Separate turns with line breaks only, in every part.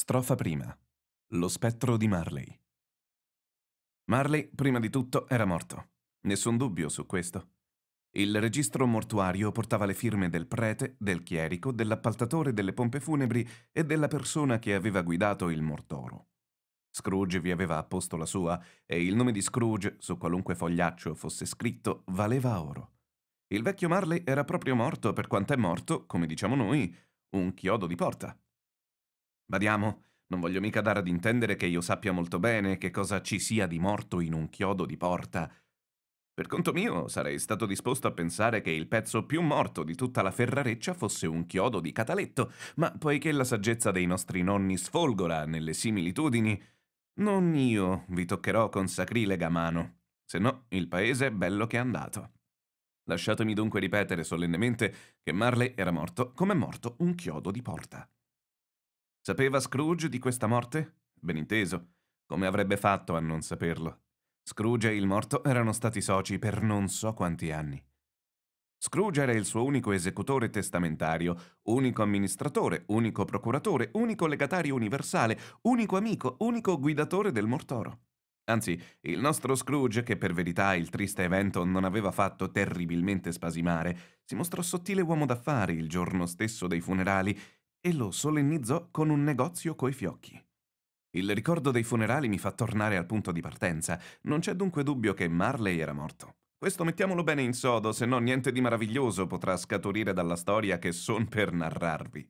Strofa prima. Lo spettro di Marley. Marley, prima di tutto, era morto. Nessun dubbio su questo. Il registro mortuario portava le firme del prete, del chierico, dell'appaltatore delle pompe funebri e della persona che aveva guidato il mortoro. Scrooge vi aveva apposto la sua e il nome di Scrooge, su qualunque fogliaccio fosse scritto, valeva oro. Il vecchio Marley era proprio morto per quanto è morto, come diciamo noi, un chiodo di porta. Badiamo, non voglio mica dare ad intendere che io sappia molto bene che cosa ci sia di morto in un chiodo di porta. Per conto mio, sarei stato disposto a pensare che il pezzo più morto di tutta la ferrareccia fosse un chiodo di cataletto, ma poiché la saggezza dei nostri nonni sfolgora nelle similitudini, non io vi toccherò con sacrilega mano, se no il paese è bello che è andato. Lasciatemi dunque ripetere solennemente che Marley era morto come è morto un chiodo di porta. Sapeva Scrooge di questa morte? Beninteso. Come avrebbe fatto a non saperlo? Scrooge e il morto erano stati soci per non so quanti anni. Scrooge era il suo unico esecutore testamentario, unico amministratore, unico procuratore, unico legatario universale, unico amico, unico guidatore del mortoro. Anzi, il nostro Scrooge, che per verità il triste evento non aveva fatto terribilmente spasimare, si mostrò sottile uomo d'affari il giorno stesso dei funerali e lo solennizzò con un negozio coi fiocchi. Il ricordo dei funerali mi fa tornare al punto di partenza. Non c'è dunque dubbio che Marley era morto. Questo mettiamolo bene in sodo, se no niente di meraviglioso potrà scaturire dalla storia che son per narrarvi.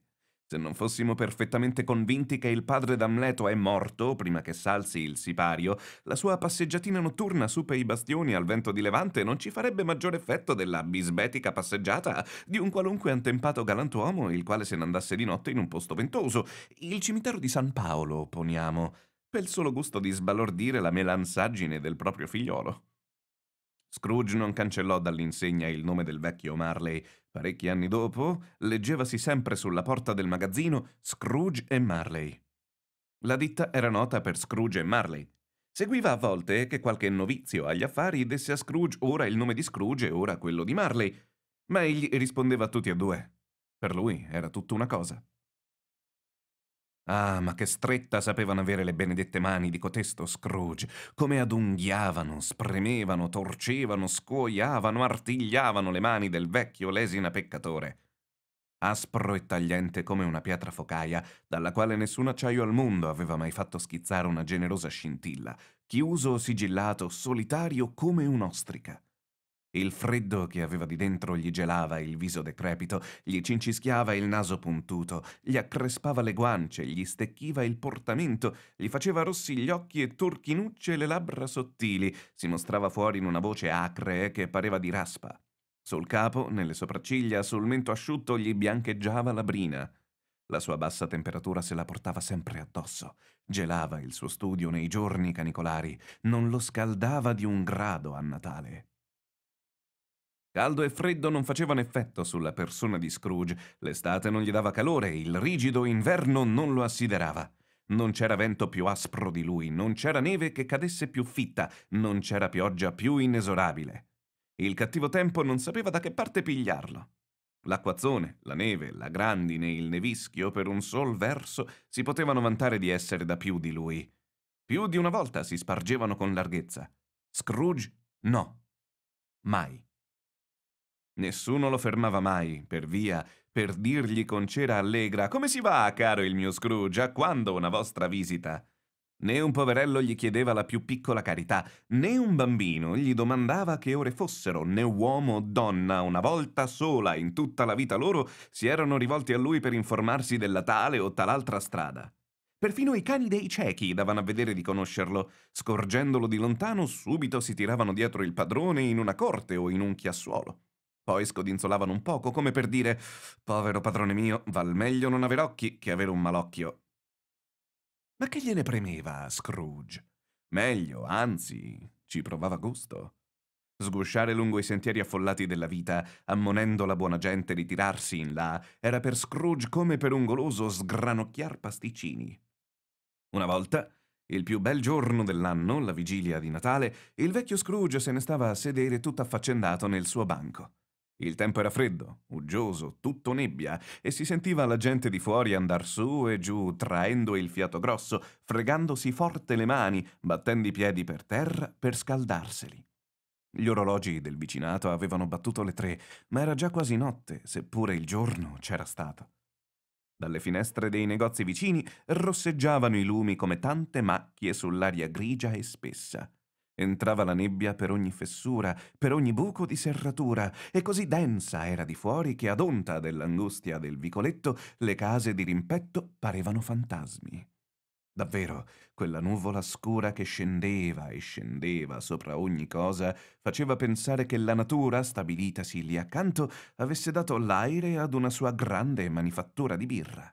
Se non fossimo perfettamente convinti che il padre d'Amleto è morto prima che salzi il sipario, la sua passeggiatina notturna su per i bastioni al vento di levante non ci farebbe maggior effetto della bisbetica passeggiata di un qualunque antempato galantuomo il quale se ne andasse di notte in un posto ventoso, il cimitero di San Paolo, poniamo, per il solo gusto di sbalordire la melansaggine del proprio figliolo. Scrooge non cancellò dall'insegna il nome del vecchio Marley, Parecchi anni dopo, leggevasi sempre sulla porta del magazzino Scrooge e Marley. La ditta era nota per Scrooge e Marley. Seguiva a volte che qualche novizio agli affari desse a Scrooge ora il nome di Scrooge e ora quello di Marley, ma egli rispondeva a tutti e due. Per lui era tutta una cosa. Ah, ma che stretta sapevano avere le benedette mani di cotesto Scrooge, come adunghiavano, spremevano, torcevano, scuoiavano, artigliavano le mani del vecchio lesina peccatore. Aspro e tagliente come una pietra focaia, dalla quale nessun acciaio al mondo aveva mai fatto schizzare una generosa scintilla, chiuso o sigillato, solitario come un'ostrica. Il freddo che aveva di dentro gli gelava il viso decrepito, gli cincischiava il naso puntuto, gli accrespava le guance, gli stecchiva il portamento, gli faceva rossi gli occhi e turchinucce le labbra sottili, si mostrava fuori in una voce acre che pareva di raspa. Sul capo, nelle sopracciglia, sul mento asciutto gli biancheggiava la brina. La sua bassa temperatura se la portava sempre addosso. Gelava il suo studio nei giorni canicolari, non lo scaldava di un grado a Natale. Caldo e freddo non facevano effetto sulla persona di Scrooge, l'estate non gli dava calore, il rigido inverno non lo assiderava. Non c'era vento più aspro di lui, non c'era neve che cadesse più fitta, non c'era pioggia più inesorabile. Il cattivo tempo non sapeva da che parte pigliarlo. L'acquazzone, la neve, la grandine, il nevischio, per un sol verso, si potevano vantare di essere da più di lui. Più di una volta si spargevano con larghezza. Scrooge no. Mai. Nessuno lo fermava mai, per via, per dirgli con cera allegra «Come si va, caro il mio Scrooge? A quando una vostra visita?» Né un poverello gli chiedeva la più piccola carità, né un bambino gli domandava che ore fossero, né uomo o donna, una volta sola in tutta la vita loro, si erano rivolti a lui per informarsi della tale o tal'altra strada. Perfino i cani dei ciechi davano a vedere di conoscerlo. Scorgendolo di lontano, subito si tiravano dietro il padrone in una corte o in un chiassuolo. Poi scodinzolavano un poco, come per dire «Povero padrone mio, val meglio non aver occhi che avere un malocchio». Ma che gliene premeva a Scrooge? Meglio, anzi, ci provava gusto. Sgusciare lungo i sentieri affollati della vita, ammonendo la buona gente di tirarsi in là, era per Scrooge come per un goloso sgranocchiar pasticcini. Una volta, il più bel giorno dell'anno, la vigilia di Natale, il vecchio Scrooge se ne stava a sedere tutto affaccendato nel suo banco. Il tempo era freddo, uggioso, tutto nebbia, e si sentiva la gente di fuori andar su e giù, traendo il fiato grosso, fregandosi forte le mani, battendo i piedi per terra per scaldarseli. Gli orologi del vicinato avevano battuto le tre, ma era già quasi notte, seppure il giorno c'era stato. Dalle finestre dei negozi vicini rosseggiavano i lumi come tante macchie sull'aria grigia e spessa. Entrava la nebbia per ogni fessura, per ogni buco di serratura, e così densa era di fuori che ad onta dell'angustia del vicoletto le case di rimpetto parevano fantasmi. Davvero, quella nuvola scura che scendeva e scendeva sopra ogni cosa faceva pensare che la natura, stabilitasi lì accanto, avesse dato l'aire ad una sua grande manifattura di birra.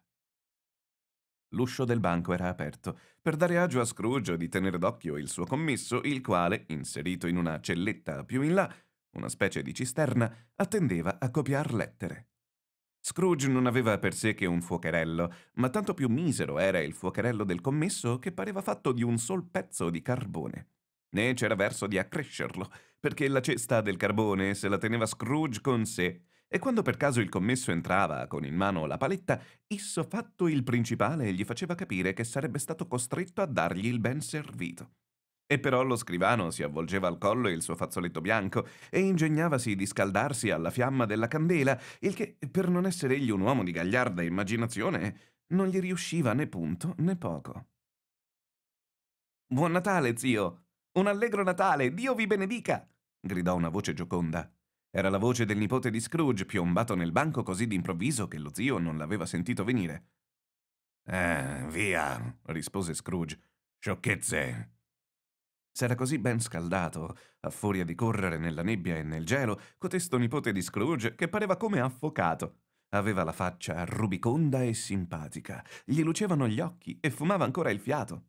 L'uscio del banco era aperto, per dare agio a Scrooge di tenere d'occhio il suo commesso, il quale, inserito in una celletta più in là, una specie di cisterna, attendeva a copiar lettere. Scrooge non aveva per sé che un fuocherello, ma tanto più misero era il fuocherello del commesso che pareva fatto di un sol pezzo di carbone. Né c'era verso di accrescerlo, perché la cesta del carbone se la teneva Scrooge con sé, e quando per caso il commesso entrava con in mano la paletta, isso fatto il principale gli faceva capire che sarebbe stato costretto a dargli il ben servito. E però lo scrivano si avvolgeva al collo il suo fazzoletto bianco e ingegnavasi di scaldarsi alla fiamma della candela, il che, per non essere egli un uomo di gagliarda immaginazione, non gli riusciva né punto né poco. Buon Natale, zio! Un allegro Natale! Dio vi benedica! gridò una voce gioconda. Era la voce del nipote di Scrooge, piombato nel banco così d'improvviso che lo zio non l'aveva sentito venire. Eh, via, rispose Scrooge. Sciocchezze. S'era così ben scaldato, a furia di correre nella nebbia e nel gelo, cotesto nipote di Scrooge, che pareva come affocato. Aveva la faccia rubiconda e simpatica, gli lucevano gli occhi e fumava ancora il fiato.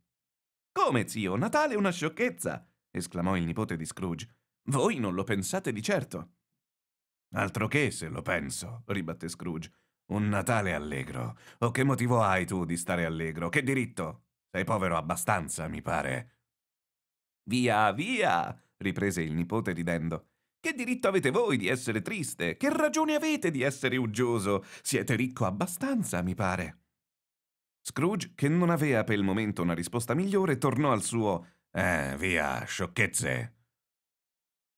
Come, zio, Natale è una sciocchezza! esclamò il nipote di Scrooge. Voi non lo pensate di certo. Altro che se lo penso, ribatté Scrooge. Un Natale allegro. O che motivo hai tu di stare allegro? Che diritto? Sei povero abbastanza, mi pare. Via, via, riprese il nipote ridendo. Che diritto avete voi di essere triste? Che ragione avete di essere uggioso? Siete ricco abbastanza, mi pare. Scrooge, che non aveva per il momento una risposta migliore, tornò al suo Eh, via, sciocchezze.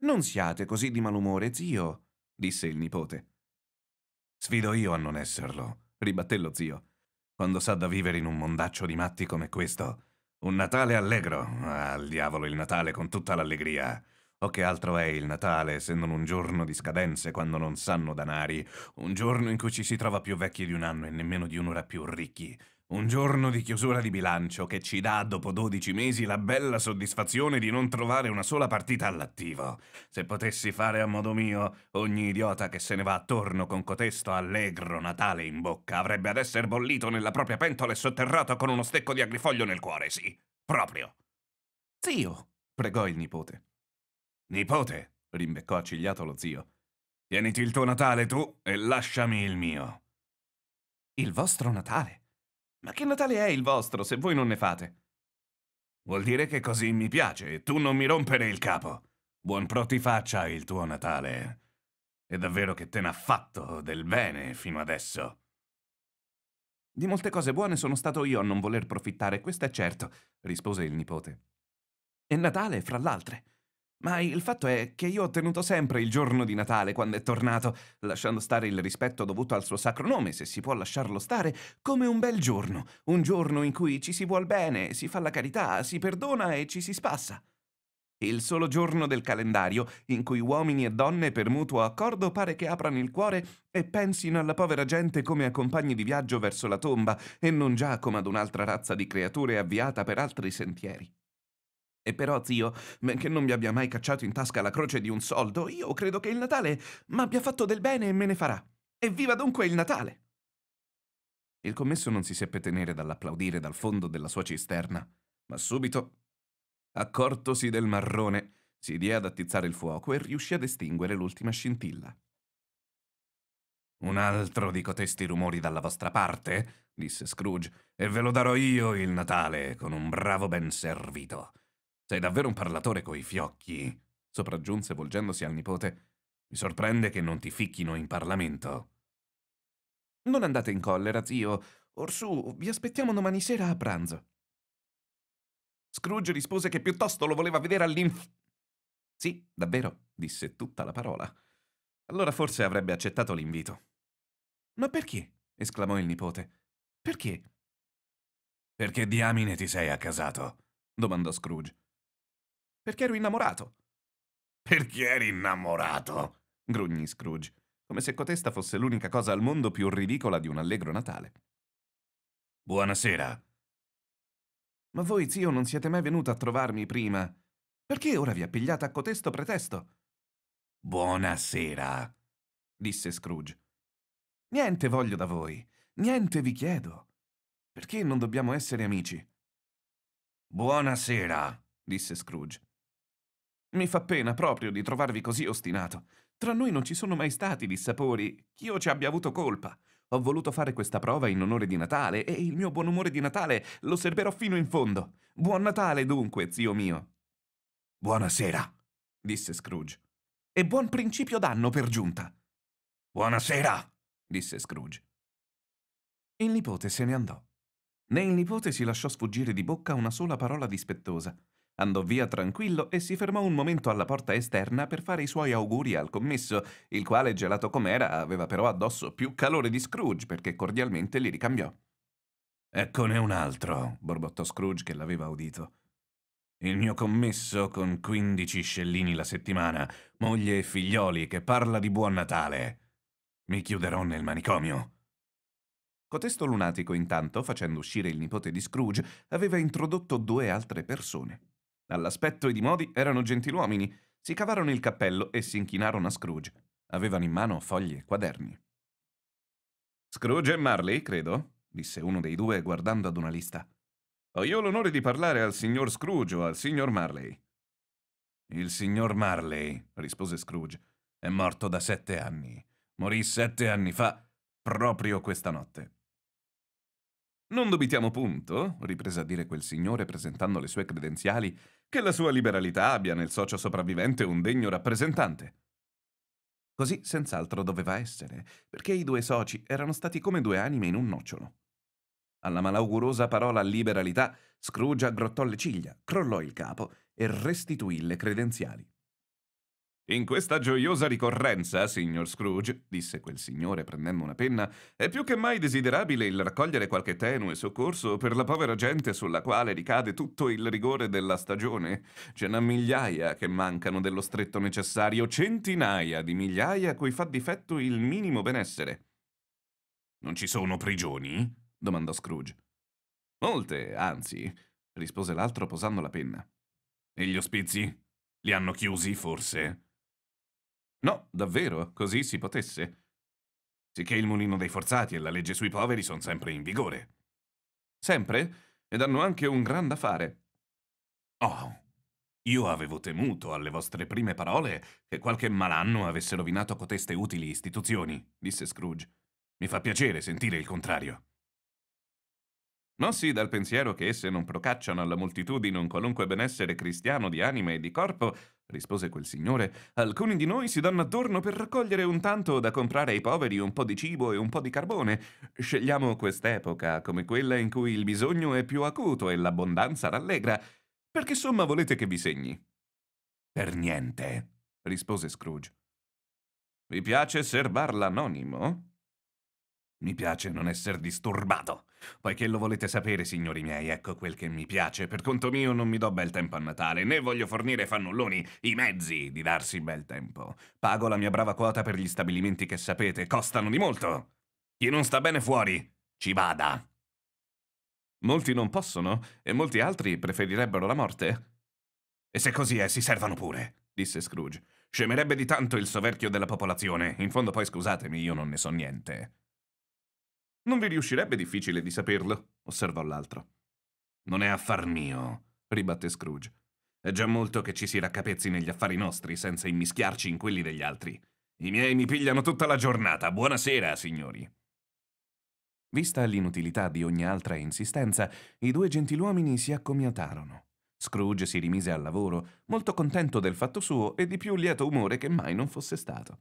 Non siate così di malumore, zio, disse il nipote. Sfido io a non esserlo, ribatté lo zio. Quando sa da vivere in un mondaccio di matti come questo. Un Natale allegro. Al ah, diavolo il Natale con tutta l'allegria. O che altro è il Natale se non un giorno di scadenze quando non sanno danari, un giorno in cui ci si trova più vecchi di un anno e nemmeno di un'ora più ricchi, un giorno di chiusura di bilancio che ci dà dopo 12 mesi la bella soddisfazione di non trovare una sola partita all'attivo. Se potessi fare a modo mio, ogni idiota che se ne va attorno con cotesto allegro Natale in bocca avrebbe ad essere bollito nella propria pentola e sotterrato con uno stecco di agrifoglio nel cuore, sì. Proprio. Zio, pregò il nipote. Nipote, rimbeccò accigliato lo zio. Tieniti il tuo Natale tu e lasciami il mio. Il vostro Natale? Ma che Natale è il vostro se voi non ne fate? Vuol dire che così mi piace e tu non mi rompere il capo. Buon pro ti faccia il tuo Natale. È davvero che te n'ha fatto del bene fino adesso. Di molte cose buone sono stato io a non voler profittare, questo è certo, rispose il nipote. E Natale, fra l'altre. Ma il fatto è che io ho tenuto sempre il giorno di Natale quando è tornato, lasciando stare il rispetto dovuto al suo sacro nome, se si può lasciarlo stare, come un bel giorno, un giorno in cui ci si vuol bene, si fa la carità, si perdona e ci si spassa. Il solo giorno del calendario in cui uomini e donne per mutuo accordo pare che aprano il cuore e pensino alla povera gente come a compagni di viaggio verso la tomba e non già come ad un'altra razza di creature avviata per altri sentieri. E però, zio, benché non mi abbia mai cacciato in tasca la croce di un soldo, io credo che il Natale m'abbia fatto del bene e me ne farà. Evviva dunque il Natale! Il commesso non si seppe tenere dall'applaudire dal fondo della sua cisterna, ma subito, accortosi del marrone, si diede ad attizzare il fuoco e riuscì ad estinguere l'ultima scintilla. Un altro di cotesti rumori dalla vostra parte, disse Scrooge, e ve lo darò io il Natale con un bravo ben servito. Sei davvero un parlatore coi fiocchi, sopraggiunse volgendosi al nipote. Mi sorprende che non ti ficchino in Parlamento. Non andate in collera, zio. Orsù, vi aspettiamo domani sera a pranzo. Scrooge rispose che piuttosto lo voleva vedere all'inf... Sì, davvero, disse tutta la parola. Allora forse avrebbe accettato l'invito. Ma perché? esclamò il nipote. Perché? Perché diamine ti sei accasato? domandò Scrooge. Perché ero innamorato. Perché eri innamorato? grugnì Scrooge, come se cotesta fosse l'unica cosa al mondo più ridicola di un allegro Natale. Buonasera. Ma voi, zio, non siete mai venuto a trovarmi prima. Perché ora vi appigliate a cotesto pretesto? Buonasera, disse Scrooge. Niente voglio da voi, niente vi chiedo. Perché non dobbiamo essere amici? Buonasera, disse Scrooge. Mi fa pena proprio di trovarvi così ostinato. Tra noi non ci sono mai stati dissapori, ch'io ci abbia avuto colpa. Ho voluto fare questa prova in onore di Natale e il mio buon umore di Natale lo serberò fino in fondo. Buon Natale dunque, zio mio. Buonasera, disse Scrooge. E buon principio d'anno per giunta. Buonasera, disse Scrooge. Il nipote se ne andò. Né il nipote si lasciò sfuggire di bocca una sola parola dispettosa. Andò via tranquillo e si fermò un momento alla porta esterna per fare i suoi auguri al commesso, il quale, gelato com'era, aveva però addosso più calore di Scrooge perché cordialmente li ricambiò. Eccone un altro, borbottò Scrooge che l'aveva udito. Il mio commesso con quindici scellini la settimana, moglie e figlioli che parla di buon Natale. Mi chiuderò nel manicomio. Cotesto lunatico, intanto, facendo uscire il nipote di Scrooge, aveva introdotto due altre persone. All'aspetto ed i modi erano gentiluomini, si cavarono il cappello e si inchinarono a Scrooge. Avevano in mano foglie e quaderni. Scrooge e Marley, credo, disse uno dei due guardando ad una lista. Ho io l'onore di parlare al signor Scrooge o al signor Marley. Il signor Marley, rispose Scrooge, è morto da sette anni. Morì sette anni fa, proprio questa notte. Non dubitiamo punto, riprese a dire quel signore presentando le sue credenziali, che la sua liberalità abbia nel socio sopravvivente un degno rappresentante. Così senz'altro doveva essere, perché i due soci erano stati come due anime in un nocciolo. Alla malaugurosa parola liberalità, Scrooge aggrottò le ciglia, crollò il capo e restituì le credenziali. In questa gioiosa ricorrenza, signor Scrooge, disse quel signore prendendo una penna, è più che mai desiderabile il raccogliere qualche tenue soccorso per la povera gente sulla quale ricade tutto il rigore della stagione. Ce n'ha migliaia che mancano dello stretto necessario, centinaia di migliaia a cui fa difetto il minimo benessere. Non ci sono prigioni? domandò Scrooge. Molte, anzi, rispose l'altro posando la penna. E gli ospizi? Li hanno chiusi, forse? No, davvero, così si potesse? Sicché il mulino dei forzati e la legge sui poveri sono sempre in vigore. Sempre? Ed hanno anche un gran da fare. Oh, io avevo temuto alle vostre prime parole che qualche malanno avesse rovinato coteste utili istituzioni, disse Scrooge. Mi fa piacere sentire il contrario. Mossi dal pensiero che esse non procacciano alla moltitudine un qualunque benessere cristiano di anima e di corpo, rispose quel signore, alcuni di noi si danno attorno per raccogliere un tanto da comprare ai poveri un po' di cibo e un po' di carbone. Scegliamo quest'epoca come quella in cui il bisogno è più acuto e l'abbondanza rallegra. Perché somma volete che vi segni? Per niente, rispose Scrooge. Vi piace serbar l'anonimo? Mi piace non essere disturbato. Poiché lo volete sapere, signori miei, ecco quel che mi piace. Per conto mio non mi do bel tempo a Natale, né voglio fornire ai fannulloni i mezzi di darsi bel tempo. Pago la mia brava quota per gli stabilimenti che sapete, costano di molto. Chi non sta bene fuori, ci vada. Molti non possono, e molti altri preferirebbero la morte. E se così è, si servano pure, disse Scrooge. Scemerebbe di tanto il soverchio della popolazione. In fondo poi scusatemi, io non ne so niente. Non vi riuscirebbe difficile di saperlo, osservò l'altro. Non è affar mio, ribatte Scrooge. È già molto che ci si raccapezzi negli affari nostri senza immischiarci in quelli degli altri. I miei mi pigliano tutta la giornata. Buonasera, signori. Vista l'inutilità di ogni altra insistenza, i due gentiluomini si accomiatarono. Scrooge si rimise al lavoro, molto contento del fatto suo e di più lieto umore che mai non fosse stato.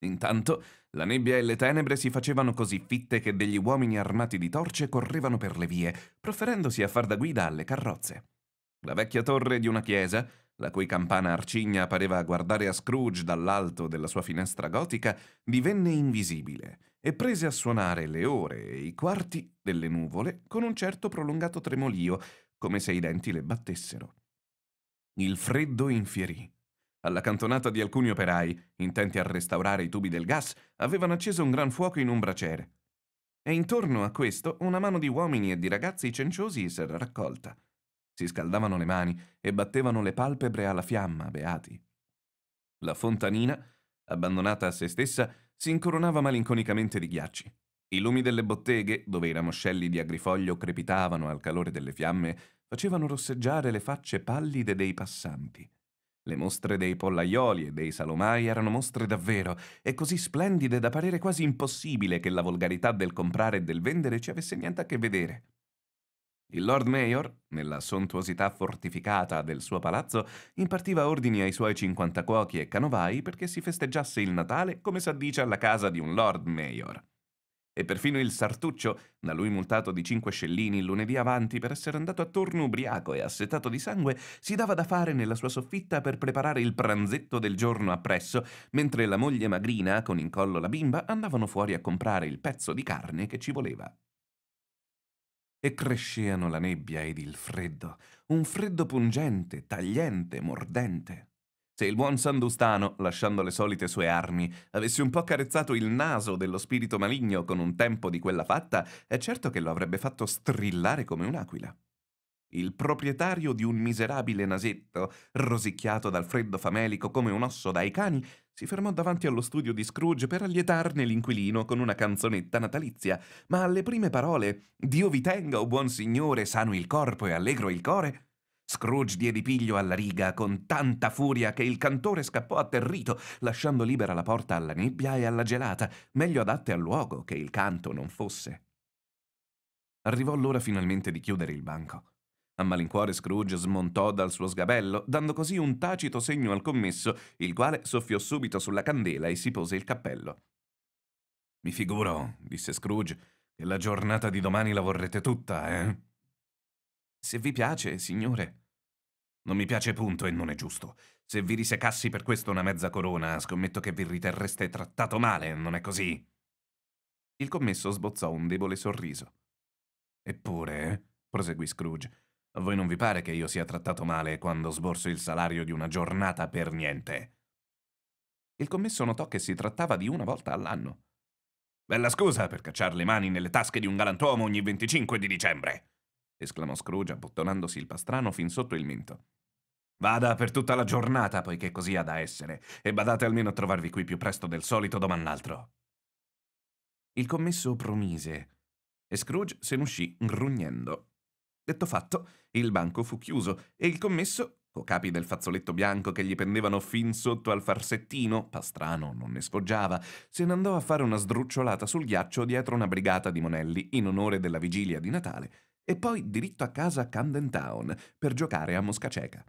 Intanto, la nebbia e le tenebre si facevano così fitte che degli uomini armati di torce correvano per le vie, proferendosi a far da guida alle carrozze. La vecchia torre di una chiesa, la cui campana arcigna pareva guardare a Scrooge dall'alto della sua finestra gotica, divenne invisibile e prese a suonare le ore e i quarti delle nuvole con un certo prolungato tremolio, come se i denti le battessero. Il freddo infierì alla cantonata di alcuni operai, intenti a restaurare i tubi del gas, avevano acceso un gran fuoco in un braciere. E intorno a questo una mano di uomini e di ragazzi cenciosi s'era raccolta. Si scaldavano le mani e battevano le palpebre alla fiamma, beati. La fontanina, abbandonata a se stessa, si incoronava malinconicamente di ghiacci. I lumi delle botteghe, dove i ramoscelli di agrifoglio crepitavano al calore delle fiamme, facevano rosseggiare le facce pallide dei passanti. Le mostre dei pollaioli e dei salomai erano mostre davvero, e così splendide da parere quasi impossibile che la volgarità del comprare e del vendere ci avesse niente a che vedere. Il Lord Mayor, nella sontuosità fortificata del suo palazzo, impartiva ordini ai suoi cinquanta cuochi e canovai perché si festeggiasse il Natale come si addice alla casa di un Lord Mayor. E perfino il sartuccio, da lui multato di cinque scellini il lunedì avanti per essere andato attorno ubriaco e assetato di sangue, si dava da fare nella sua soffitta per preparare il pranzetto del giorno appresso, mentre la moglie magrina, con in collo la bimba, andavano fuori a comprare il pezzo di carne che ci voleva. E cresceano la nebbia ed il freddo, un freddo pungente, tagliente, mordente. Se il buon Sandustano, lasciando le solite sue armi, avesse un po' carezzato il naso dello spirito maligno con un tempo di quella fatta, è certo che lo avrebbe fatto strillare come un'aquila. Il proprietario di un miserabile nasetto, rosicchiato dal freddo famelico come un osso dai cani, si fermò davanti allo studio di Scrooge per allietarne l'inquilino con una canzonetta natalizia, ma alle prime parole «Dio vi tenga, o oh buon signore, sano il corpo e allegro il core», Scrooge diede piglio alla riga con tanta furia che il cantore scappò atterrito, lasciando libera la porta alla nebbia e alla gelata, meglio adatte al luogo che il canto non fosse. Arrivò l'ora finalmente di chiudere il banco. A malincuore Scrooge smontò dal suo sgabello, dando così un tacito segno al commesso, il quale soffiò subito sulla candela e si pose il cappello. Mi figuro, disse Scrooge, che la giornata di domani la vorrete tutta, eh? Se vi piace, signore, non mi piace punto e non è giusto. Se vi risecassi per questo una mezza corona, scommetto che vi riterreste trattato male, non è così? Il commesso sbozzò un debole sorriso. Eppure, proseguì Scrooge, a voi non vi pare che io sia trattato male quando sborso il salario di una giornata per niente? Il commesso notò che si trattava di una volta all'anno. Bella scusa per cacciar le mani nelle tasche di un galantuomo ogni 25 di dicembre! esclamò Scrooge abbottonandosi il pastrano fin sotto il mento. Vada per tutta la giornata, poiché così ha da essere, e badate almeno a trovarvi qui più presto del solito doman l'altro. Il commesso promise, e Scrooge se ne uscì grugnendo. Detto fatto, il banco fu chiuso e il commesso, co capi del fazzoletto bianco che gli pendevano fin sotto al farsettino, pastrano non ne sfoggiava, se ne andò a fare una sdrucciolata sul ghiaccio dietro una brigata di monelli in onore della vigilia di Natale e poi diritto a casa a Camden Town per giocare a mosca cieca.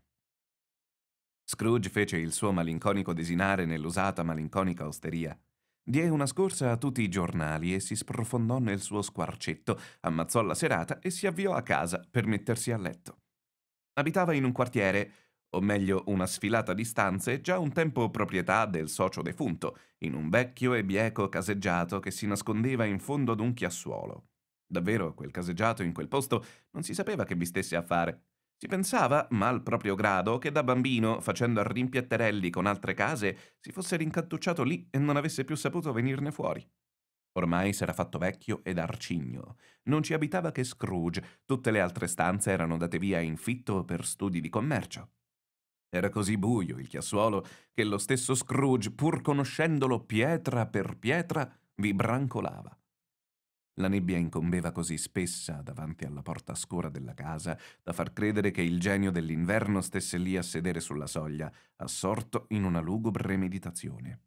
Scrooge fece il suo malinconico desinare nell'usata malinconica osteria. Diè una scorsa a tutti i giornali e si sprofondò nel suo squarcetto, ammazzò la serata e si avviò a casa per mettersi a letto. Abitava in un quartiere, o meglio una sfilata di stanze, già un tempo proprietà del socio defunto, in un vecchio e bieco caseggiato che si nascondeva in fondo ad un chiassuolo. Davvero, quel caseggiato in quel posto non si sapeva che vi stesse a fare. Si pensava, mal proprio grado, che da bambino, facendo arrimpiatterelli con altre case, si fosse rincantucciato lì e non avesse più saputo venirne fuori. Ormai s'era fatto vecchio ed arcigno. Non ci abitava che Scrooge, tutte le altre stanze erano date via in fitto per studi di commercio. Era così buio il chiassuolo che lo stesso Scrooge, pur conoscendolo pietra per pietra, vi brancolava. La nebbia incombeva così spessa davanti alla porta scura della casa da far credere che il genio dell'inverno stesse lì a sedere sulla soglia, assorto in una lugubre meditazione.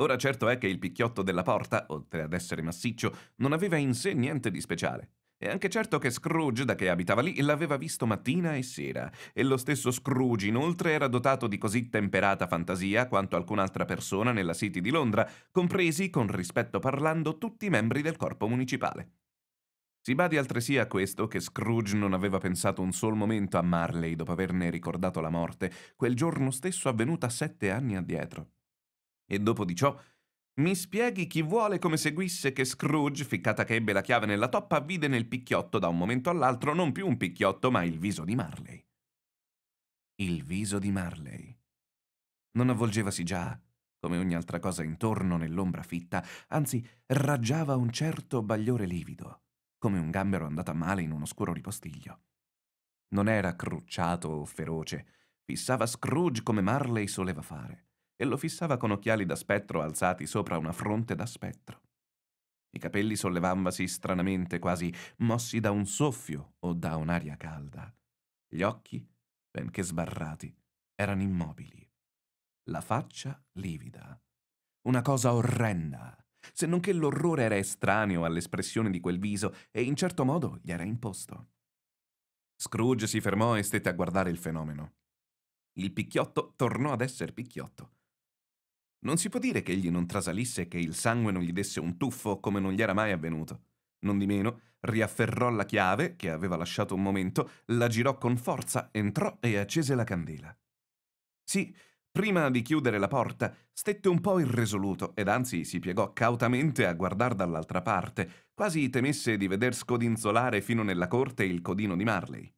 Ora certo è che il picchiotto della porta, oltre ad essere massiccio, non aveva in sé niente di speciale. È anche certo che Scrooge, da che abitava lì, l'aveva visto mattina e sera, e lo stesso Scrooge inoltre era dotato di così temperata fantasia quanto alcun'altra persona nella City di Londra, compresi, con rispetto parlando, tutti i membri del corpo municipale. Si badi altresì a questo che Scrooge non aveva pensato un sol momento a Marley dopo averne ricordato la morte, quel giorno stesso avvenuta sette anni addietro. E dopo di ciò mi spieghi chi vuole come seguisse che Scrooge, ficcata che ebbe la chiave nella toppa, vide nel picchiotto da un momento all'altro non più un picchiotto, ma il viso di Marley. Il viso di Marley. Non avvolgevasi già, come ogni altra cosa intorno nell'ombra fitta, anzi raggiava un certo bagliore livido, come un gambero andato a male in un oscuro ripostiglio. Non era crucciato o feroce, fissava Scrooge come Marley soleva fare e lo fissava con occhiali da spettro alzati sopra una fronte da spettro. I capelli sollevavasi stranamente, quasi mossi da un soffio o da un'aria calda. Gli occhi, benché sbarrati, erano immobili. La faccia livida. Una cosa orrenda, se non che l'orrore era estraneo all'espressione di quel viso e in certo modo gli era imposto. Scrooge si fermò e stette a guardare il fenomeno. Il picchiotto tornò ad essere picchiotto. Non si può dire che egli non trasalisse e che il sangue non gli desse un tuffo come non gli era mai avvenuto. Nondimeno, riafferrò la chiave, che aveva lasciato un momento, la girò con forza, entrò e accese la candela. Sì, prima di chiudere la porta, stette un po' irresoluto ed anzi si piegò cautamente a guardar dall'altra parte, quasi temesse di veder scodinzolare fino nella corte il codino di Marley.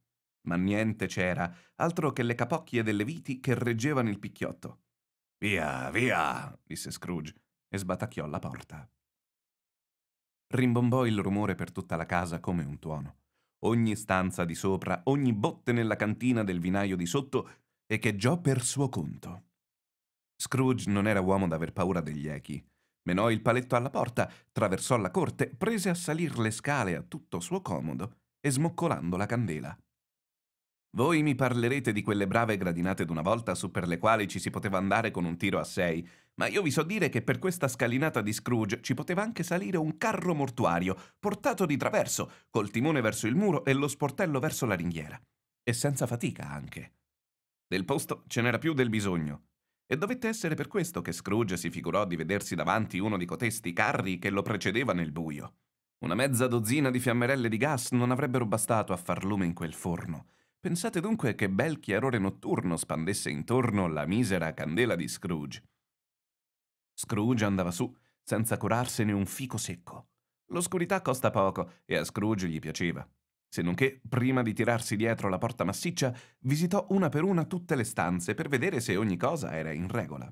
Ma niente c'era, altro che le capocchie delle viti che reggevano il picchiotto. Via, via, disse Scrooge e sbatacchiò la porta. Rimbombò il rumore per tutta la casa come un tuono. Ogni stanza di sopra, ogni botte nella cantina del vinaio di sotto echeggiò per suo conto. Scrooge non era uomo da aver paura degli echi. Menò il paletto alla porta, traversò la corte, prese a salir le scale a tutto suo comodo e smoccolando la candela voi mi parlerete di quelle brave gradinate d'una volta su per le quali ci si poteva andare con un tiro a sei, ma io vi so dire che per questa scalinata di Scrooge ci poteva anche salire un carro mortuario, portato di traverso, col timone verso il muro e lo sportello verso la ringhiera. E senza fatica anche. Del posto ce n'era più del bisogno. E dovette essere per questo che Scrooge si figurò di vedersi davanti uno di cotesti carri che lo precedeva nel buio. Una mezza dozzina di fiammerelle di gas non avrebbero bastato a far lume in quel forno Pensate dunque che bel chiarore notturno spandesse intorno la misera candela di Scrooge. Scrooge andava su, senza curarsene un fico secco. L'oscurità costa poco e a Scrooge gli piaceva. Se non che, prima di tirarsi dietro la porta massiccia, visitò una per una tutte le stanze per vedere se ogni cosa era in regola.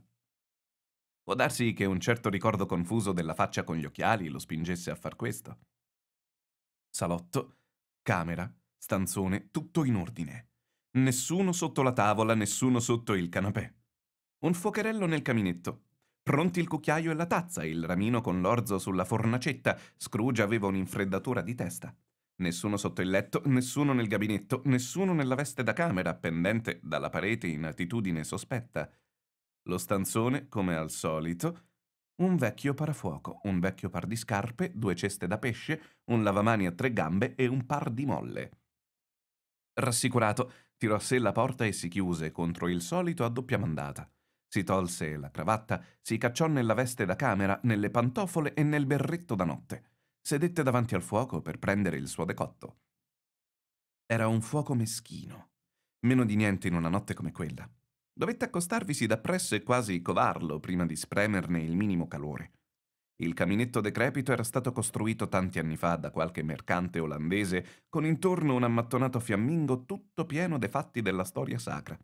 Può darsi che un certo ricordo confuso della faccia con gli occhiali lo spingesse a far questo. Salotto, camera, Stanzone tutto in ordine. Nessuno sotto la tavola, nessuno sotto il canapè. Un focherello nel caminetto. Pronti il cucchiaio e la tazza, il ramino con l'orzo sulla fornacetta. Scrooge aveva un'infreddatura di testa. Nessuno sotto il letto, nessuno nel gabinetto, nessuno nella veste da camera, pendente dalla parete in attitudine sospetta. Lo stanzone, come al solito, un vecchio parafuoco, un vecchio par di scarpe, due ceste da pesce, un lavamani a tre gambe e un par di molle. Rassicurato, tirò a sé la porta e si chiuse contro il solito a doppia mandata. Si tolse la cravatta, si cacciò nella veste da camera, nelle pantofole e nel berretto da notte. Sedette davanti al fuoco per prendere il suo decotto. Era un fuoco meschino. Meno di niente in una notte come quella. Dovette accostarvisi da presso e quasi covarlo prima di spremerne il minimo calore. Il caminetto decrepito era stato costruito tanti anni fa da qualche mercante olandese con intorno un ammattonato fiammingo tutto pieno dei fatti della storia sacra.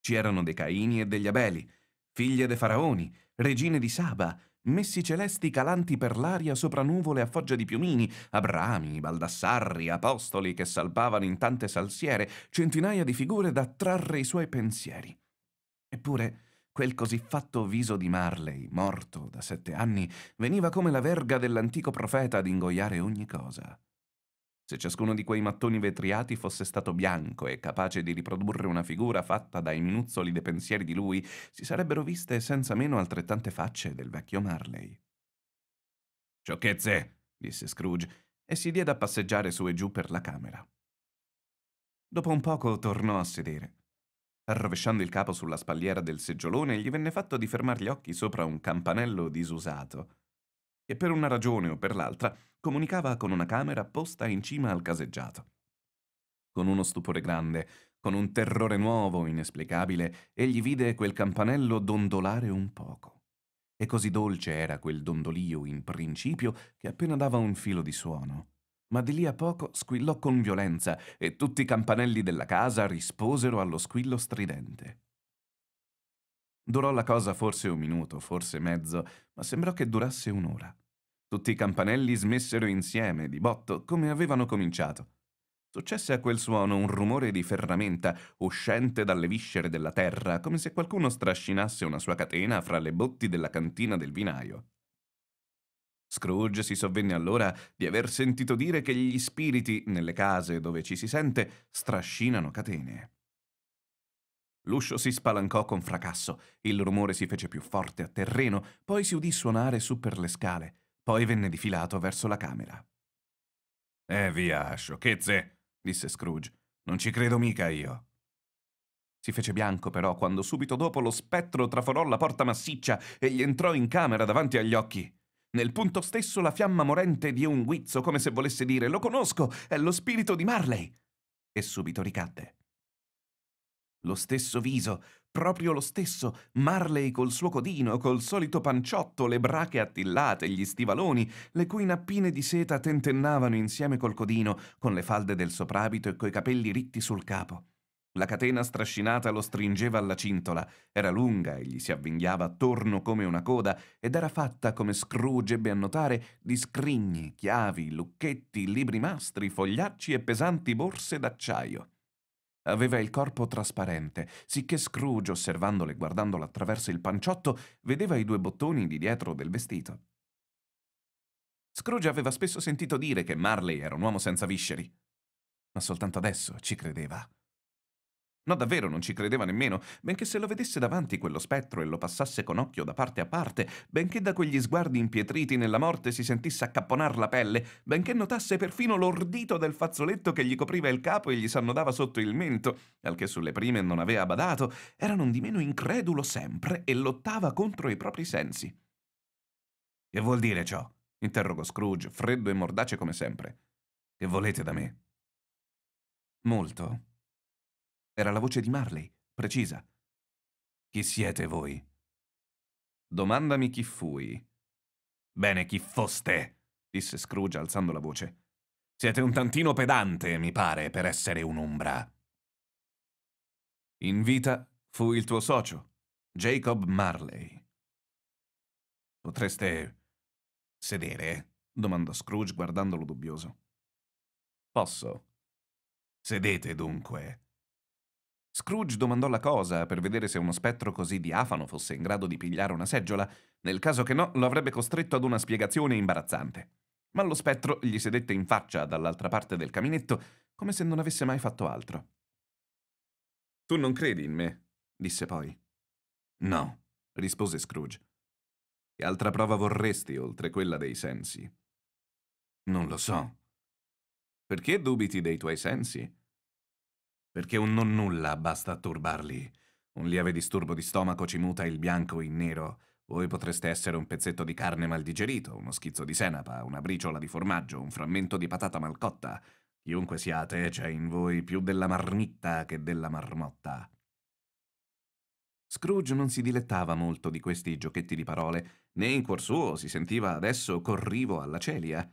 C'erano dei Caini e degli Abeli, figlie dei faraoni, regine di Saba, messi celesti calanti per l'aria sopra nuvole a foggia di piumini, Abrami, Baldassarri, apostoli che salpavano in tante salsiere, centinaia di figure da trarre i suoi pensieri. Eppure, Quel così fatto viso di Marley, morto da sette anni, veniva come la verga dell'antico profeta ad ingoiare ogni cosa. Se ciascuno di quei mattoni vetriati fosse stato bianco e capace di riprodurre una figura fatta dai minuzzoli dei pensieri di lui, si sarebbero viste senza meno altrettante facce del vecchio Marley. Sciocchezze, disse Scrooge, e si diede a passeggiare su e giù per la camera. Dopo un poco tornò a sedere. Arrovesciando il capo sulla spalliera del seggiolone, gli venne fatto di fermar gli occhi sopra un campanello disusato, che per una ragione o per l'altra comunicava con una camera posta in cima al caseggiato. Con uno stupore grande, con un terrore nuovo, inesplicabile, egli vide quel campanello dondolare un poco. E così dolce era quel dondolio in principio che appena dava un filo di suono ma di lì a poco squillò con violenza e tutti i campanelli della casa risposero allo squillo stridente. Durò la cosa forse un minuto, forse mezzo, ma sembrò che durasse un'ora. Tutti i campanelli smessero insieme, di botto, come avevano cominciato. Successe a quel suono un rumore di ferramenta uscente dalle viscere della terra, come se qualcuno strascinasse una sua catena fra le botti della cantina del vinaio. Scrooge si sovvenne allora di aver sentito dire che gli spiriti, nelle case dove ci si sente, strascinano catene. L'uscio si spalancò con fracasso, il rumore si fece più forte a terreno, poi si udì suonare su per le scale, poi venne difilato verso la camera. Eh via, sciocchezze, disse Scrooge. Non ci credo mica io. Si fece bianco però quando subito dopo lo spettro traforò la porta massiccia e gli entrò in camera davanti agli occhi. Nel punto stesso la fiamma morente diè un guizzo come se volesse dire «Lo conosco, è lo spirito di Marley!» e subito ricadde. Lo stesso viso, proprio lo stesso, Marley col suo codino, col solito panciotto, le brache attillate, gli stivaloni, le cui nappine di seta tentennavano insieme col codino, con le falde del soprabito e coi capelli ritti sul capo. La catena strascinata lo stringeva alla cintola, era lunga e gli si avvinghiava attorno come una coda ed era fatta, come Scrooge ebbe a notare, di scrigni, chiavi, lucchetti, libri mastri, fogliacci e pesanti borse d'acciaio. Aveva il corpo trasparente, sicché Scrooge, osservandola e guardandolo attraverso il panciotto, vedeva i due bottoni di dietro del vestito. Scrooge aveva spesso sentito dire che Marley era un uomo senza visceri, ma soltanto adesso ci credeva. No, davvero non ci credeva nemmeno, benché se lo vedesse davanti quello spettro e lo passasse con occhio da parte a parte, benché da quegli sguardi impietriti nella morte si sentisse accapponar la pelle, benché notasse perfino l'ordito del fazzoletto che gli copriva il capo e gli s'annodava sotto il mento, al che sulle prime non aveva badato, era non di meno incredulo sempre e lottava contro i propri sensi. Che vuol dire ciò? interrogò Scrooge, freddo e mordace come sempre. Che volete da me? Molto, era la voce di Marley, precisa. Chi siete voi? Domandami chi fui. Bene, chi foste, disse Scrooge alzando la voce. Siete un tantino pedante, mi pare, per essere un'ombra. In vita fu il tuo socio, Jacob Marley. Potreste sedere? domandò Scrooge guardandolo dubbioso. Posso. Sedete dunque, Scrooge domandò la cosa per vedere se uno spettro così diafano fosse in grado di pigliare una seggiola, nel caso che no lo avrebbe costretto ad una spiegazione imbarazzante. Ma lo spettro gli sedette in faccia dall'altra parte del caminetto, come se non avesse mai fatto altro. Tu non credi in me, disse poi. No, rispose Scrooge. Che altra prova vorresti oltre quella dei sensi? Non lo so. Perché dubiti dei tuoi sensi? perché un non nulla basta a turbarli. Un lieve disturbo di stomaco ci muta il bianco in nero. Voi potreste essere un pezzetto di carne mal digerito, uno schizzo di senapa, una briciola di formaggio, un frammento di patata malcotta. Chiunque siate, c'è in voi più della marmitta che della marmotta. Scrooge non si dilettava molto di questi giochetti di parole, né in cuor suo si sentiva adesso corrivo alla celia.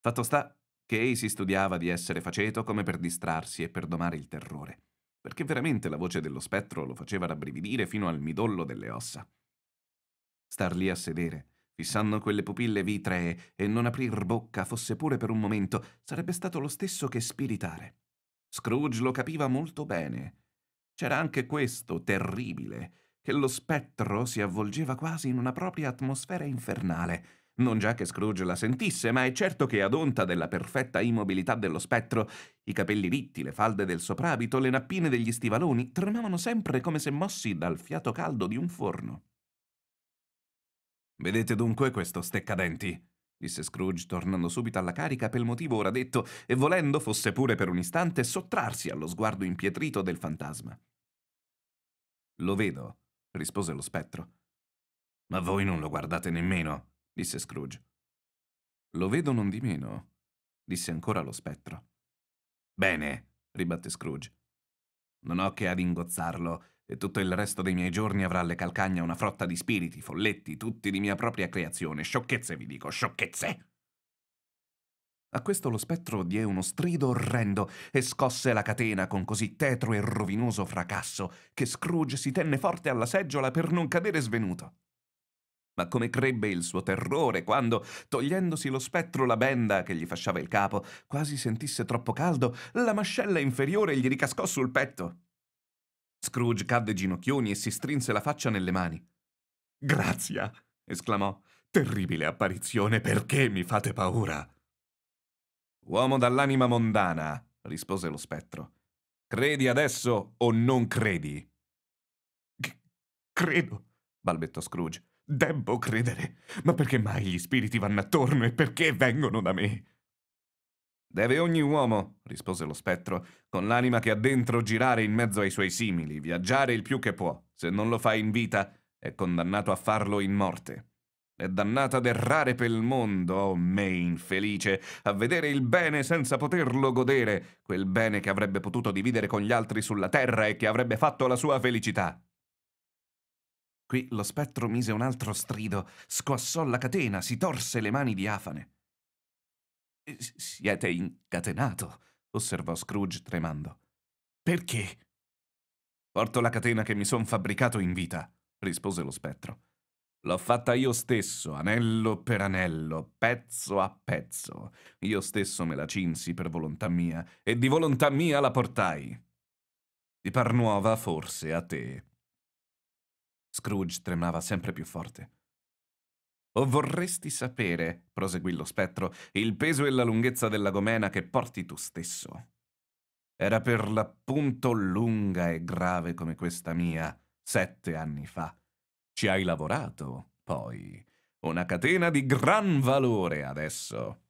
Fatto sta Kay si studiava di essere faceto come per distrarsi e per domare il terrore, perché veramente la voce dello spettro lo faceva rabbrividire fino al midollo delle ossa. Star lì a sedere, fissando quelle pupille vitree e non aprir bocca, fosse pure per un momento, sarebbe stato lo stesso che spiritare. Scrooge lo capiva molto bene. C'era anche questo, terribile, che lo spettro si avvolgeva quasi in una propria atmosfera infernale, non già che Scrooge la sentisse, ma è certo che ad onta della perfetta immobilità dello spettro, i capelli ritti, le falde del soprabito, le nappine degli stivaloni tremavano sempre come se mossi dal fiato caldo di un forno. Vedete dunque questo steccadenti? disse Scrooge, tornando subito alla carica per il motivo ora detto e volendo, fosse pure per un istante, sottrarsi allo sguardo impietrito del fantasma. Lo vedo, rispose lo spettro. Ma voi non lo guardate nemmeno disse Scrooge. Lo vedo non di meno, disse ancora lo spettro. Bene, ribatte Scrooge. Non ho che ad ingozzarlo, e tutto il resto dei miei giorni avrà alle calcagna una frotta di spiriti, folletti, tutti di mia propria creazione. Sciocchezze, vi dico, sciocchezze! A questo lo spettro diè uno strido orrendo e scosse la catena con così tetro e rovinoso fracasso che Scrooge si tenne forte alla seggiola per non cadere svenuto. Ma come crebbe il suo terrore quando, togliendosi lo spettro la benda che gli fasciava il capo, quasi sentisse troppo caldo, la mascella inferiore gli ricascò sul petto. Scrooge cadde ginocchioni e si strinse la faccia nelle mani. Grazia! esclamò. Terribile apparizione, perché mi fate paura? Uomo dall'anima mondana, rispose lo spettro. Credi adesso o non credi? C credo, balbettò Scrooge. Debbo credere. Ma perché mai gli spiriti vanno attorno e perché vengono da me? Deve ogni uomo, rispose lo spettro, con l'anima che ha dentro girare in mezzo ai suoi simili, viaggiare il più che può. Se non lo fa in vita, è condannato a farlo in morte. È dannata ad errare pel mondo, oh me infelice, a vedere il bene senza poterlo godere, quel bene che avrebbe potuto dividere con gli altri sulla terra e che avrebbe fatto la sua felicità. Qui lo spettro mise un altro strido, squassò la catena, si torse le mani diafane. Siete incatenato, osservò Scrooge tremando. Perché? Porto la catena che mi son fabbricato in vita, rispose lo spettro. L'ho fatta io stesso, anello per anello, pezzo a pezzo. Io stesso me la cinsi per volontà mia, e di volontà mia la portai. Ti par nuova forse a te, Scrooge tremava sempre più forte. O vorresti sapere, proseguì lo spettro, il peso e la lunghezza della gomena che porti tu stesso? Era per l'appunto lunga e grave come questa mia, sette anni fa. Ci hai lavorato, poi. Una catena di gran valore adesso.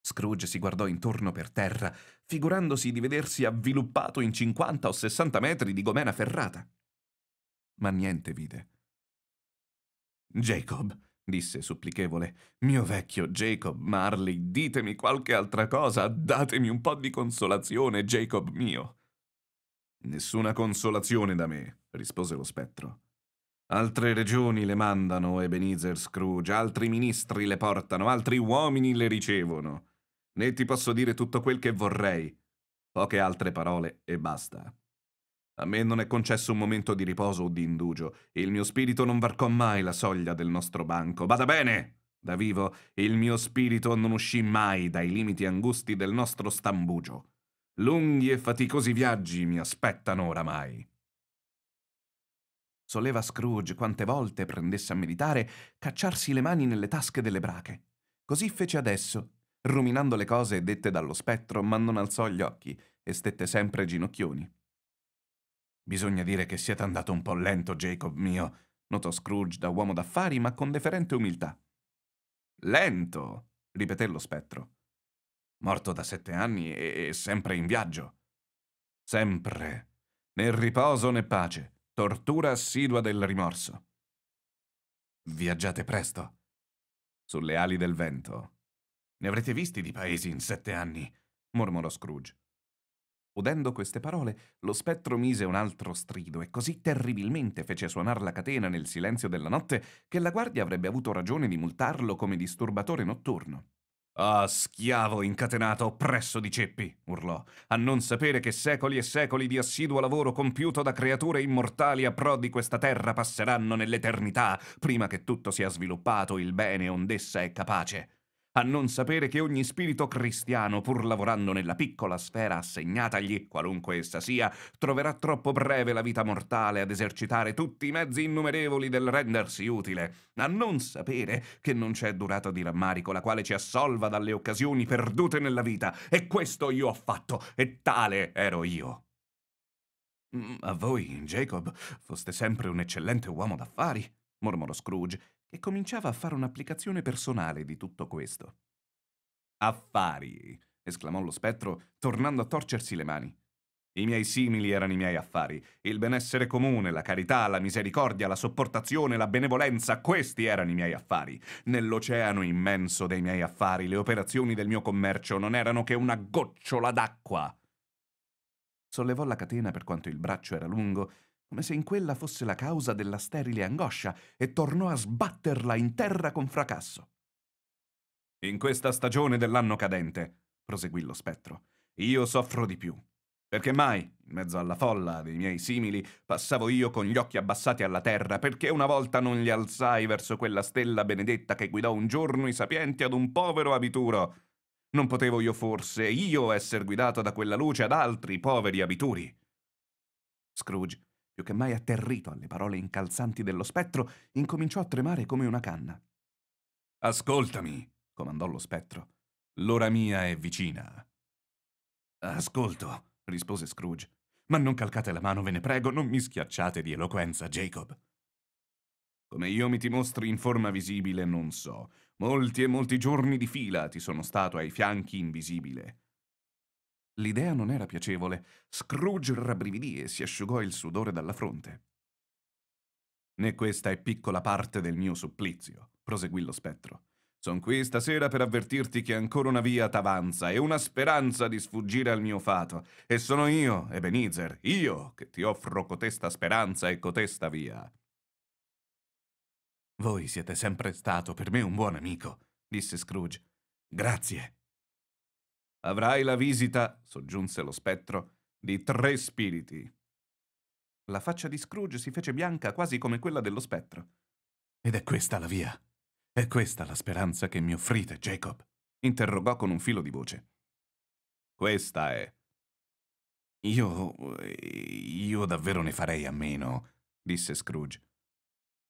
Scrooge si guardò intorno per terra, figurandosi di vedersi avviluppato in cinquanta o sessanta metri di gomena ferrata ma niente vide. Jacob, disse supplichevole, mio vecchio Jacob Marley, ditemi qualche altra cosa, datemi un po' di consolazione, Jacob mio. Nessuna consolazione da me, rispose lo spettro. Altre regioni le mandano Ebenezer Scrooge, altri ministri le portano, altri uomini le ricevono. Né ti posso dire tutto quel che vorrei. Poche altre parole e basta. A me non è concesso un momento di riposo o di indugio, il mio spirito non varcò mai la soglia del nostro banco. Bada bene! Da vivo, il mio spirito non uscì mai dai limiti angusti del nostro stambugio. Lunghi e faticosi viaggi mi aspettano oramai. Soleva Scrooge, quante volte prendesse a meditare, cacciarsi le mani nelle tasche delle brache. Così fece adesso, ruminando le cose dette dallo spettro, ma non alzò gli occhi e stette sempre ginocchioni. Bisogna dire che siete andato un po' lento, Jacob mio, notò Scrooge da uomo d'affari ma con deferente umiltà. Lento, ripeté lo spettro. Morto da sette anni e sempre in viaggio. Sempre. Né riposo né pace. Tortura assidua del rimorso. Viaggiate presto. Sulle ali del vento. Ne avrete visti di paesi in sette anni, mormorò Scrooge. Udendo queste parole, lo spettro mise un altro strido e così terribilmente fece suonare la catena nel silenzio della notte che la guardia avrebbe avuto ragione di multarlo come disturbatore notturno. Ah, schiavo incatenato oppresso di ceppi, urlò, a non sapere che secoli e secoli di assiduo lavoro compiuto da creature immortali a pro di questa terra passeranno nell'eternità, prima che tutto sia sviluppato il bene ond'essa è capace a non sapere che ogni spirito cristiano, pur lavorando nella piccola sfera assegnatagli, qualunque essa sia, troverà troppo breve la vita mortale ad esercitare tutti i mezzi innumerevoli del rendersi utile, a non sapere che non c'è durata di rammarico la quale ci assolva dalle occasioni perdute nella vita, e questo io ho fatto, e tale ero io. Mm, a voi, Jacob, foste sempre un eccellente uomo d'affari, mormorò Scrooge, che cominciava a fare un'applicazione personale di tutto questo. Affari! esclamò lo spettro, tornando a torcersi le mani. I miei simili erano i miei affari. Il benessere comune, la carità, la misericordia, la sopportazione, la benevolenza, questi erano i miei affari. Nell'oceano immenso dei miei affari, le operazioni del mio commercio non erano che una gocciola d'acqua. Sollevò la catena per quanto il braccio era lungo come se in quella fosse la causa della sterile angoscia, e tornò a sbatterla in terra con fracasso. In questa stagione dell'anno cadente, proseguì lo spettro, io soffro di più. Perché mai, in mezzo alla folla dei miei simili, passavo io con gli occhi abbassati alla terra, perché una volta non li alzai verso quella stella benedetta che guidò un giorno i sapienti ad un povero abituro? Non potevo io forse, io, essere guidato da quella luce ad altri poveri abituri? Scrooge più che mai atterrito alle parole incalzanti dello spettro, incominciò a tremare come una canna. Ascoltami, comandò lo spettro. L'ora mia è vicina. Ascolto, rispose Scrooge. Ma non calcate la mano, ve ne prego, non mi schiacciate di eloquenza, Jacob. Come io mi ti mostri in forma visibile, non so. Molti e molti giorni di fila ti sono stato ai fianchi invisibile. L'idea non era piacevole. Scrooge rabbrividì e si asciugò il sudore dalla fronte. Né questa è piccola parte del mio supplizio, proseguì lo spettro. Son qui stasera per avvertirti che ancora una via t'avanza e una speranza di sfuggire al mio fato. E sono io, Ebenezer, io, che ti offro cotesta speranza e cotesta via. Voi siete sempre stato per me un buon amico, disse Scrooge. Grazie. Avrai la visita, soggiunse lo spettro, di tre spiriti. La faccia di Scrooge si fece bianca quasi come quella dello spettro. Ed è questa la via. È questa la speranza che mi offrite, Jacob? interrogò con un filo di voce. Questa è. Io. io davvero ne farei a meno, disse Scrooge.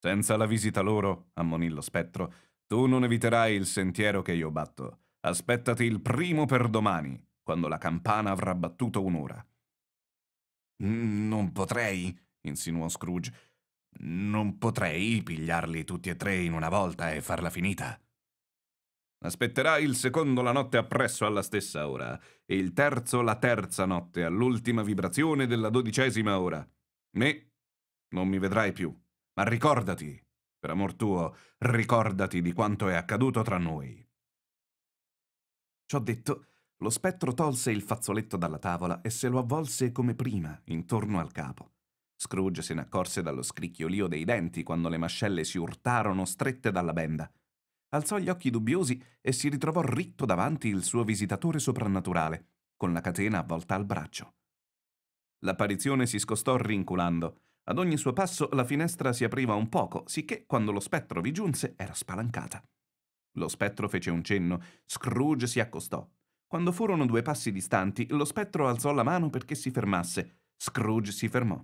Senza la visita loro, ammonì lo spettro, tu non eviterai il sentiero che io batto. Aspettati il primo per domani, quando la campana avrà battuto un'ora. Non potrei, insinuò Scrooge. Non potrei pigliarli tutti e tre in una volta e farla finita. Aspetterai il secondo la notte appresso alla stessa ora, e il terzo la terza notte, all'ultima vibrazione della dodicesima ora. Me non mi vedrai più, ma ricordati, per amor tuo, ricordati di quanto è accaduto tra noi. Ciò detto, lo spettro tolse il fazzoletto dalla tavola e se lo avvolse come prima, intorno al capo. Scrooge se ne accorse dallo scricchiolio dei denti quando le mascelle si urtarono strette dalla benda. Alzò gli occhi dubbiosi e si ritrovò ritto davanti il suo visitatore soprannaturale, con la catena avvolta al braccio. L'apparizione si scostò rinculando. Ad ogni suo passo la finestra si apriva un poco, sicché quando lo spettro vi giunse era spalancata. Lo spettro fece un cenno. Scrooge si accostò. Quando furono due passi distanti, lo spettro alzò la mano perché si fermasse. Scrooge si fermò.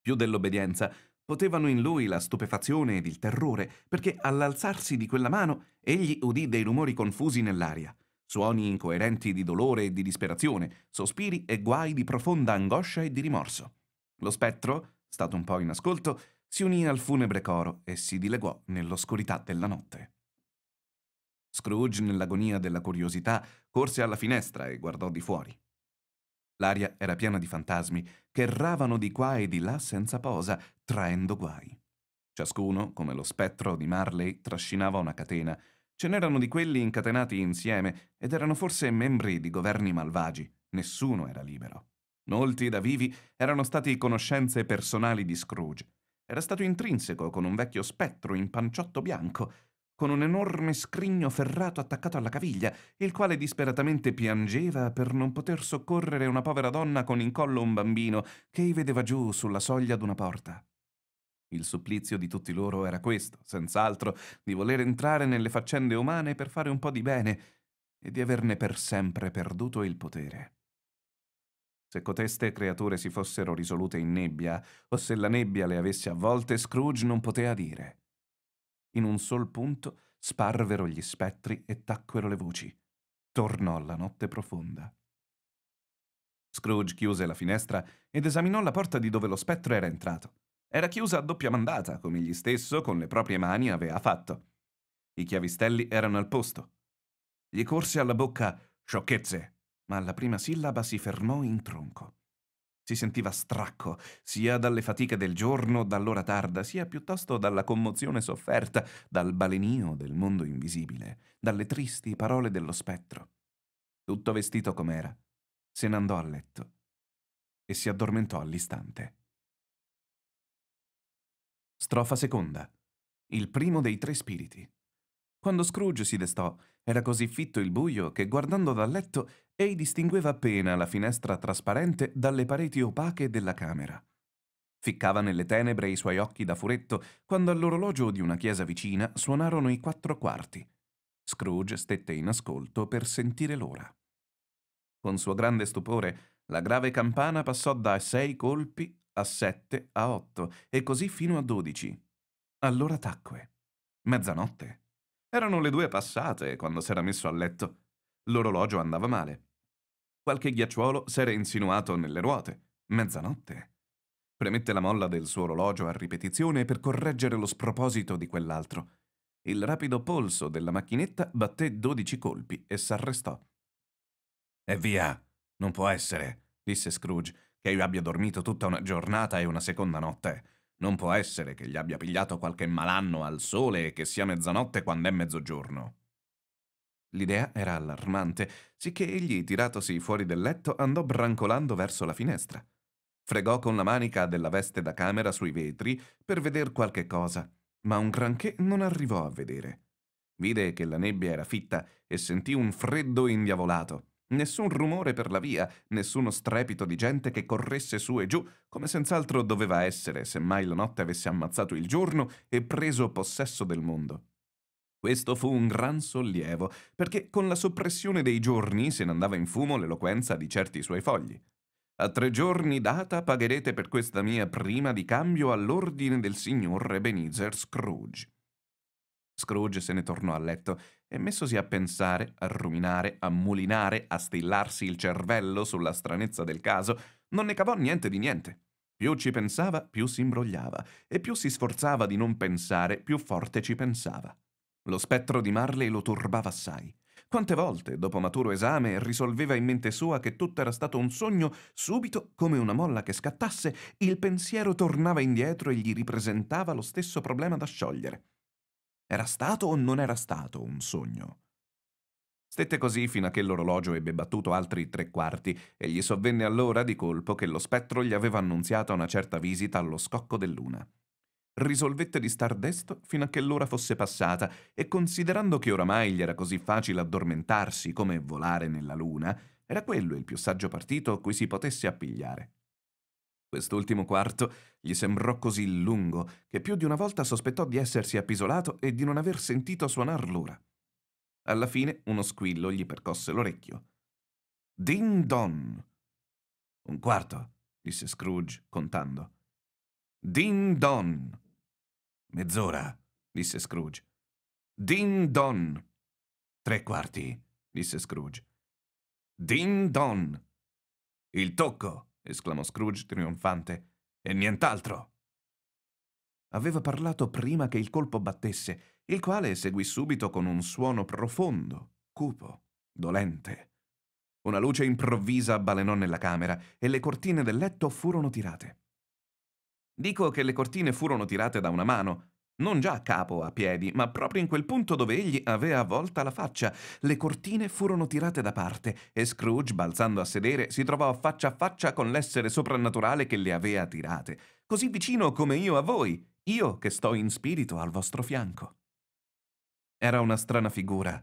Più dell'obbedienza, potevano in lui la stupefazione ed il terrore, perché all'alzarsi di quella mano egli udì dei rumori confusi nell'aria, suoni incoerenti di dolore e di disperazione, sospiri e guai di profonda angoscia e di rimorso. Lo spettro, stato un po' in ascolto, si unì al funebre coro e si dileguò nell'oscurità della notte. Scrooge, nell'agonia della curiosità, corse alla finestra e guardò di fuori. L'aria era piena di fantasmi che erravano di qua e di là senza posa, traendo guai. Ciascuno, come lo spettro di Marley, trascinava una catena. Ce n'erano di quelli incatenati insieme ed erano forse membri di governi malvagi. Nessuno era libero. Molti da vivi erano stati conoscenze personali di Scrooge. Era stato intrinseco con un vecchio spettro in panciotto bianco con un enorme scrigno ferrato attaccato alla caviglia, il quale disperatamente piangeva per non poter soccorrere una povera donna con in collo un bambino che i vedeva giù sulla soglia d'una porta. Il supplizio di tutti loro era questo, senz'altro, di voler entrare nelle faccende umane per fare un po' di bene e di averne per sempre perduto il potere. Se coteste creature si fossero risolute in nebbia, o se la nebbia le avesse avvolte, Scrooge non poteva dire. In un sol punto sparvero gli spettri e tacquero le voci. Tornò la notte profonda. Scrooge chiuse la finestra ed esaminò la porta di dove lo spettro era entrato. Era chiusa a doppia mandata, come egli stesso con le proprie mani aveva fatto. I chiavistelli erano al posto. Gli corse alla bocca sciocchezze, ma alla prima sillaba si fermò in tronco. Si sentiva stracco, sia dalle fatiche del giorno, dall'ora tarda, sia piuttosto dalla commozione sofferta, dal balenio del mondo invisibile, dalle tristi parole dello spettro. Tutto vestito com'era, se ne andò a letto e si addormentò all'istante. Strofa seconda. Il primo dei tre spiriti. Quando Scrooge si destò, era così fitto il buio che guardando dal letto Ei distingueva appena la finestra trasparente dalle pareti opache della camera. Ficcava nelle tenebre i suoi occhi da furetto quando all'orologio di una chiesa vicina suonarono i quattro quarti. Scrooge stette in ascolto per sentire l'ora. Con suo grande stupore, la grave campana passò da sei colpi a sette a otto e così fino a dodici. Allora tacque. Mezzanotte. Erano le due passate quando s'era messo a letto. L'orologio andava male. Qualche ghiacciolo s'era insinuato nelle ruote. Mezzanotte. Premette la molla del suo orologio a ripetizione per correggere lo sproposito di quell'altro. Il rapido polso della macchinetta batté dodici colpi e s'arrestò. E via! Non può essere, disse Scrooge, che io abbia dormito tutta una giornata e una seconda notte. Non può essere che gli abbia pigliato qualche malanno al sole e che sia mezzanotte quando è mezzogiorno. L'idea era allarmante, sicché egli, tiratosi fuori del letto, andò brancolando verso la finestra. Fregò con la manica della veste da camera sui vetri per veder qualche cosa, ma un granché non arrivò a vedere. Vide che la nebbia era fitta e sentì un freddo indiavolato. Nessun rumore per la via, nessuno strepito di gente che corresse su e giù, come senz'altro doveva essere se mai la notte avesse ammazzato il giorno e preso possesso del mondo. Questo fu un gran sollievo, perché con la soppressione dei giorni se ne andava in fumo l'eloquenza di certi suoi fogli. A tre giorni data pagherete per questa mia prima di cambio all'ordine del signor Ebenezer Scrooge. Scrooge se ne tornò a letto e messosi a pensare, a ruminare, a mulinare, a stillarsi il cervello sulla stranezza del caso, non ne cavò niente di niente. Più ci pensava, più si imbrogliava, e più si sforzava di non pensare, più forte ci pensava. Lo spettro di Marley lo turbava assai. Quante volte, dopo maturo esame, risolveva in mente sua che tutto era stato un sogno, subito, come una molla che scattasse, il pensiero tornava indietro e gli ripresentava lo stesso problema da sciogliere. Era stato o non era stato un sogno? Stette così fino a che l'orologio ebbe battuto altri tre quarti e gli sovvenne allora di colpo che lo spettro gli aveva annunziato una certa visita allo scocco dell'una risolvette di star desto fino a che l'ora fosse passata e considerando che oramai gli era così facile addormentarsi come volare nella luna, era quello il più saggio partito a cui si potesse appigliare. Quest'ultimo quarto gli sembrò così lungo che più di una volta sospettò di essersi appisolato e di non aver sentito suonar l'ora. Alla fine uno squillo gli percosse l'orecchio. Ding don! Un quarto, disse Scrooge, contando. Din don. Mezz'ora, disse Scrooge. Din don. Tre quarti, disse Scrooge. Din don. Il tocco, esclamò Scrooge trionfante, e nient'altro. Aveva parlato prima che il colpo battesse, il quale seguì subito con un suono profondo, cupo, dolente. Una luce improvvisa balenò nella camera e le cortine del letto furono tirate. Dico che le cortine furono tirate da una mano, non già a capo, a piedi, ma proprio in quel punto dove egli aveva avvolta la faccia. Le cortine furono tirate da parte e Scrooge, balzando a sedere, si trovò faccia a faccia con l'essere soprannaturale che le aveva tirate, così vicino come io a voi, io che sto in spirito al vostro fianco. Era una strana figura,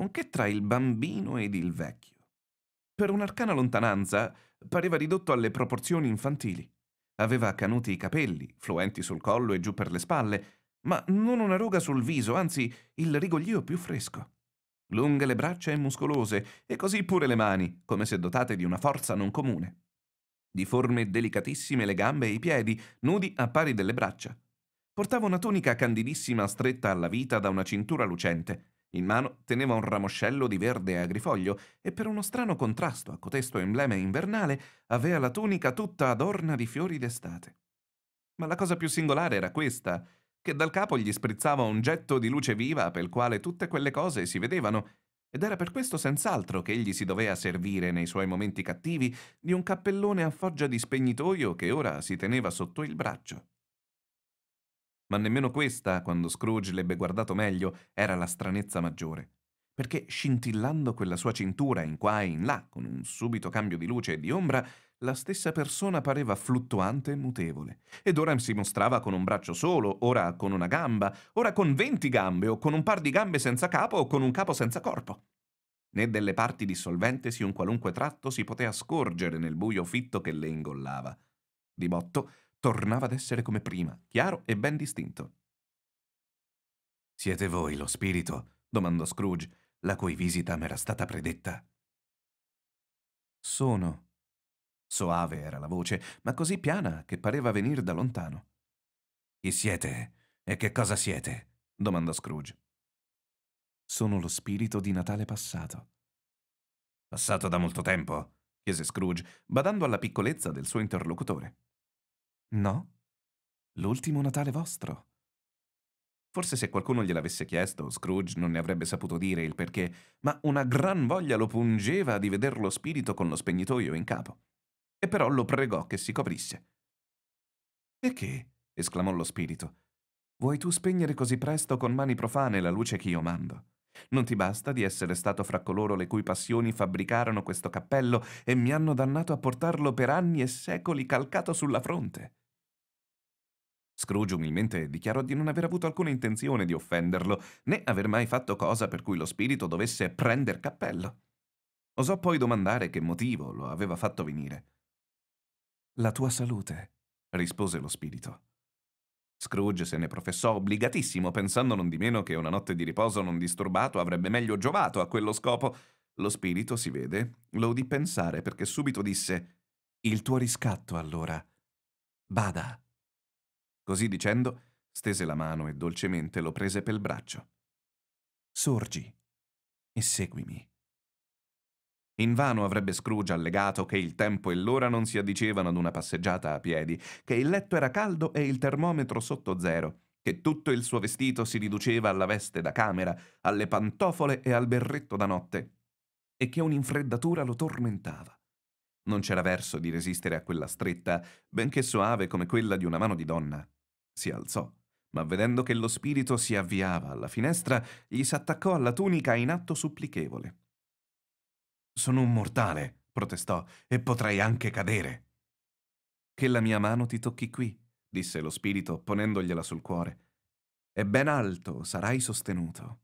un che tra il bambino ed il vecchio. Per un'arcana lontananza pareva ridotto alle proporzioni infantili. Aveva canuti i capelli, fluenti sul collo e giù per le spalle, ma non una ruga sul viso, anzi il rigoglio più fresco. Lunghe le braccia e muscolose, e così pure le mani, come se dotate di una forza non comune. Di forme delicatissime le gambe e i piedi, nudi a pari delle braccia. Portava una tunica candidissima stretta alla vita da una cintura lucente, in mano teneva un ramoscello di verde agrifoglio e per uno strano contrasto a cotesto emblema invernale aveva la tunica tutta adorna di fiori d'estate. Ma la cosa più singolare era questa, che dal capo gli sprizzava un getto di luce viva per il quale tutte quelle cose si vedevano, ed era per questo senz'altro che egli si doveva servire nei suoi momenti cattivi di un cappellone a foggia di spegnitoio che ora si teneva sotto il braccio. Ma nemmeno questa, quando Scrooge l'ebbe guardato meglio, era la stranezza maggiore. Perché scintillando quella sua cintura in qua e in là, con un subito cambio di luce e di ombra, la stessa persona pareva fluttuante e mutevole, ed ora si mostrava con un braccio solo, ora con una gamba, ora con venti gambe, o con un par di gambe senza capo, o con un capo senza corpo. Né delle parti dissolventesi un qualunque tratto si poteva scorgere nel buio fitto che le ingollava. Di botto tornava ad essere come prima, chiaro e ben distinto. Siete voi lo spirito? domandò Scrooge, la cui visita m'era stata predetta. Sono. Soave era la voce, ma così piana che pareva venir da lontano. Chi siete? E che cosa siete? domandò Scrooge. Sono lo spirito di Natale passato. Passato da molto tempo? chiese Scrooge, badando alla piccolezza del suo interlocutore. No? L'ultimo Natale vostro. Forse se qualcuno gliel'avesse chiesto, Scrooge non ne avrebbe saputo dire il perché, ma una gran voglia lo pungeva di veder lo spirito con lo spegnitoio in capo. E però lo pregò che si coprisse. Perché? esclamò lo spirito. Vuoi tu spegnere così presto con mani profane la luce che io mando? Non ti basta di essere stato fra coloro le cui passioni fabbricarono questo cappello e mi hanno dannato a portarlo per anni e secoli calcato sulla fronte? Scrooge umilmente dichiarò di non aver avuto alcuna intenzione di offenderlo, né aver mai fatto cosa per cui lo spirito dovesse prender cappello. Osò poi domandare che motivo lo aveva fatto venire. La tua salute, rispose lo spirito. Scrooge se ne professò obbligatissimo, pensando non di meno che una notte di riposo non disturbato avrebbe meglio giovato a quello scopo. Lo spirito, si vede, lo udì pensare perché subito disse: Il tuo riscatto allora. Bada, Così dicendo, stese la mano e dolcemente lo prese pel braccio. Sorgi e seguimi. Invano avrebbe Scrooge allegato che il tempo e l'ora non si addicevano ad una passeggiata a piedi, che il letto era caldo e il termometro sotto zero, che tutto il suo vestito si riduceva alla veste da camera, alle pantofole e al berretto da notte, e che un'infreddatura lo tormentava. Non c'era verso di resistere a quella stretta, benché soave come quella di una mano di donna si alzò, ma vedendo che lo spirito si avviava alla finestra, gli s'attaccò alla tunica in atto supplichevole. Sono un mortale, protestò, e potrei anche cadere. Che la mia mano ti tocchi qui, disse lo spirito, ponendogliela sul cuore. E ben alto sarai sostenuto.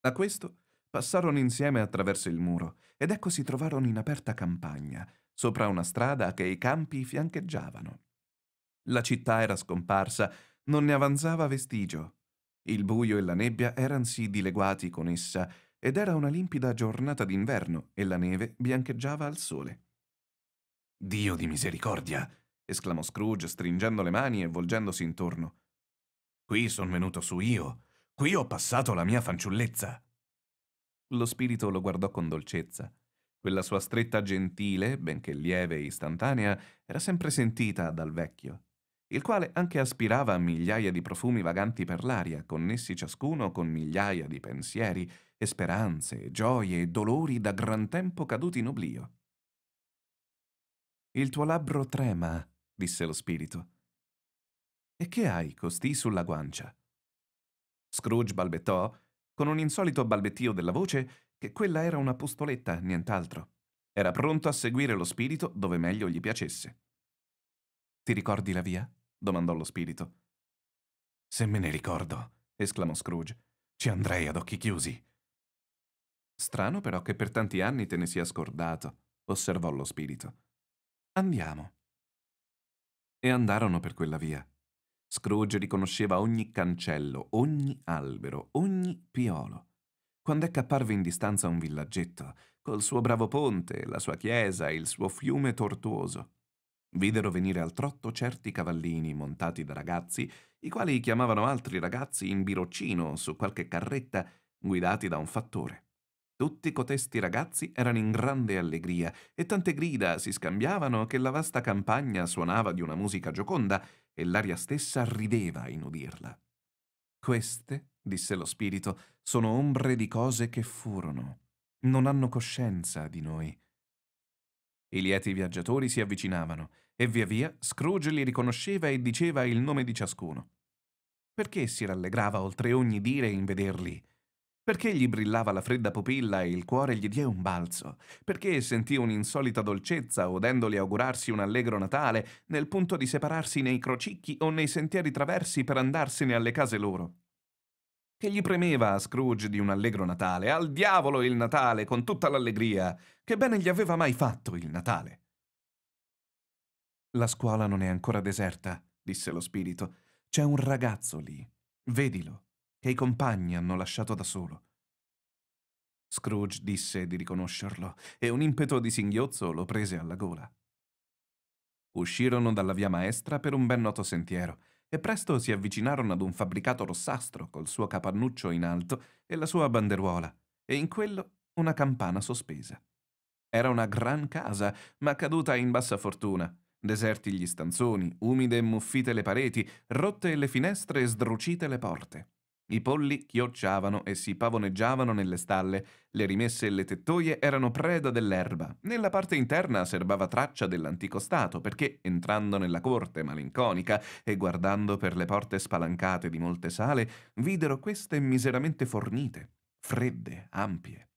A questo passarono insieme attraverso il muro, ed ecco si trovarono in aperta campagna, sopra una strada che i campi fiancheggiavano. La città era scomparsa, non ne avanzava vestigio. Il buio e la nebbia eransi dileguati con essa ed era una limpida giornata d'inverno e la neve biancheggiava al sole. Dio di misericordia! esclamò Scrooge stringendo le mani e volgendosi intorno. Qui son venuto su io, qui ho passato la mia fanciullezza. Lo spirito lo guardò con dolcezza. Quella sua stretta gentile, benché lieve e istantanea, era sempre sentita dal vecchio il quale anche aspirava a migliaia di profumi vaganti per l'aria, connessi ciascuno con migliaia di pensieri, e speranze, gioie e dolori da gran tempo caduti in oblio. Il tuo labbro trema, disse lo spirito. E che hai costì sulla guancia? Scrooge balbettò, con un insolito balbettio della voce, che quella era una pustoletta, nient'altro. Era pronto a seguire lo spirito dove meglio gli piacesse. Ti ricordi la via? domandò lo spirito. Se me ne ricordo, esclamò Scrooge, ci andrei ad occhi chiusi. Strano però che per tanti anni te ne sia scordato, osservò lo spirito. Andiamo. E andarono per quella via. Scrooge riconosceva ogni cancello, ogni albero, ogni piolo. Quando ecco apparve in distanza un villaggetto, col suo bravo ponte, la sua chiesa e il suo fiume tortuoso. Videro venire al trotto certi cavallini montati da ragazzi, i quali chiamavano altri ragazzi in biroccino su qualche carretta guidati da un fattore. Tutti cotesti ragazzi erano in grande allegria e tante grida si scambiavano che la vasta campagna suonava di una musica gioconda e l'aria stessa rideva in udirla. Queste, disse lo spirito, sono ombre di cose che furono. Non hanno coscienza di noi. I lieti viaggiatori si avvicinavano e via via Scrooge li riconosceva e diceva il nome di ciascuno. Perché si rallegrava oltre ogni dire in vederli? Perché gli brillava la fredda pupilla e il cuore gli diè un balzo? Perché sentì un'insolita dolcezza udendoli augurarsi un allegro Natale nel punto di separarsi nei crocicchi o nei sentieri traversi per andarsene alle case loro? Che gli premeva a Scrooge di un allegro Natale, al diavolo il Natale con tutta l'allegria, che bene gli aveva mai fatto il Natale. La scuola non è ancora deserta, disse lo spirito. C'è un ragazzo lì. Vedilo, che i compagni hanno lasciato da solo. Scrooge disse di riconoscerlo e un impeto di singhiozzo lo prese alla gola. Uscirono dalla via maestra per un ben noto sentiero e presto si avvicinarono ad un fabbricato rossastro col suo capannuccio in alto e la sua banderuola, e in quello una campana sospesa. Era una gran casa, ma caduta in bassa fortuna, Deserti gli stanzoni, umide e muffite le pareti, rotte le finestre e sdrucite le porte. I polli chiocciavano e si pavoneggiavano nelle stalle, le rimesse e le tettoie erano preda dell'erba. Nella parte interna serbava traccia dell'antico stato, perché, entrando nella corte malinconica e guardando per le porte spalancate di molte sale, videro queste miseramente fornite, fredde, ampie.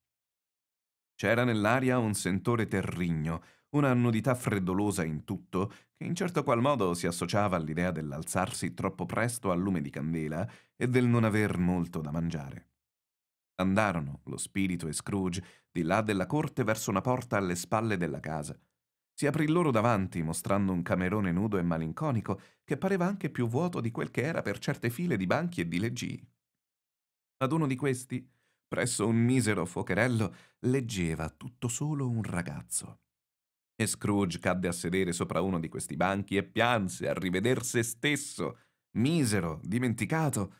C'era nell'aria un sentore terrigno, una nudità freddolosa in tutto, che in certo qual modo si associava all'idea dell'alzarsi troppo presto al lume di candela e del non aver molto da mangiare. Andarono, lo spirito e Scrooge, di là della corte verso una porta alle spalle della casa. Si aprì loro davanti, mostrando un camerone nudo e malinconico, che pareva anche più vuoto di quel che era per certe file di banchi e di leggii. Ad uno di questi, presso un misero fuocherello, leggeva tutto solo un ragazzo. E Scrooge cadde a sedere sopra uno di questi banchi e pianse a riveder se stesso, misero, dimenticato,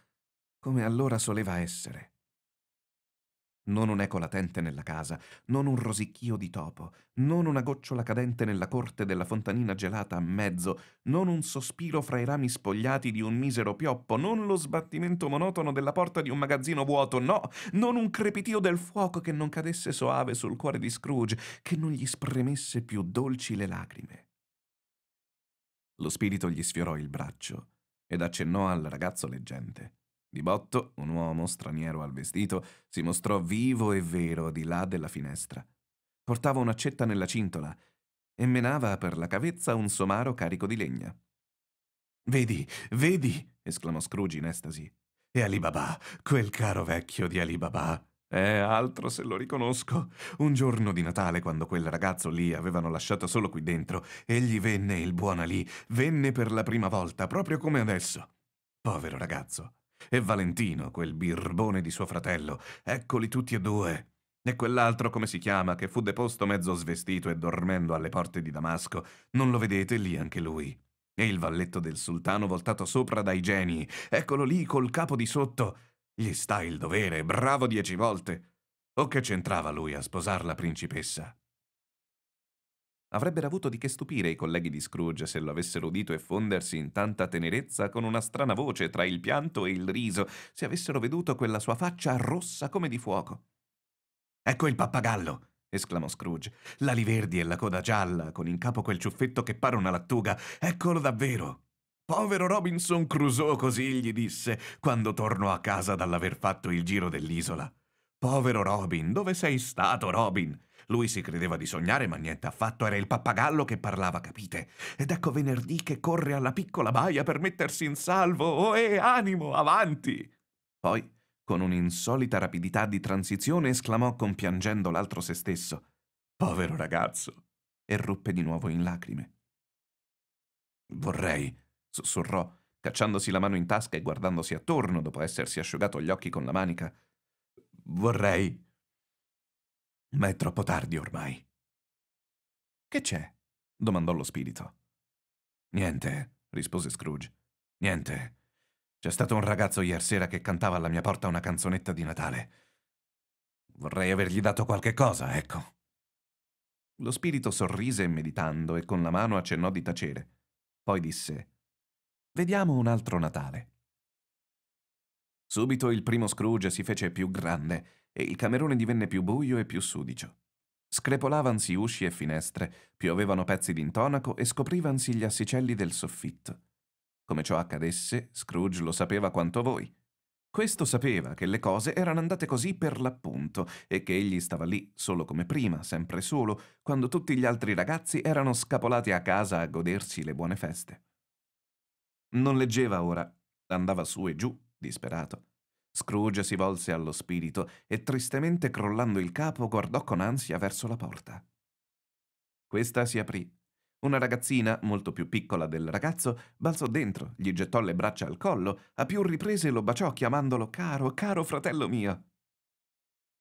come allora soleva essere non un'eco latente nella casa, non un rosicchio di topo, non una gocciola cadente nella corte della fontanina gelata a mezzo, non un sospiro fra i rami spogliati di un misero pioppo, non lo sbattimento monotono della porta di un magazzino vuoto, no, non un crepitio del fuoco che non cadesse soave sul cuore di Scrooge, che non gli spremesse più dolci le lacrime. Lo spirito gli sfiorò il braccio ed accennò al ragazzo leggente. Di botto, un uomo straniero al vestito si mostrò vivo e vero di là della finestra. Portava un'accetta nella cintola e menava per la cavezza un somaro carico di legna. Vedi, vedi! esclamò Scrooge in estasi. E Alibaba, quel caro vecchio di Alibaba. Eh, altro se lo riconosco. Un giorno di Natale, quando quel ragazzo lì avevano lasciato solo qui dentro, egli venne, il buon Ali, venne per la prima volta, proprio come adesso. Povero ragazzo. E Valentino, quel birbone di suo fratello, eccoli tutti e due. E quell'altro, come si chiama, che fu deposto mezzo svestito e dormendo alle porte di Damasco, non lo vedete lì anche lui. E il valletto del sultano voltato sopra dai genii, eccolo lì col capo di sotto. Gli sta il dovere, bravo dieci volte. O che c'entrava lui a sposar la principessa? Avrebbero avuto di che stupire i colleghi di Scrooge se lo avessero udito effondersi in tanta tenerezza con una strana voce tra il pianto e il riso, se avessero veduto quella sua faccia rossa come di fuoco. Ecco il pappagallo! esclamò Scrooge. L'ali verdi e la coda gialla, con in capo quel ciuffetto che pare una lattuga. Eccolo davvero! Povero Robinson Crusoe, così gli disse, quando tornò a casa dall'aver fatto il giro dell'isola. Povero Robin, dove sei stato, Robin? Lui si credeva di sognare, ma niente affatto, era il pappagallo che parlava, capite? Ed ecco venerdì che corre alla piccola baia per mettersi in salvo. Oh, eh, animo, avanti! Poi, con un'insolita rapidità di transizione, esclamò compiangendo l'altro se stesso. Povero ragazzo! E ruppe di nuovo in lacrime. Vorrei, sussurrò, cacciandosi la mano in tasca e guardandosi attorno dopo essersi asciugato gli occhi con la manica. Vorrei ma è troppo tardi ormai. Che c'è? domandò lo spirito. Niente, rispose Scrooge. Niente. C'è stato un ragazzo iersera che cantava alla mia porta una canzonetta di Natale. Vorrei avergli dato qualche cosa, ecco. Lo spirito sorrise meditando e con la mano accennò di tacere. Poi disse, Vediamo un altro Natale. Subito il primo Scrooge si fece più grande e il camerone divenne più buio e più sudicio. Screpolavansi usci e finestre, piovevano pezzi d'intonaco e scoprivansi gli assicelli del soffitto. Come ciò accadesse, Scrooge lo sapeva quanto voi. Questo sapeva che le cose erano andate così per l'appunto e che egli stava lì, solo come prima, sempre solo, quando tutti gli altri ragazzi erano scapolati a casa a godersi le buone feste. Non leggeva ora, andava su e giù, disperato. Scrooge si volse allo spirito e tristemente crollando il capo guardò con ansia verso la porta. Questa si aprì. Una ragazzina, molto più piccola del ragazzo, balzò dentro, gli gettò le braccia al collo, a più riprese lo baciò chiamandolo caro, caro fratello mio.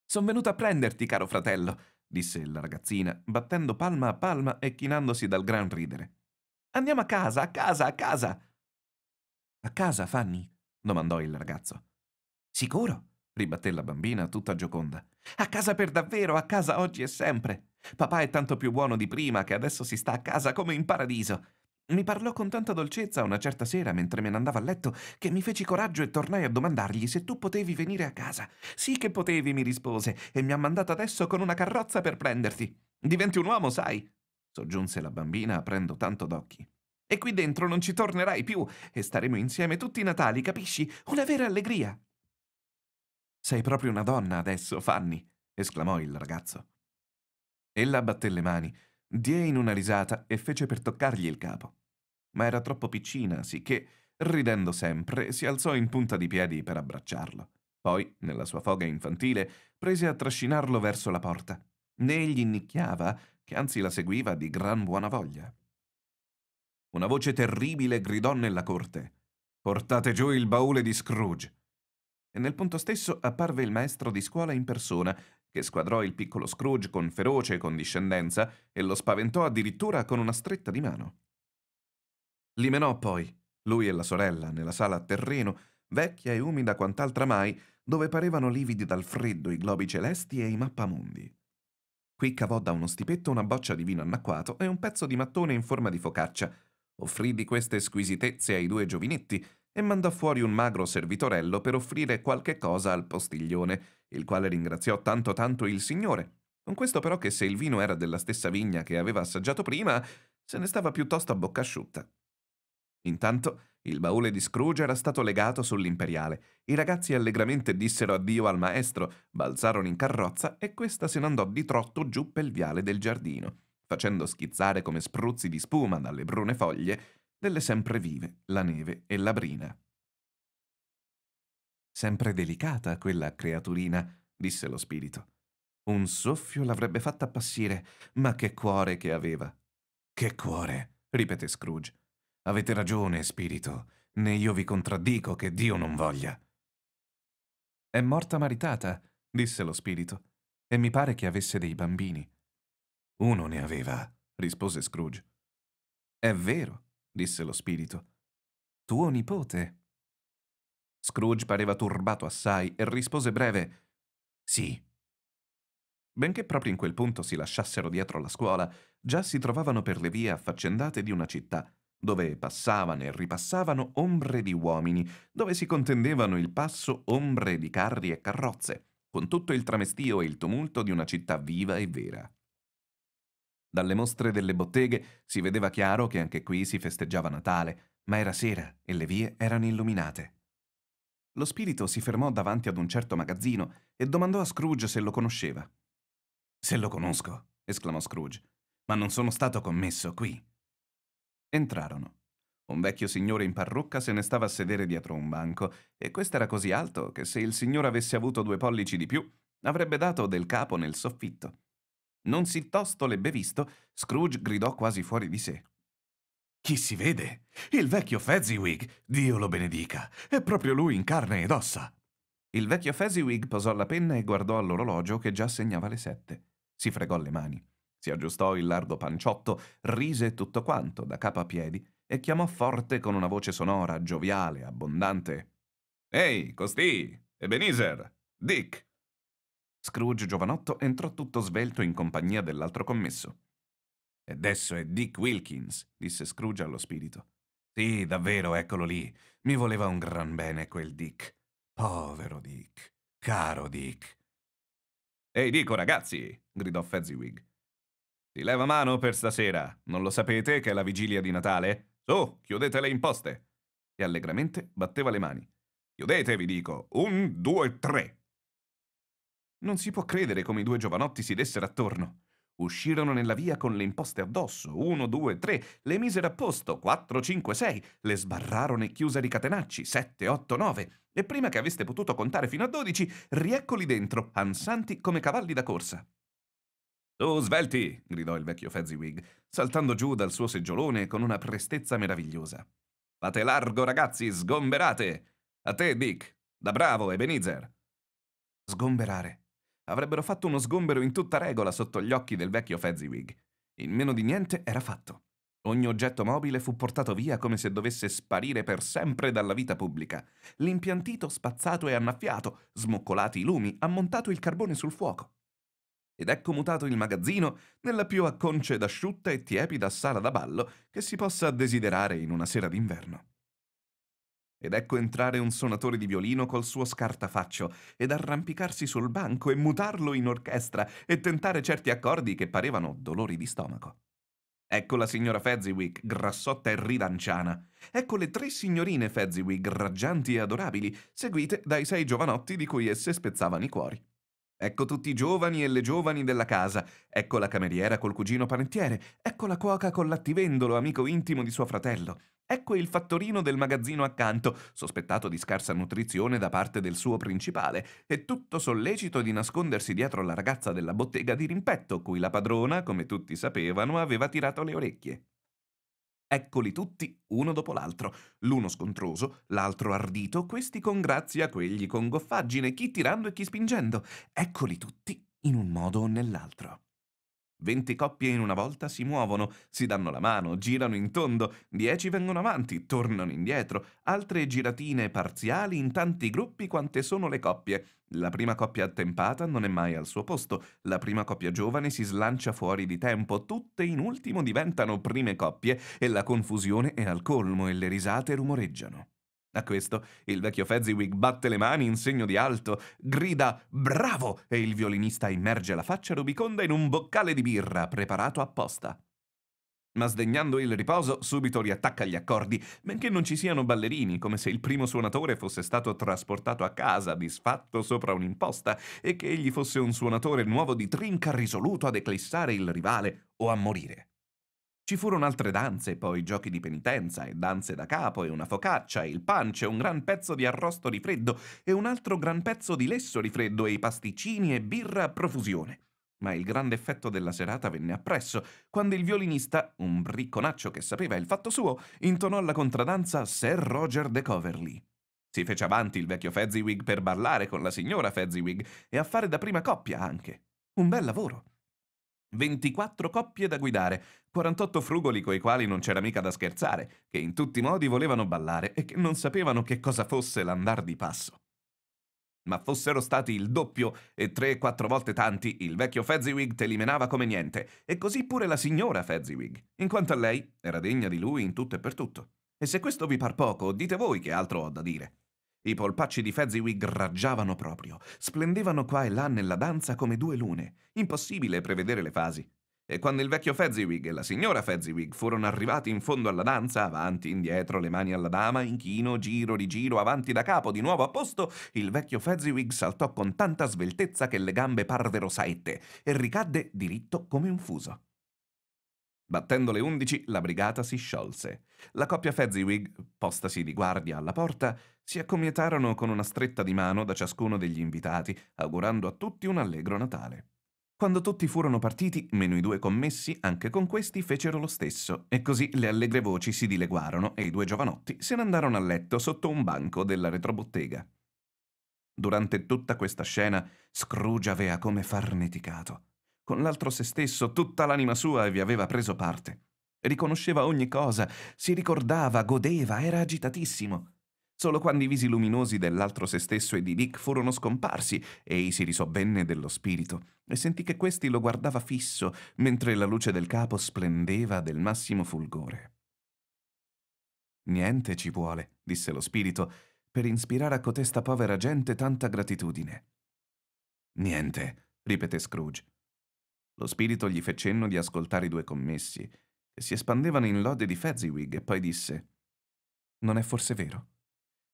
Son venuta a prenderti, caro fratello, disse la ragazzina, battendo palma a palma e chinandosi dal gran ridere. Andiamo a casa, a casa, a casa. A casa, Fanny? domandò il ragazzo. Sicuro? ribatté la bambina tutta gioconda. A casa per davvero, a casa oggi e sempre. Papà è tanto più buono di prima che adesso si sta a casa come in paradiso. Mi parlò con tanta dolcezza una certa sera mentre me ne andavo a letto che mi feci coraggio e tornai a domandargli se tu potevi venire a casa. Sì che potevi, mi rispose, e mi ha mandato adesso con una carrozza per prenderti. Diventi un uomo, sai, soggiunse la bambina aprendo tanto d'occhi. E qui dentro non ci tornerai più e staremo insieme tutti i Natali, capisci? Una vera allegria. Sei proprio una donna adesso, Fanny, esclamò il ragazzo. Ella batté le mani, diè in una risata e fece per toccargli il capo. Ma era troppo piccina, sicché, ridendo sempre, si alzò in punta di piedi per abbracciarlo. Poi, nella sua foga infantile, prese a trascinarlo verso la porta. Né egli nicchiava, che anzi la seguiva di gran buona voglia. Una voce terribile gridò nella corte. Portate giù il baule di Scrooge e nel punto stesso apparve il maestro di scuola in persona, che squadrò il piccolo Scrooge con feroce condiscendenza e lo spaventò addirittura con una stretta di mano. Li menò poi, lui e la sorella, nella sala a terreno, vecchia e umida quant'altra mai, dove parevano lividi dal freddo i globi celesti e i mappamondi. Qui cavò da uno stipetto una boccia di vino anacquato e un pezzo di mattone in forma di focaccia, offrì di queste squisitezze ai due giovinetti e mandò fuori un magro servitorello per offrire qualche cosa al postiglione, il quale ringraziò tanto tanto il signore, con questo però che se il vino era della stessa vigna che aveva assaggiato prima, se ne stava piuttosto a bocca asciutta. Intanto il baule di Scrooge era stato legato sull'imperiale. I ragazzi allegramente dissero addio al maestro, balzarono in carrozza e questa se ne andò di trotto giù pel viale del giardino, facendo schizzare come spruzzi di spuma dalle brune foglie delle sempre vive, la neve e la brina. Sempre delicata quella creaturina, disse lo spirito. Un soffio l'avrebbe fatta appassire, ma che cuore che aveva. Che cuore, ripeté Scrooge. Avete ragione, spirito, né io vi contraddico che Dio non voglia. È morta maritata, disse lo spirito, e mi pare che avesse dei bambini. Uno ne aveva, rispose Scrooge. È vero, disse lo spirito. Tuo nipote. Scrooge pareva turbato assai e rispose breve Sì. Benché proprio in quel punto si lasciassero dietro la scuola, già si trovavano per le vie affaccendate di una città, dove passavano e ripassavano ombre di uomini, dove si contendevano il passo ombre di carri e carrozze, con tutto il tramestio e il tumulto di una città viva e vera. Dalle mostre delle botteghe si vedeva chiaro che anche qui si festeggiava Natale, ma era sera e le vie erano illuminate. Lo spirito si fermò davanti ad un certo magazzino e domandò a Scrooge se lo conosceva. Se lo conosco, esclamò Scrooge, ma non sono stato commesso qui. Entrarono. Un vecchio signore in parrucca se ne stava a sedere dietro un banco, e questo era così alto che se il signore avesse avuto due pollici di più, avrebbe dato del capo nel soffitto. Non si tosto l'ebbe visto, Scrooge gridò quasi fuori di sé. Chi si vede? Il vecchio Fezziwig, Dio lo benedica, è proprio lui in carne ed ossa. Il vecchio Fezziwig posò la penna e guardò all'orologio che già segnava le sette. Si fregò le mani, si aggiustò il lardo panciotto, rise tutto quanto, da capo a piedi, e chiamò forte con una voce sonora, gioviale, abbondante. Ehi, Costì, Ebenezer, Dick, Scrooge giovanotto entrò tutto svelto in compagnia dell'altro commesso. Ed esso è Dick Wilkins, disse Scrooge allo spirito. Sì, davvero, eccolo lì. Mi voleva un gran bene quel Dick. Povero Dick. Caro Dick. Ehi, dico ragazzi, gridò Fezziwig. Si leva mano per stasera. Non lo sapete che è la vigilia di Natale? Su, chiudete le imposte. E allegramente batteva le mani. Chiudete, vi dico. Un, due, tre. Non si può credere come i due giovanotti si dessero attorno. Uscirono nella via con le imposte addosso, uno, due, tre, le misero a posto, quattro, cinque, sei, le sbarrarono e chiusero i catenacci, sette, otto, nove, e prima che aveste potuto contare fino a dodici, rieccoli dentro, ansanti come cavalli da corsa. Tu svelti! gridò il vecchio Fezziwig, saltando giù dal suo seggiolone con una prestezza meravigliosa. Fate largo, ragazzi, sgomberate! A te, Dick, da bravo, Ebenezer! Sgomberare avrebbero fatto uno sgombero in tutta regola sotto gli occhi del vecchio Fezziwig. In meno di niente era fatto. Ogni oggetto mobile fu portato via come se dovesse sparire per sempre dalla vita pubblica. L'impiantito spazzato e annaffiato, smoccolati i lumi, ammontato il carbone sul fuoco. Ed ecco mutato il magazzino nella più acconce ed asciutta e tiepida sala da ballo che si possa desiderare in una sera d'inverno. Ed ecco entrare un suonatore di violino col suo scartafaccio, ed arrampicarsi sul banco e mutarlo in orchestra e tentare certi accordi che parevano dolori di stomaco. Ecco la signora Fezziwig, grassotta e ridanciana. Ecco le tre signorine Fezziwig, raggianti e adorabili, seguite dai sei giovanotti di cui esse spezzavano i cuori. Ecco tutti i giovani e le giovani della casa, ecco la cameriera col cugino panettiere. ecco la cuoca con l'attivendolo, amico intimo di suo fratello, ecco il fattorino del magazzino accanto, sospettato di scarsa nutrizione da parte del suo principale, e tutto sollecito di nascondersi dietro la ragazza della bottega di rimpetto, cui la padrona, come tutti sapevano, aveva tirato le orecchie. Eccoli tutti, uno dopo l'altro, l'uno scontroso, l'altro ardito, questi con grazia, quegli con goffaggine, chi tirando e chi spingendo. Eccoli tutti, in un modo o nell'altro. Venti coppie in una volta si muovono, si danno la mano, girano in tondo, dieci vengono avanti, tornano indietro, altre giratine parziali in tanti gruppi quante sono le coppie. La prima coppia attempata non è mai al suo posto, la prima coppia giovane si slancia fuori di tempo, tutte in ultimo diventano prime coppie e la confusione è al colmo e le risate rumoreggiano. A questo il vecchio Fezziwig batte le mani in segno di alto, grida Bravo! e il violinista immerge la faccia rubiconda in un boccale di birra preparato apposta. Ma sdegnando il riposo, subito riattacca gli accordi, benché non ci siano ballerini, come se il primo suonatore fosse stato trasportato a casa, disfatto sopra un'imposta, e che egli fosse un suonatore nuovo di trinca risoluto ad eclissare il rivale o a morire. Ci furono altre danze, poi giochi di penitenza e danze da capo e una focaccia e il pance, un gran pezzo di arrosto di freddo, e un altro gran pezzo di lesso di freddo, e i pasticcini e birra a profusione. Ma il grande effetto della serata venne appresso, quando il violinista, un bricconaccio che sapeva il fatto suo, intonò la contradanza Sir Roger de Coverley. Si fece avanti il vecchio Fezziwig per ballare con la signora Fezziwig e a fare da prima coppia anche. Un bel lavoro. 24 coppie da guidare, 48 frugoli coi quali non c'era mica da scherzare, che in tutti i modi volevano ballare e che non sapevano che cosa fosse l'andar di passo. Ma fossero stati il doppio e 3 quattro volte tanti, il vecchio Fezziwig te li menava come niente, e così pure la signora Fezziwig, in quanto a lei era degna di lui in tutto e per tutto. E se questo vi par poco, dite voi che altro ho da dire. I polpacci di Fezziwig raggiavano proprio, splendevano qua e là nella danza come due lune. Impossibile prevedere le fasi. E quando il vecchio Fezziwig e la signora Fezziwig furono arrivati in fondo alla danza, avanti, indietro, le mani alla dama, inchino, giro, rigiro, avanti da capo, di nuovo a posto, il vecchio Fezziwig saltò con tanta sveltezza che le gambe parvero saette e ricadde diritto come un fuso. Battendo le undici, la brigata si sciolse. La coppia Fezziwig, postasi di guardia alla porta, si accomiatarono con una stretta di mano da ciascuno degli invitati, augurando a tutti un allegro Natale. Quando tutti furono partiti, meno i due commessi, anche con questi fecero lo stesso, e così le allegre voci si dileguarono e i due giovanotti se ne andarono a letto sotto un banco della retrobottega. Durante tutta questa scena, Scrooge aveva come farneticato. Con l'altro se stesso, tutta l'anima sua vi aveva preso parte. Riconosceva ogni cosa, si ricordava, godeva, era agitatissimo. Solo quando i visi luminosi dell'altro se stesso e di Dick furono scomparsi, ei si risovvenne dello spirito e sentì che questi lo guardava fisso mentre la luce del capo splendeva del massimo fulgore. Niente ci vuole, disse lo spirito, per ispirare a cotesta povera gente tanta gratitudine. Niente, ripeté Scrooge. Lo spirito gli fe cenno di ascoltare i due commessi, che si espandevano in lode di Fezziwig, e poi disse Non è forse vero?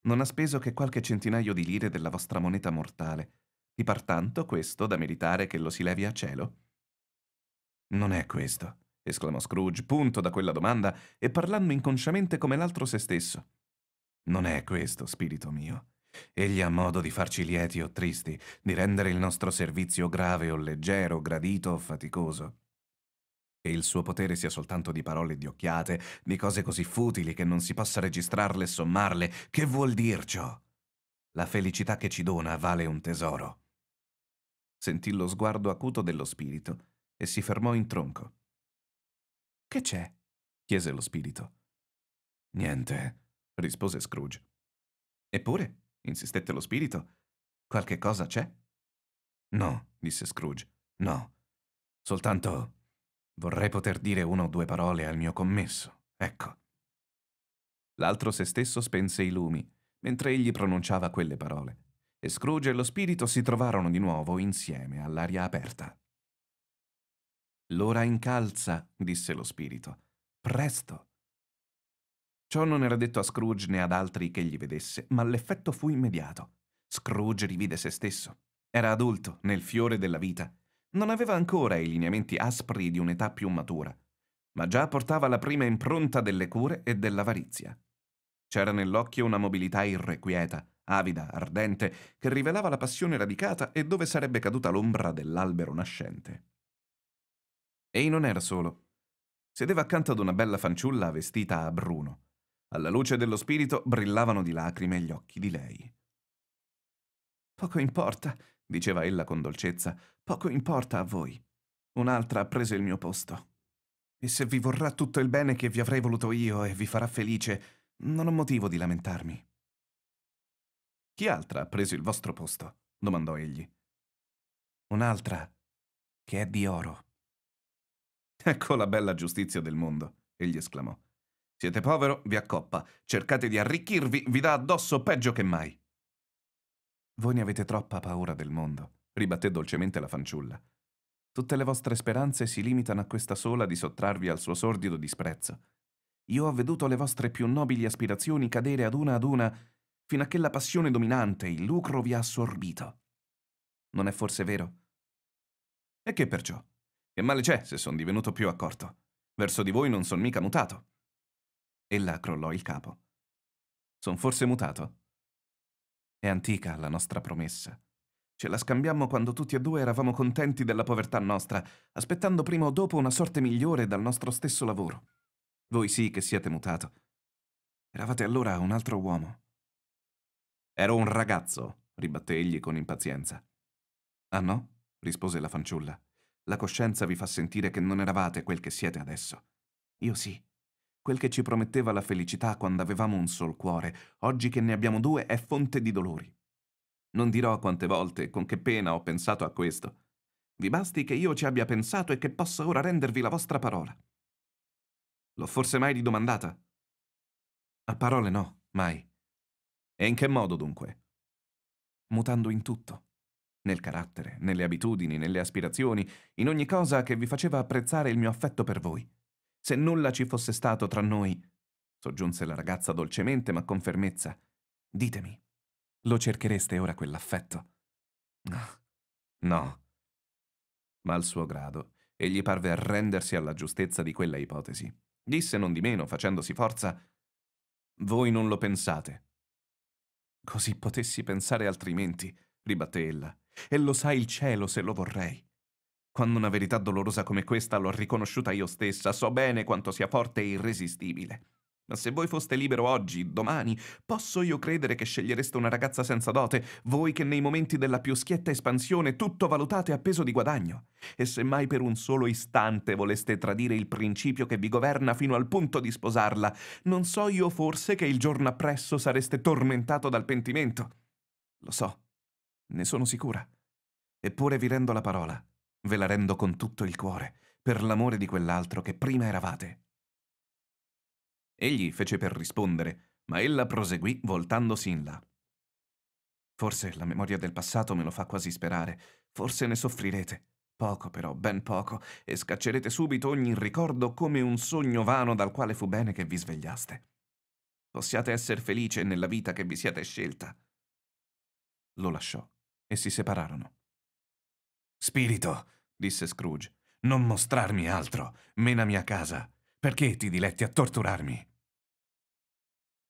non ha speso che qualche centinaio di lire della vostra moneta mortale, Ti par tanto questo da meritare che lo si levi a cielo? Non è questo, esclamò Scrooge, punto da quella domanda e parlando inconsciamente come l'altro se stesso. Non è questo, spirito mio. Egli ha modo di farci lieti o tristi, di rendere il nostro servizio grave o leggero, gradito o faticoso che il suo potere sia soltanto di parole e di occhiate, di cose così futili che non si possa registrarle e sommarle, che vuol dir ciò? La felicità che ci dona vale un tesoro. Sentì lo sguardo acuto dello spirito e si fermò in tronco. Che c'è? chiese lo spirito. Niente, rispose Scrooge. Eppure, insistette lo spirito, qualche cosa c'è? No, disse Scrooge, no. Soltanto Vorrei poter dire una o due parole al mio commesso, ecco. L'altro se stesso spense i lumi, mentre egli pronunciava quelle parole, e Scrooge e lo spirito si trovarono di nuovo insieme all'aria aperta. L'ora incalza, disse lo spirito. Presto. Ciò non era detto a Scrooge né ad altri che gli vedesse, ma l'effetto fu immediato. Scrooge rivide se stesso. Era adulto, nel fiore della vita, non aveva ancora i lineamenti aspri di un'età più matura, ma già portava la prima impronta delle cure e dell'avarizia. C'era nell'occhio una mobilità irrequieta, avida, ardente, che rivelava la passione radicata e dove sarebbe caduta l'ombra dell'albero nascente. Ei non era solo. Sedeva accanto ad una bella fanciulla vestita a bruno. Alla luce dello spirito brillavano di lacrime gli occhi di lei. Poco importa, diceva ella con dolcezza, poco importa a voi. Un'altra ha preso il mio posto. E se vi vorrà tutto il bene che vi avrei voluto io e vi farà felice, non ho motivo di lamentarmi. Chi altra ha preso il vostro posto? domandò egli. Un'altra, che è di oro. Ecco la bella giustizia del mondo, egli esclamò. Siete povero, vi accoppa. Cercate di arricchirvi, vi dà addosso peggio che mai. Voi ne avete troppa paura del mondo, ribatté dolcemente la fanciulla. Tutte le vostre speranze si limitano a questa sola di sottrarvi al suo sordido disprezzo. Io ho veduto le vostre più nobili aspirazioni cadere ad una ad una, fino a che la passione dominante, il lucro, vi ha assorbito. Non è forse vero? E che perciò? Che male c'è se sono divenuto più accorto? Verso di voi non son mica mutato. Ella crollò il capo. Son forse mutato? È antica la nostra promessa. Ce la scambiammo quando tutti e due eravamo contenti della povertà nostra, aspettando prima o dopo una sorte migliore dal nostro stesso lavoro. Voi sì che siete mutato. Eravate allora un altro uomo. Ero un ragazzo, ribatté egli con impazienza. Ah no? rispose la fanciulla. La coscienza vi fa sentire che non eravate quel che siete adesso. Io sì. Quel che ci prometteva la felicità quando avevamo un sol cuore, oggi che ne abbiamo due, è fonte di dolori. Non dirò quante volte con che pena ho pensato a questo. Vi basti che io ci abbia pensato e che possa ora rendervi la vostra parola. L'ho forse mai ridomandata? A parole no, mai. E in che modo dunque? Mutando in tutto. Nel carattere, nelle abitudini, nelle aspirazioni, in ogni cosa che vi faceva apprezzare il mio affetto per voi. Se nulla ci fosse stato tra noi, soggiunse la ragazza dolcemente ma con fermezza, ditemi, lo cerchereste ora quell'affetto? No, no. Ma al suo grado, egli parve arrendersi alla giustezza di quella ipotesi. Disse non di meno, facendosi forza, voi non lo pensate. Così potessi pensare altrimenti, ribatté ella, e lo sa il cielo se lo vorrei. Quando una verità dolorosa come questa l'ho riconosciuta io stessa, so bene quanto sia forte e irresistibile. Ma se voi foste libero oggi, domani, posso io credere che scegliereste una ragazza senza dote, voi che nei momenti della più schietta espansione tutto valutate a peso di guadagno? E se mai per un solo istante voleste tradire il principio che vi governa fino al punto di sposarla, non so io forse che il giorno appresso sareste tormentato dal pentimento? Lo so, ne sono sicura. Eppure vi rendo la parola. Ve la rendo con tutto il cuore, per l'amore di quell'altro che prima eravate. Egli fece per rispondere, ma ella proseguì voltandosi in là. Forse la memoria del passato me lo fa quasi sperare, forse ne soffrirete. Poco però, ben poco, e scaccerete subito ogni ricordo come un sogno vano dal quale fu bene che vi svegliaste. Possiate essere felice nella vita che vi siete scelta. Lo lasciò e si separarono. Spirito, disse Scrooge, non mostrarmi altro, menami a casa. Perché ti diletti a torturarmi?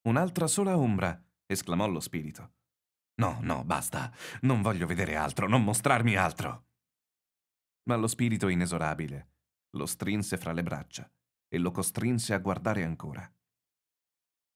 Un'altra sola ombra, esclamò lo spirito. No, no, basta. Non voglio vedere altro, non mostrarmi altro. Ma lo spirito inesorabile lo strinse fra le braccia e lo costrinse a guardare ancora.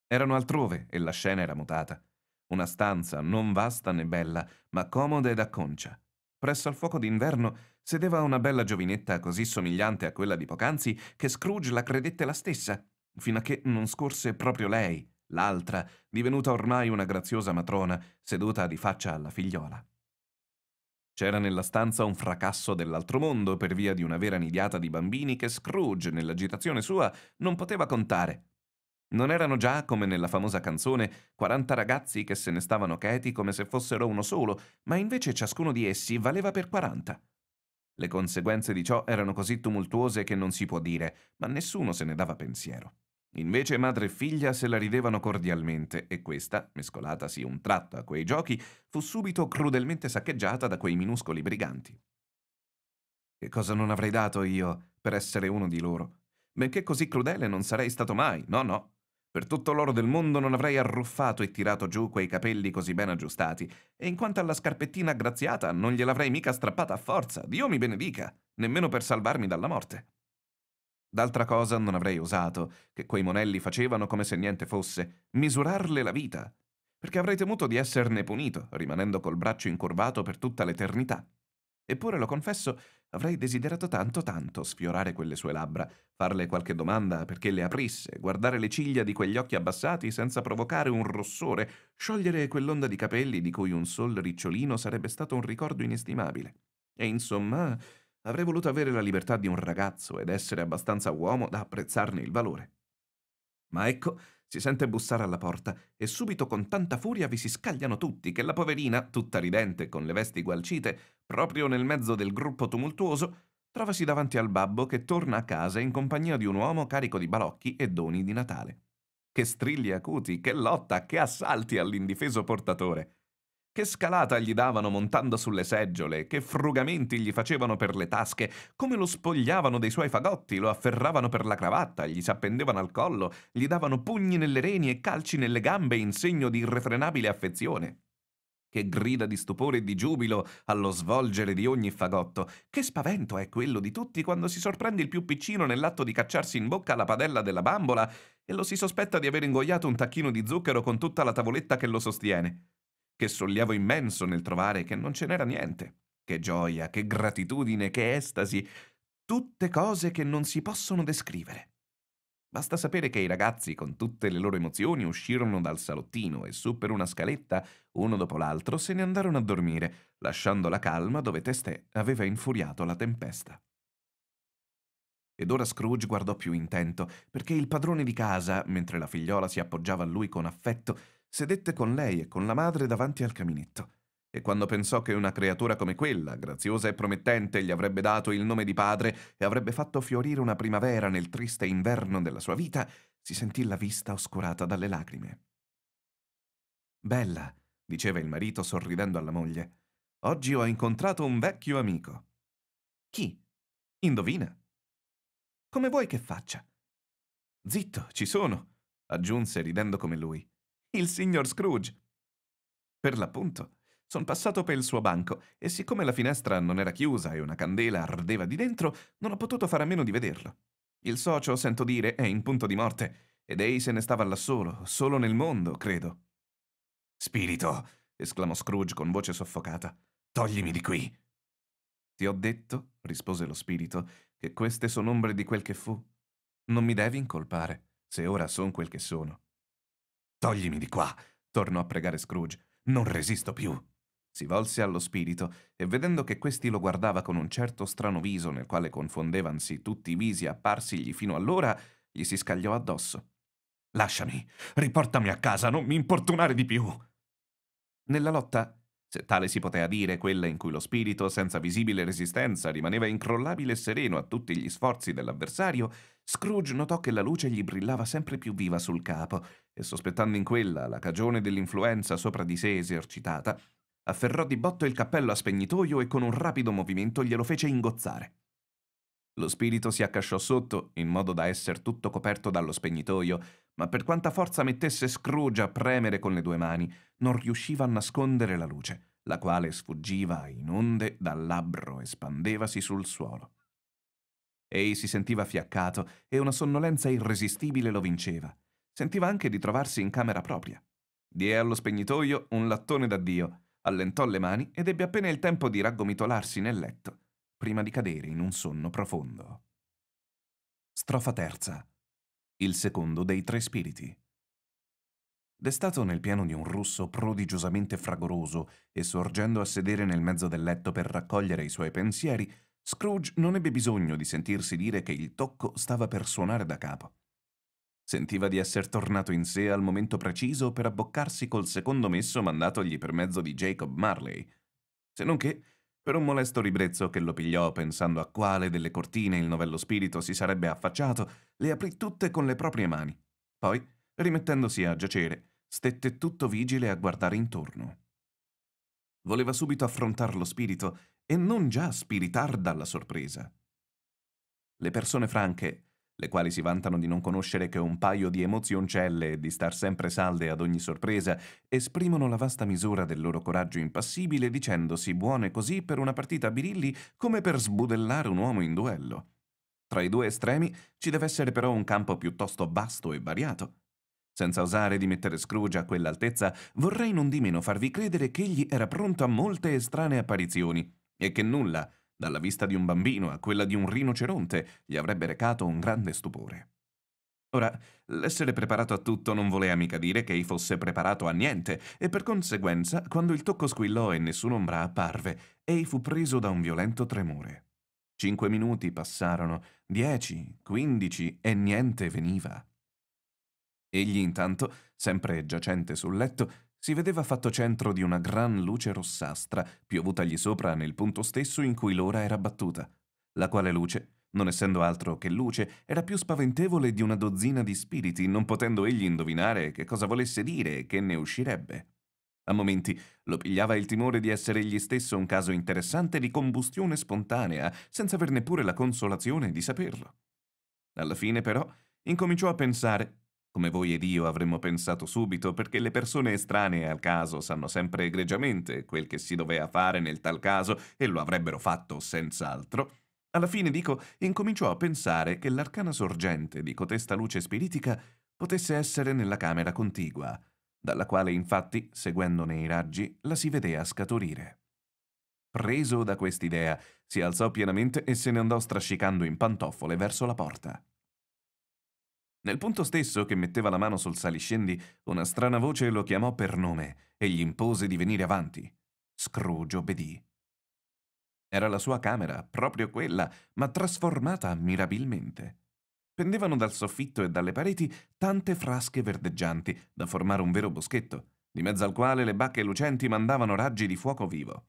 Erano altrove e la scena era mutata. Una stanza non vasta né bella, ma comoda ed acconcia. Presso al fuoco d'inverno sedeva una bella giovinetta così somigliante a quella di poc'anzi che Scrooge la credette la stessa, fino a che non scorse proprio lei, l'altra, divenuta ormai una graziosa matrona, seduta di faccia alla figliola. C'era nella stanza un fracasso dell'altro mondo per via di una vera nidiata di bambini che Scrooge, nell'agitazione sua, non poteva contare, non erano già, come nella famosa canzone, 40 ragazzi che se ne stavano cheti come se fossero uno solo, ma invece ciascuno di essi valeva per 40. Le conseguenze di ciò erano così tumultuose che non si può dire, ma nessuno se ne dava pensiero. Invece madre e figlia se la ridevano cordialmente e questa, mescolatasi un tratto a quei giochi, fu subito crudelmente saccheggiata da quei minuscoli briganti. Che cosa non avrei dato io per essere uno di loro? Benché così crudele non sarei stato mai, no no, per tutto l'oro del mondo non avrei arruffato e tirato giù quei capelli così ben aggiustati, e in quanto alla scarpettina aggraziata non gliel'avrei mica strappata a forza, Dio mi benedica, nemmeno per salvarmi dalla morte. D'altra cosa non avrei osato, che quei monelli facevano come se niente fosse, misurarle la vita, perché avrei temuto di esserne punito, rimanendo col braccio incurvato per tutta l'eternità. Eppure, lo confesso, avrei desiderato tanto tanto sfiorare quelle sue labbra, farle qualche domanda perché le aprisse, guardare le ciglia di quegli occhi abbassati senza provocare un rossore, sciogliere quell'onda di capelli di cui un sol ricciolino sarebbe stato un ricordo inestimabile. E insomma, avrei voluto avere la libertà di un ragazzo ed essere abbastanza uomo da apprezzarne il valore. Ma ecco, si sente bussare alla porta e subito con tanta furia vi si scagliano tutti che la poverina, tutta ridente, con le vesti gualcite, proprio nel mezzo del gruppo tumultuoso, trovasi davanti al babbo che torna a casa in compagnia di un uomo carico di balocchi e doni di Natale. Che strilli acuti, che lotta, che assalti all'indifeso portatore! che scalata gli davano montando sulle seggiole, che frugamenti gli facevano per le tasche, come lo spogliavano dei suoi fagotti, lo afferravano per la cravatta, gli s'appendevano al collo, gli davano pugni nelle reni e calci nelle gambe in segno di irrefrenabile affezione. Che grida di stupore e di giubilo allo svolgere di ogni fagotto. Che spavento è quello di tutti quando si sorprende il più piccino nell'atto di cacciarsi in bocca la padella della bambola e lo si sospetta di aver ingoiato un tacchino di zucchero con tutta la tavoletta che lo sostiene. Che sollievo immenso nel trovare che non ce n'era niente. Che gioia, che gratitudine, che estasi. Tutte cose che non si possono descrivere. Basta sapere che i ragazzi, con tutte le loro emozioni, uscirono dal salottino e su per una scaletta, uno dopo l'altro, se ne andarono a dormire, lasciando la calma dove Testè aveva infuriato la tempesta. Ed ora Scrooge guardò più intento, perché il padrone di casa, mentre la figliola si appoggiava a lui con affetto, sedette con lei e con la madre davanti al caminetto, e quando pensò che una creatura come quella, graziosa e promettente, gli avrebbe dato il nome di padre e avrebbe fatto fiorire una primavera nel triste inverno della sua vita, si sentì la vista oscurata dalle lacrime. Bella, diceva il marito sorridendo alla moglie, oggi ho incontrato un vecchio amico. Chi? Indovina. Come vuoi che faccia? Zitto, ci sono, aggiunse ridendo come lui. Il signor Scrooge! Per l'appunto, son passato per il suo banco e siccome la finestra non era chiusa e una candela ardeva di dentro, non ho potuto fare a meno di vederlo. Il socio, sento dire, è in punto di morte ed ei se ne stava là solo, solo nel mondo, credo. Spirito! esclamò Scrooge con voce soffocata. Toglimi di qui! Ti ho detto, rispose lo spirito, che queste sono ombre di quel che fu. Non mi devi incolpare, se ora son quel che sono. Toglimi di qua, tornò a pregare Scrooge. Non resisto più. Si volse allo spirito e vedendo che questi lo guardava con un certo strano viso nel quale confondevansi tutti i visi apparsigli fino allora, gli si scagliò addosso. Lasciami, riportami a casa, non mi importunare di più. Nella lotta se tale si poteva dire quella in cui lo spirito, senza visibile resistenza, rimaneva incrollabile e sereno a tutti gli sforzi dell'avversario, Scrooge notò che la luce gli brillava sempre più viva sul capo e, sospettando in quella la cagione dell'influenza sopra di sé esercitata, afferrò di botto il cappello a spegnitoio e con un rapido movimento glielo fece ingozzare. Lo spirito si accasciò sotto, in modo da essere tutto coperto dallo spegnitoio, ma per quanta forza mettesse Scrooge a premere con le due mani, non riusciva a nascondere la luce, la quale sfuggiva in onde dal labbro, e spandevasi sul suolo. Ei si sentiva fiaccato e una sonnolenza irresistibile lo vinceva. Sentiva anche di trovarsi in camera propria. Diè allo spegnitoio un lattone d'addio, allentò le mani ed ebbe appena il tempo di raggomitolarsi nel letto prima di cadere in un sonno profondo. Strofa terza. Il secondo dei tre spiriti. Destato nel piano di un russo prodigiosamente fragoroso e sorgendo a sedere nel mezzo del letto per raccogliere i suoi pensieri, Scrooge non ebbe bisogno di sentirsi dire che il tocco stava per suonare da capo. Sentiva di essere tornato in sé al momento preciso per abboccarsi col secondo messo mandatogli per mezzo di Jacob Marley. Se non che per un molesto ribrezzo che lo pigliò pensando a quale delle cortine il novello spirito si sarebbe affacciato, le aprì tutte con le proprie mani. Poi, rimettendosi a giacere, stette tutto vigile a guardare intorno. Voleva subito affrontar lo spirito e non già spiritar dalla sorpresa. Le persone franche le quali si vantano di non conoscere che un paio di emozioncelle e di star sempre salde ad ogni sorpresa, esprimono la vasta misura del loro coraggio impassibile dicendosi buone così per una partita a birilli come per sbudellare un uomo in duello. Tra i due estremi ci deve essere però un campo piuttosto vasto e variato. Senza osare di mettere Scrooge a quell'altezza, vorrei non di meno farvi credere che egli era pronto a molte e strane apparizioni e che nulla, dalla vista di un bambino a quella di un rinoceronte, gli avrebbe recato un grande stupore. Ora, l'essere preparato a tutto non voleva mica dire che fosse preparato a niente, e per conseguenza, quando il tocco squillò e nessun'ombra apparve, ei fu preso da un violento tremore. Cinque minuti passarono, dieci, quindici, e niente veniva. Egli intanto, sempre giacente sul letto, si vedeva fatto centro di una gran luce rossastra, piovutagli sopra nel punto stesso in cui l'ora era battuta, la quale luce, non essendo altro che luce, era più spaventevole di una dozzina di spiriti, non potendo egli indovinare che cosa volesse dire e che ne uscirebbe. A momenti lo pigliava il timore di essere egli stesso un caso interessante di combustione spontanea, senza aver neppure la consolazione di saperlo. Alla fine, però, incominciò a pensare come voi ed io avremmo pensato subito, perché le persone estranee al caso sanno sempre egregiamente quel che si doveva fare nel tal caso e lo avrebbero fatto senz'altro, alla fine, dico, incominciò a pensare che l'arcana sorgente di cotesta luce spiritica potesse essere nella camera contigua, dalla quale infatti, seguendone i raggi, la si vedea scaturire. Preso da quest'idea, si alzò pienamente e se ne andò strascicando in pantofole verso la porta. Nel punto stesso che metteva la mano sul saliscendi, una strana voce lo chiamò per nome e gli impose di venire avanti. Scrooge obbedì. Era la sua camera, proprio quella, ma trasformata mirabilmente. Pendevano dal soffitto e dalle pareti tante frasche verdeggianti, da formare un vero boschetto, di mezzo al quale le bacche lucenti mandavano raggi di fuoco vivo.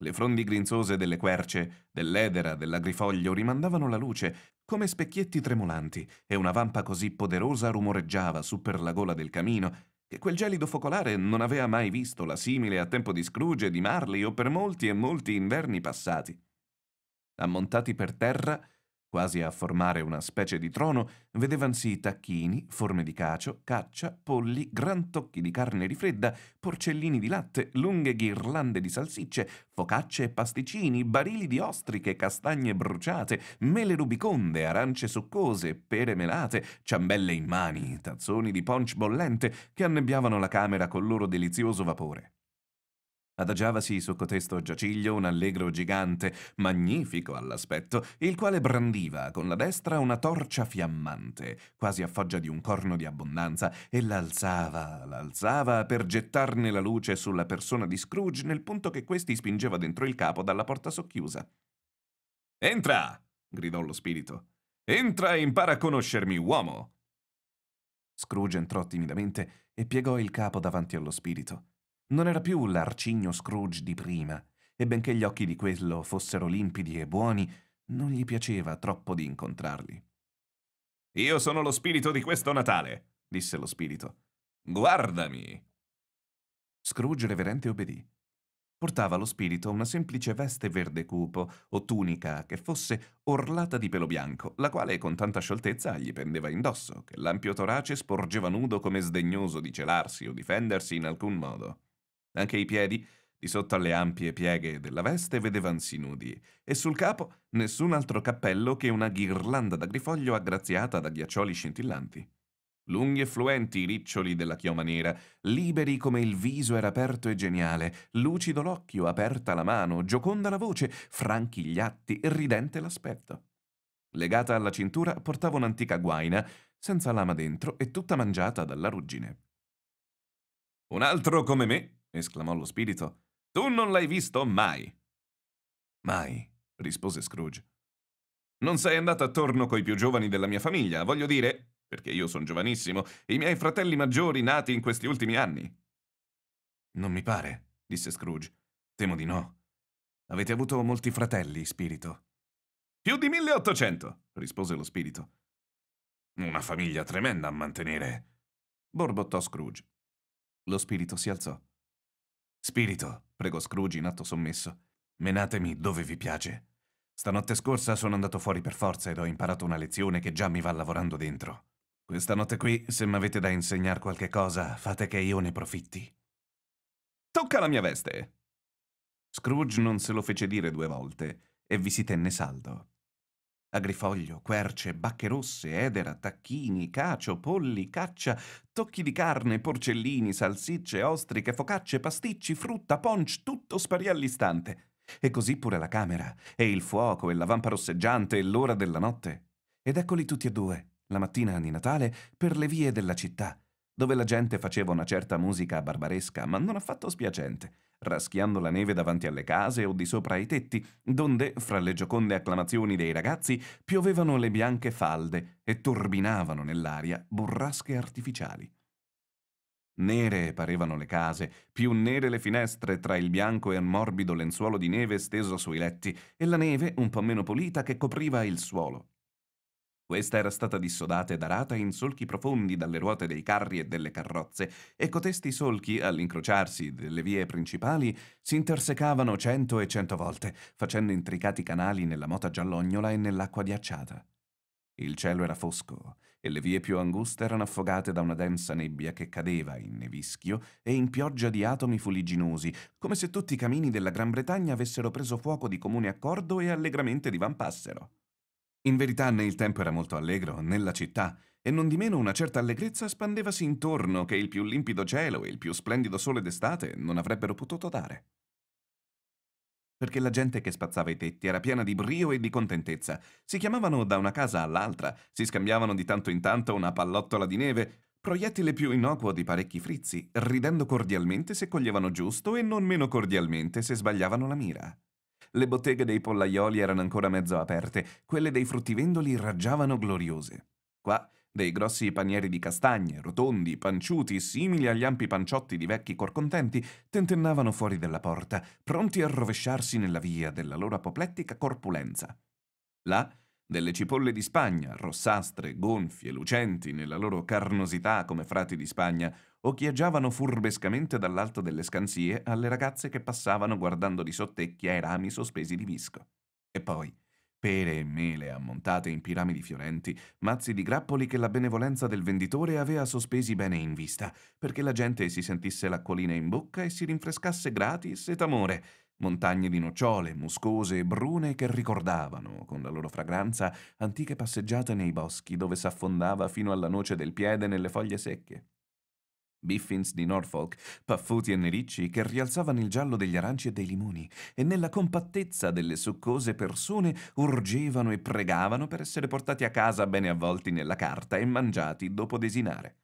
Le frondi grinzose delle querce, dell'edera, dell'agrifoglio rimandavano la luce come specchietti tremolanti e una vampa così poderosa rumoreggiava su per la gola del camino che quel gelido focolare non aveva mai visto la simile a tempo di Scrooge, di Marley o per molti e molti inverni passati. Ammontati per terra, Quasi a formare una specie di trono, vedevansi tacchini, forme di cacio, caccia, polli, gran tocchi di carne rifredda, porcellini di latte, lunghe ghirlande di salsicce, focacce e pasticcini, barili di ostriche, castagne bruciate, mele rubiconde, arance succose, pere melate, ciambelle in mani, tazzoni di punch bollente che annebbiavano la camera col loro delizioso vapore. Adagiavasi su cotesto giaciglio un allegro gigante, magnifico all'aspetto, il quale brandiva con la destra una torcia fiammante, quasi a foggia di un corno di abbondanza, e l'alzava, l'alzava per gettarne la luce sulla persona di Scrooge nel punto che questi spingeva dentro il capo dalla porta socchiusa. Entra! gridò lo spirito. Entra e impara a conoscermi, uomo! Scrooge entrò timidamente e piegò il capo davanti allo spirito. Non era più l'arcigno Scrooge di prima, e benché gli occhi di quello fossero limpidi e buoni, non gli piaceva troppo di incontrarli. Io sono lo spirito di questo Natale, disse lo spirito. Guardami! Scrooge reverente obbedì. Portava lo spirito una semplice veste verde cupo o tunica che fosse orlata di pelo bianco, la quale con tanta scioltezza gli pendeva indosso, che l'ampio torace sporgeva nudo come sdegnoso di celarsi o difendersi in alcun modo. Anche i piedi, di sotto alle ampie pieghe della veste, vedevansi nudi, e sul capo nessun altro cappello che una ghirlanda da grifoglio aggraziata da ghiaccioli scintillanti. Lunghi e fluenti i riccioli della chioma nera, liberi come il viso era aperto e geniale, lucido l'occhio, aperta la mano, gioconda la voce, franchi gli atti, ridente l'aspetto. Legata alla cintura portava un'antica guaina, senza lama dentro e tutta mangiata dalla ruggine. Un altro come me, esclamò lo spirito. Tu non l'hai visto mai. Mai, rispose Scrooge. Non sei andato attorno coi più giovani della mia famiglia, voglio dire, perché io sono giovanissimo, i miei fratelli maggiori nati in questi ultimi anni. Non mi pare, disse Scrooge. Temo di no. Avete avuto molti fratelli, spirito. Più di 1800, rispose lo spirito. Una famiglia tremenda a mantenere, borbottò Scrooge. Lo spirito si alzò. Spirito, pregò Scrooge in atto sommesso, menatemi dove vi piace. Stanotte scorsa sono andato fuori per forza ed ho imparato una lezione che già mi va lavorando dentro. Questa notte qui, se mi avete da insegnare qualche cosa, fate che io ne profitti. Tocca la mia veste! Scrooge non se lo fece dire due volte e vi si tenne saldo. Agrifoglio, querce, bacche rosse, edera, tacchini, cacio, polli, caccia, tocchi di carne, porcellini, salsicce, ostriche, focacce, pasticci, frutta, punch, tutto sparì all'istante. E così pure la camera, e il fuoco, e la vampa rosseggiante, e l'ora della notte. Ed eccoli tutti e due, la mattina di Natale, per le vie della città, dove la gente faceva una certa musica barbaresca, ma non affatto spiacente, raschiando la neve davanti alle case o di sopra ai tetti, donde, fra le gioconde acclamazioni dei ragazzi, piovevano le bianche falde e turbinavano nell'aria burrasche artificiali. Nere parevano le case, più nere le finestre tra il bianco e il morbido lenzuolo di neve steso sui letti e la neve un po' meno pulita che copriva il suolo. Questa era stata dissodata ed arata in solchi profondi dalle ruote dei carri e delle carrozze, e cotesti solchi, all'incrociarsi delle vie principali, si intersecavano cento e cento volte, facendo intricati canali nella mota giallognola e nell'acqua ghiacciata. Il cielo era fosco, e le vie più anguste erano affogate da una densa nebbia che cadeva in nevischio e in pioggia di atomi fuliginosi, come se tutti i camini della Gran Bretagna avessero preso fuoco di comune accordo e allegramente divampassero. In verità né il tempo era molto allegro, né la città, e non di meno una certa allegrezza spandevasi intorno che il più limpido cielo e il più splendido sole d'estate non avrebbero potuto dare. Perché la gente che spazzava i tetti era piena di brio e di contentezza, si chiamavano da una casa all'altra, si scambiavano di tanto in tanto una pallottola di neve, proiettile più innocuo di parecchi frizzi, ridendo cordialmente se coglievano giusto e non meno cordialmente se sbagliavano la mira. Le botteghe dei pollaioli erano ancora mezzo aperte, quelle dei fruttivendoli raggiavano gloriose. Qua dei grossi panieri di castagne, rotondi, panciuti, simili agli ampi panciotti di vecchi corcontenti, tentennavano fuori della porta, pronti a rovesciarsi nella via della loro apoplettica corpulenza. Là delle cipolle di Spagna, rossastre, gonfie, lucenti nella loro carnosità come frati di Spagna, occhieggiavano furbescamente dall'alto delle scansie alle ragazze che passavano guardando di sottecchia i rami sospesi di visco. E poi pere e mele ammontate in piramidi fiorenti, mazzi di grappoli che la benevolenza del venditore aveva sospesi bene in vista, perché la gente si sentisse l'acquolina in bocca e si rinfrescasse gratis e d'amore, montagne di nocciole, muscose e brune che ricordavano, con la loro fragranza, antiche passeggiate nei boschi dove s'affondava fino alla noce del piede nelle foglie secche. Biffins di Norfolk, paffuti e nericci che rialzavano il giallo degli aranci e dei limoni, e nella compattezza delle succose persone urgevano e pregavano per essere portati a casa bene avvolti nella carta e mangiati dopo desinare.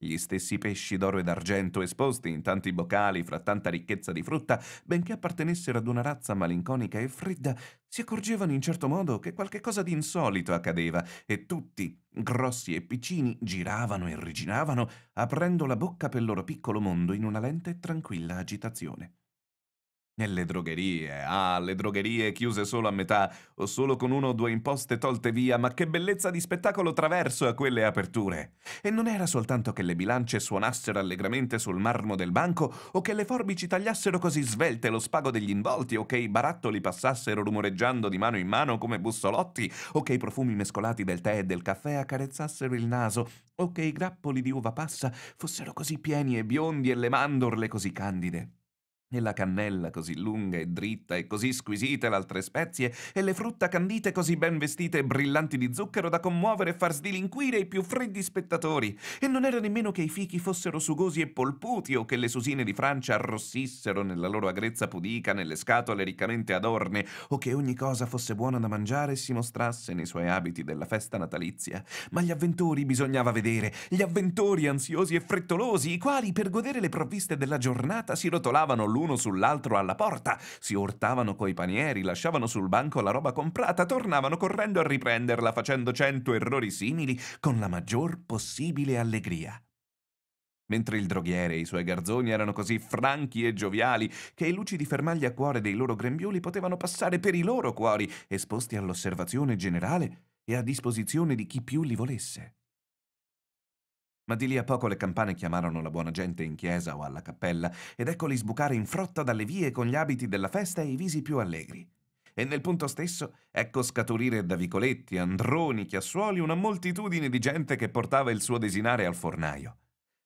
Gli stessi pesci d'oro e d'argento esposti in tanti bocali fra tanta ricchezza di frutta, benché appartenessero ad una razza malinconica e fredda, si accorgevano in certo modo che qualche cosa di insolito accadeva e tutti, grossi e piccini, giravano e riginavano, aprendo la bocca pel loro piccolo mondo in una lenta e tranquilla agitazione. Nelle drogherie, ah, le drogherie chiuse solo a metà o solo con una o due imposte tolte via, ma che bellezza di spettacolo traverso a quelle aperture! E non era soltanto che le bilance suonassero allegramente sul marmo del banco, o che le forbici tagliassero così svelte lo spago degli involti, o che i barattoli passassero rumoreggiando di mano in mano come bussolotti, o che i profumi mescolati del tè e del caffè accarezzassero il naso, o che i grappoli di uva passa fossero così pieni e biondi e le mandorle così candide e la cannella così lunga e dritta e così squisite l'altre spezie, e le frutta candite così ben vestite e brillanti di zucchero da commuovere e far sdilinquire i più freddi spettatori. E non era nemmeno che i fichi fossero sugosi e polputi o che le susine di Francia arrossissero nella loro agrezza pudica nelle scatole riccamente adorne, o che ogni cosa fosse buona da mangiare e si mostrasse nei suoi abiti della festa natalizia. Ma gli avventori bisognava vedere, gli avventori ansiosi e frettolosi, i quali per godere le provviste della giornata si rotolavano l'uno sull'altro alla porta, si urtavano coi panieri, lasciavano sul banco la roba comprata, tornavano correndo a riprenderla facendo cento errori simili con la maggior possibile allegria. Mentre il droghiere e i suoi garzoni erano così franchi e gioviali che i lucidi fermagli a cuore dei loro grembiuli potevano passare per i loro cuori, esposti all'osservazione generale e a disposizione di chi più li volesse. Ma di lì a poco le campane chiamarono la buona gente in chiesa o alla cappella, ed eccoli sbucare in frotta dalle vie con gli abiti della festa e i visi più allegri. E nel punto stesso ecco scaturire da vicoletti, androni, chiassuoli una moltitudine di gente che portava il suo desinare al fornaio.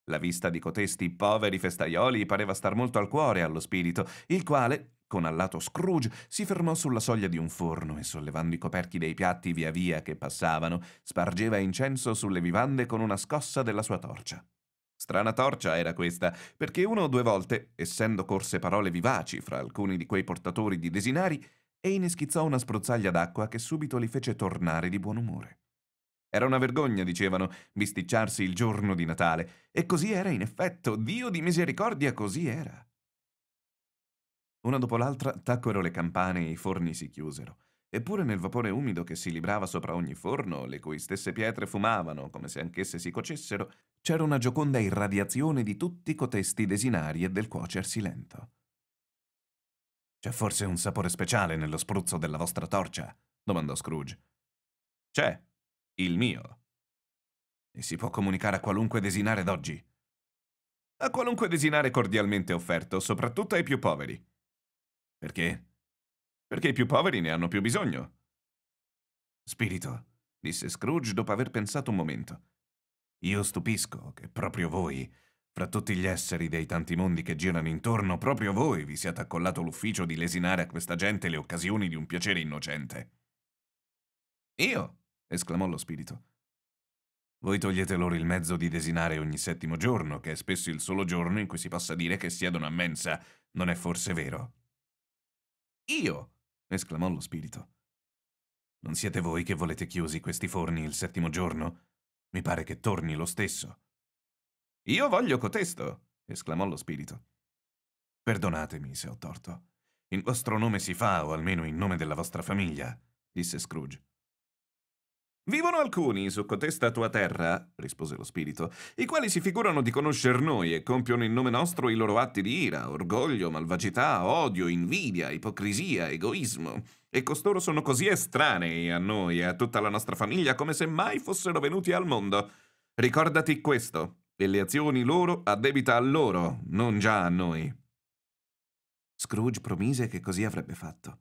La vista di cotesti poveri festaioli pareva star molto al cuore allo spirito, il quale, con allato Scrooge, si fermò sulla soglia di un forno e, sollevando i coperchi dei piatti via via che passavano, spargeva incenso sulle vivande con una scossa della sua torcia. Strana torcia era questa, perché una o due volte, essendo corse parole vivaci fra alcuni di quei portatori di desinari, Eine schizzò una spruzzaglia d'acqua che subito li fece tornare di buon umore. Era una vergogna, dicevano, bisticciarsi il giorno di Natale. E così era in effetto, Dio di misericordia, così era. Una dopo l'altra tacquero le campane e i forni si chiusero. Eppure nel vapore umido che si librava sopra ogni forno, le cui stesse pietre fumavano come se anch'esse si cocessero, c'era una gioconda irradiazione di tutti cotesti desinari e del cuocersi lento. C'è forse un sapore speciale nello spruzzo della vostra torcia? domandò Scrooge. C'è, il mio. E si può comunicare a qualunque desinare d'oggi. A qualunque desinare cordialmente offerto, soprattutto ai più poveri. Perché? Perché i più poveri ne hanno più bisogno. Spirito, disse Scrooge dopo aver pensato un momento. Io stupisco che proprio voi, fra tutti gli esseri dei tanti mondi che girano intorno, proprio voi vi siate accollato l'ufficio di lesinare a questa gente le occasioni di un piacere innocente. Io? esclamò lo spirito. Voi togliete loro il mezzo di desinare ogni settimo giorno, che è spesso il solo giorno in cui si possa dire che siedono a mensa. Non è forse vero? Io! esclamò lo spirito. Non siete voi che volete chiusi questi forni il settimo giorno? Mi pare che torni lo stesso. Io voglio cotesto! esclamò lo spirito. Perdonatemi se ho torto. In vostro nome si fa, o almeno in nome della vostra famiglia, disse Scrooge. Vivono alcuni su cotesta tua terra, rispose lo spirito, i quali si figurano di conoscer noi e compiono in nome nostro i loro atti di ira, orgoglio, malvagità, odio, invidia, ipocrisia, egoismo. E costoro sono così estranei a noi e a tutta la nostra famiglia come se mai fossero venuti al mondo. Ricordati questo, e le azioni loro addebita a loro, non già a noi. Scrooge promise che così avrebbe fatto,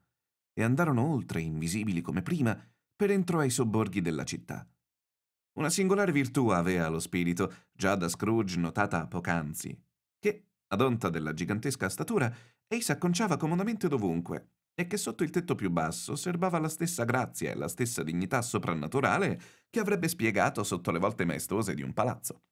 e andarono oltre, invisibili come prima, per perentrò ai sobborghi della città. Una singolare virtù avea lo spirito, già da Scrooge notata poc'anzi, che, ad onta della gigantesca statura, ei s'acconciava comodamente dovunque, e che sotto il tetto più basso serbava la stessa grazia e la stessa dignità soprannaturale che avrebbe spiegato sotto le volte maestose di un palazzo.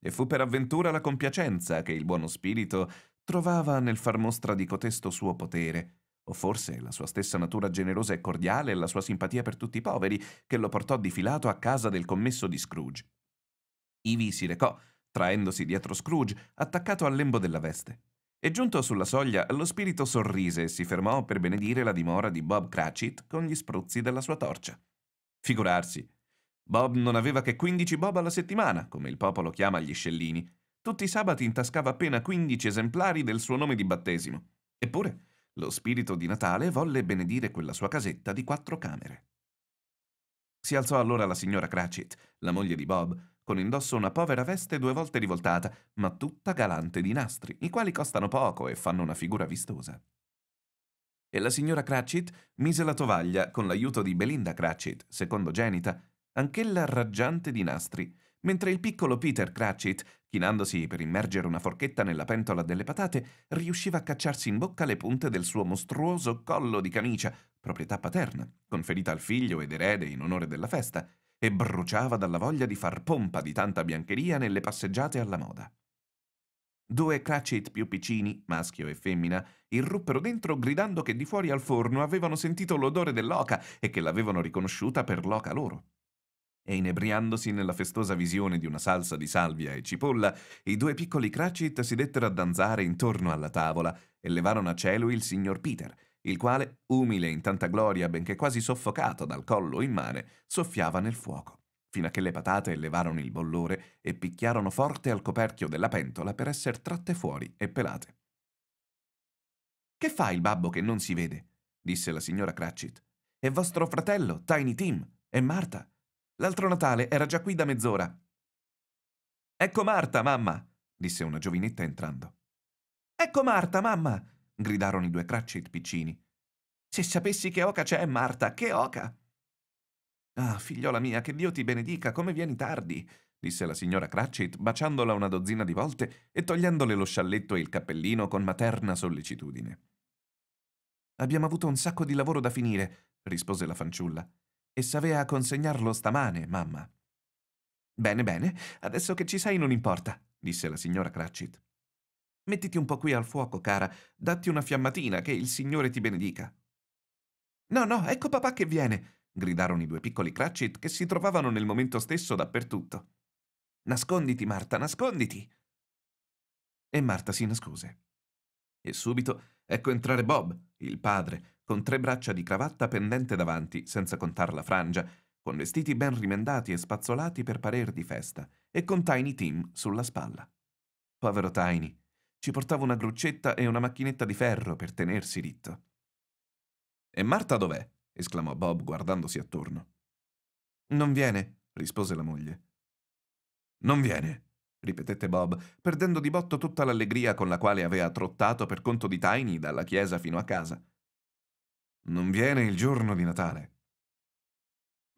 E fu per avventura la compiacenza che il buono spirito trovava nel far mostra di cotesto suo potere, o forse la sua stessa natura generosa e cordiale e la sua simpatia per tutti i poveri che lo portò di filato a casa del commesso di Scrooge. Ivi si recò, traendosi dietro Scrooge, attaccato al lembo della veste. E giunto sulla soglia, lo spirito sorrise e si fermò per benedire la dimora di Bob Cratchit con gli spruzzi della sua torcia. Figurarsi, Bob non aveva che 15 bob alla settimana, come il popolo chiama gli scellini. Tutti i sabati intascava appena 15 esemplari del suo nome di battesimo. Eppure, lo spirito di Natale volle benedire quella sua casetta di quattro camere. Si alzò allora la signora Cratchit, la moglie di Bob, con indosso una povera veste due volte rivoltata, ma tutta galante di nastri, i quali costano poco e fanno una figura vistosa. E la signora Cratchit mise la tovaglia con l'aiuto di Belinda Cratchit, secondogenita, anch'ella raggiante di nastri, mentre il piccolo Peter Cratchit, chinandosi per immergere una forchetta nella pentola delle patate, riusciva a cacciarsi in bocca le punte del suo mostruoso collo di camicia, proprietà paterna, conferita al figlio ed erede in onore della festa, e bruciava dalla voglia di far pompa di tanta biancheria nelle passeggiate alla moda. Due Cratchit più piccini, maschio e femmina, irruppero dentro gridando che di fuori al forno avevano sentito l'odore dell'oca e che l'avevano riconosciuta per l'oca loro e inebriandosi nella festosa visione di una salsa di salvia e cipolla, i due piccoli Cratchit si dettero a danzare intorno alla tavola e levarono a cielo il signor Peter, il quale, umile in tanta gloria, benché quasi soffocato dal collo immane, soffiava nel fuoco, fino a che le patate levarono il bollore e picchiarono forte al coperchio della pentola per essere tratte fuori e pelate. Che fa il babbo che non si vede? disse la signora Cratchit. E vostro fratello, Tiny Tim, e Marta. L'altro Natale era già qui da mezz'ora. Ecco Marta, mamma, disse una giovinetta entrando. Ecco Marta, mamma, gridarono i due Cratchit piccini. Se sapessi che oca c'è, Marta, che oca! Ah, figliola mia, che Dio ti benedica, come vieni tardi, disse la signora Cratchit, baciandola una dozzina di volte e togliendole lo scialletto e il cappellino con materna sollecitudine. Abbiamo avuto un sacco di lavoro da finire, rispose la fanciulla, e s'avea a consegnarlo stamane, mamma. Bene, bene, adesso che ci sei non importa, disse la signora Cratchit. Mettiti un po' qui al fuoco, cara, datti una fiammatina, che il Signore ti benedica. No, no, ecco papà che viene, gridarono i due piccoli Cratchit che si trovavano nel momento stesso dappertutto. Nasconditi, Marta, nasconditi! E Marta si nascose. E subito ecco entrare Bob, il padre, con tre braccia di cravatta pendente davanti, senza contar la frangia, con vestiti ben rimendati e spazzolati per parer di festa, e con Tiny Tim sulla spalla. Povero Tiny, ci portava una gruccetta e una macchinetta di ferro per tenersi ritto. E Marta dov'è? esclamò Bob guardandosi attorno. Non viene, rispose la moglie. Non viene, ripetette Bob, perdendo di botto tutta l'allegria con la quale aveva trottato per conto di Tiny dalla chiesa fino a casa. Non viene il giorno di Natale.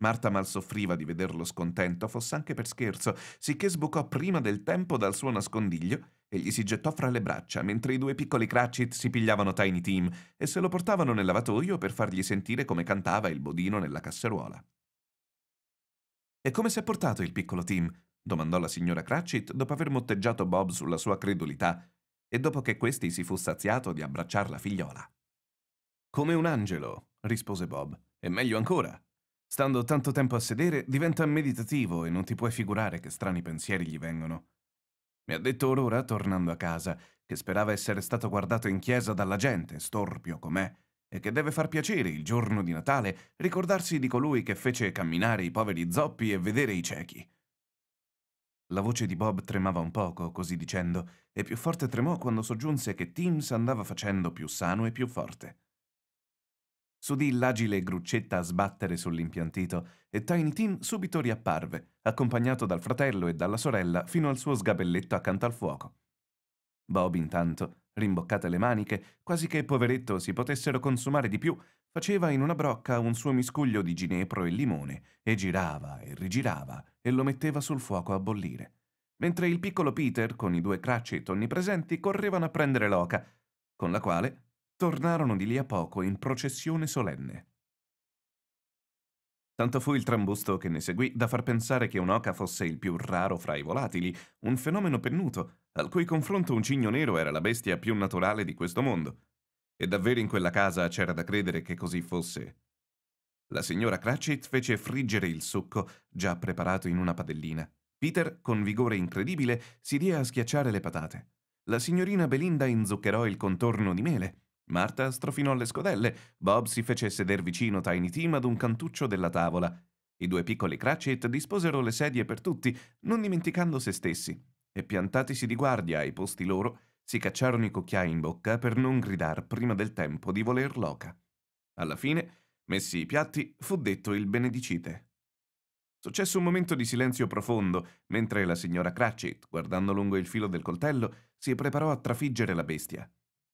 Marta mal soffriva di vederlo scontento, fosse anche per scherzo, sicché sbucò prima del tempo dal suo nascondiglio e gli si gettò fra le braccia, mentre i due piccoli Cratchit si pigliavano Tiny Tim e se lo portavano nel lavatoio per fargli sentire come cantava il bodino nella casseruola. E come si è portato il piccolo Tim? domandò la signora Cratchit dopo aver motteggiato Bob sulla sua credulità e dopo che questi si fu saziato di abbracciar la figliola. Come un angelo, rispose Bob. E meglio ancora. Stando tanto tempo a sedere, diventa meditativo e non ti puoi figurare che strani pensieri gli vengono. Mi ha detto Aurora, tornando a casa, che sperava essere stato guardato in chiesa dalla gente, storpio com'è, e che deve far piacere il giorno di Natale ricordarsi di colui che fece camminare i poveri zoppi e vedere i ciechi. La voce di Bob tremava un poco, così dicendo, e più forte tremò quando soggiunse che Teams andava facendo più sano e più forte. S'udì l'agile gruccetta sbattere sull'impiantito e Tiny Tim subito riapparve, accompagnato dal fratello e dalla sorella fino al suo sgabelletto accanto al fuoco. Bob, intanto, rimboccate le maniche, quasi che poveretto si potessero consumare di più, faceva in una brocca un suo miscuglio di ginepro e limone e girava e rigirava e lo metteva sul fuoco a bollire. Mentre il piccolo Peter, con i due cracci Cratchit tonni presenti, correvano a prendere l'oca, con la quale tornarono di lì a poco in processione solenne. Tanto fu il trambusto che ne seguì da far pensare che un'oca fosse il più raro fra i volatili, un fenomeno pennuto, al cui confronto un cigno nero era la bestia più naturale di questo mondo. E davvero in quella casa c'era da credere che così fosse. La signora Cratchit fece friggere il succo, già preparato in una padellina. Peter, con vigore incredibile, si diede a schiacciare le patate. La signorina Belinda inzuccherò il contorno di mele. Marta strofinò le scodelle, Bob si fece seder vicino Tiny Tim ad un cantuccio della tavola. I due piccoli Cratchit disposero le sedie per tutti, non dimenticando se stessi, e piantatisi di guardia ai posti loro, si cacciarono i cucchiai in bocca per non gridar prima del tempo di voler loca. Alla fine, messi i piatti, fu detto il benedicite. Successe un momento di silenzio profondo, mentre la signora Cratchit, guardando lungo il filo del coltello, si preparò a trafiggere la bestia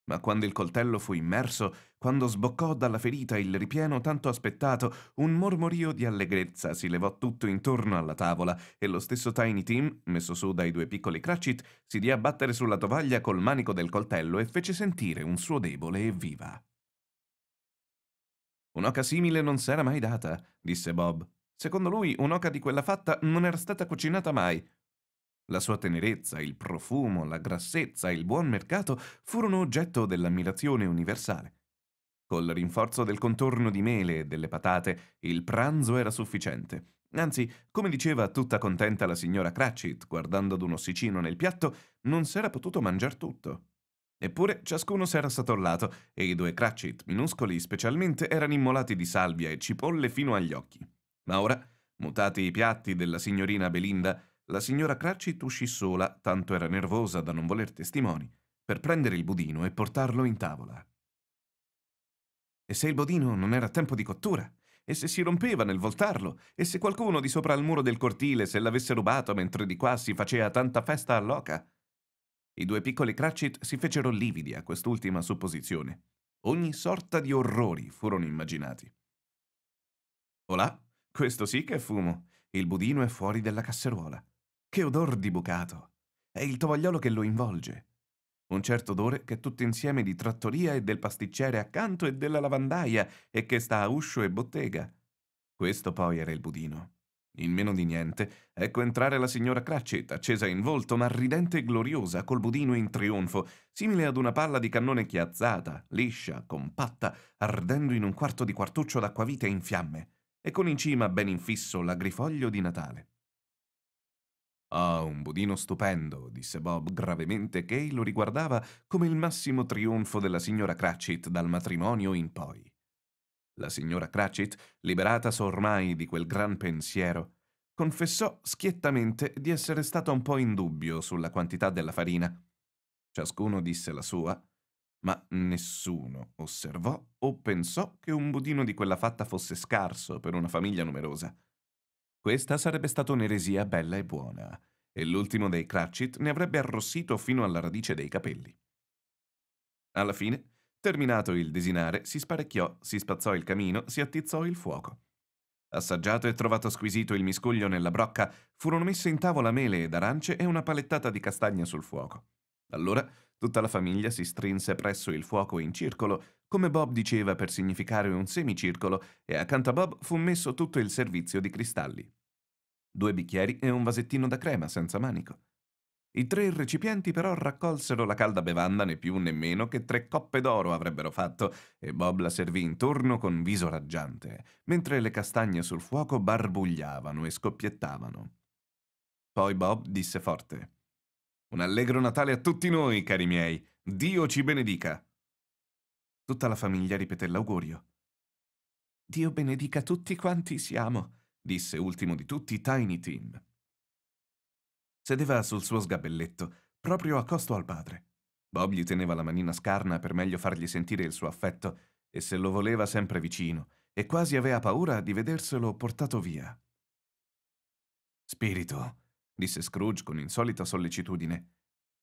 ma quando il coltello fu immerso, quando sboccò dalla ferita il ripieno tanto aspettato, un mormorio di allegrezza si levò tutto intorno alla tavola e lo stesso Tiny Tim, messo su dai due piccoli Cratchit, si diè a battere sulla tovaglia col manico del coltello e fece sentire un suo debole e viva. Un'oca simile non s'era mai data, disse Bob. Secondo lui un'oca di quella fatta non era stata cucinata mai. La sua tenerezza, il profumo, la grassezza e il buon mercato furono oggetto dell'ammirazione universale. Col rinforzo del contorno di mele e delle patate, il pranzo era sufficiente. Anzi, come diceva tutta contenta la signora Cratchit, guardando ad un ossicino nel piatto, non s'era potuto mangiar tutto. Eppure ciascuno s'era satollato e i due Cratchit, minuscoli specialmente, erano immolati di salvia e cipolle fino agli occhi. Ma ora, mutati i piatti della signorina Belinda, la signora Cratchit uscì sola, tanto era nervosa da non voler testimoni, per prendere il budino e portarlo in tavola. E se il budino non era a tempo di cottura? E se si rompeva nel voltarlo? E se qualcuno di sopra al muro del cortile se l'avesse rubato mentre di qua si faceva tanta festa all'oca? I due piccoli Cratchit si fecero lividi a quest'ultima supposizione. Ogni sorta di orrori furono immaginati. Olà, questo sì che è fumo. Il budino è fuori della casseruola. Che odor di bucato! È il tovagliolo che lo involge. Un certo odore che è tutto insieme di trattoria e del pasticcere accanto e della lavandaia e che sta a uscio e bottega. Questo poi era il budino. In meno di niente, ecco entrare la signora Cratchit, accesa in volto, ma ridente e gloriosa, col budino in trionfo, simile ad una palla di cannone chiazzata, liscia, compatta, ardendo in un quarto di quartuccio d'acquavite in fiamme, e con in cima ben infisso l'agrifoglio di Natale. Ah, un budino stupendo, disse Bob gravemente che lo riguardava come il massimo trionfo della signora Cratchit dal matrimonio in poi. La signora Cratchit, liberatasi ormai di quel gran pensiero, confessò schiettamente di essere stata un po' in dubbio sulla quantità della farina. Ciascuno disse la sua, ma nessuno osservò o pensò che un budino di quella fatta fosse scarso per una famiglia numerosa. Questa sarebbe stata un'eresia bella e buona, e l'ultimo dei Cratchit ne avrebbe arrossito fino alla radice dei capelli. Alla fine, terminato il desinare, si sparecchiò, si spazzò il camino, si attizzò il fuoco. Assaggiato e trovato squisito il miscuglio nella brocca, furono messe in tavola mele ed arance e una palettata di castagna sul fuoco. Allora tutta la famiglia si strinse presso il fuoco in circolo, come Bob diceva per significare un semicircolo, e accanto a Bob fu messo tutto il servizio di cristalli due bicchieri e un vasettino da crema senza manico. I tre recipienti però raccolsero la calda bevanda né più né meno che tre coppe d'oro avrebbero fatto e Bob la servì intorno con viso raggiante, mentre le castagne sul fuoco barbugliavano e scoppiettavano. Poi Bob disse forte: Un allegro Natale a tutti noi, cari miei! Dio ci benedica! Tutta la famiglia ripeté l'augurio. Dio benedica tutti quanti siamo, disse ultimo di tutti Tiny Tim. Sedeva sul suo sgabelletto, proprio accosto al padre. Bob gli teneva la manina scarna per meglio fargli sentire il suo affetto e se lo voleva sempre vicino, e quasi aveva paura di vederselo portato via. Spirito, disse Scrooge con insolita sollecitudine,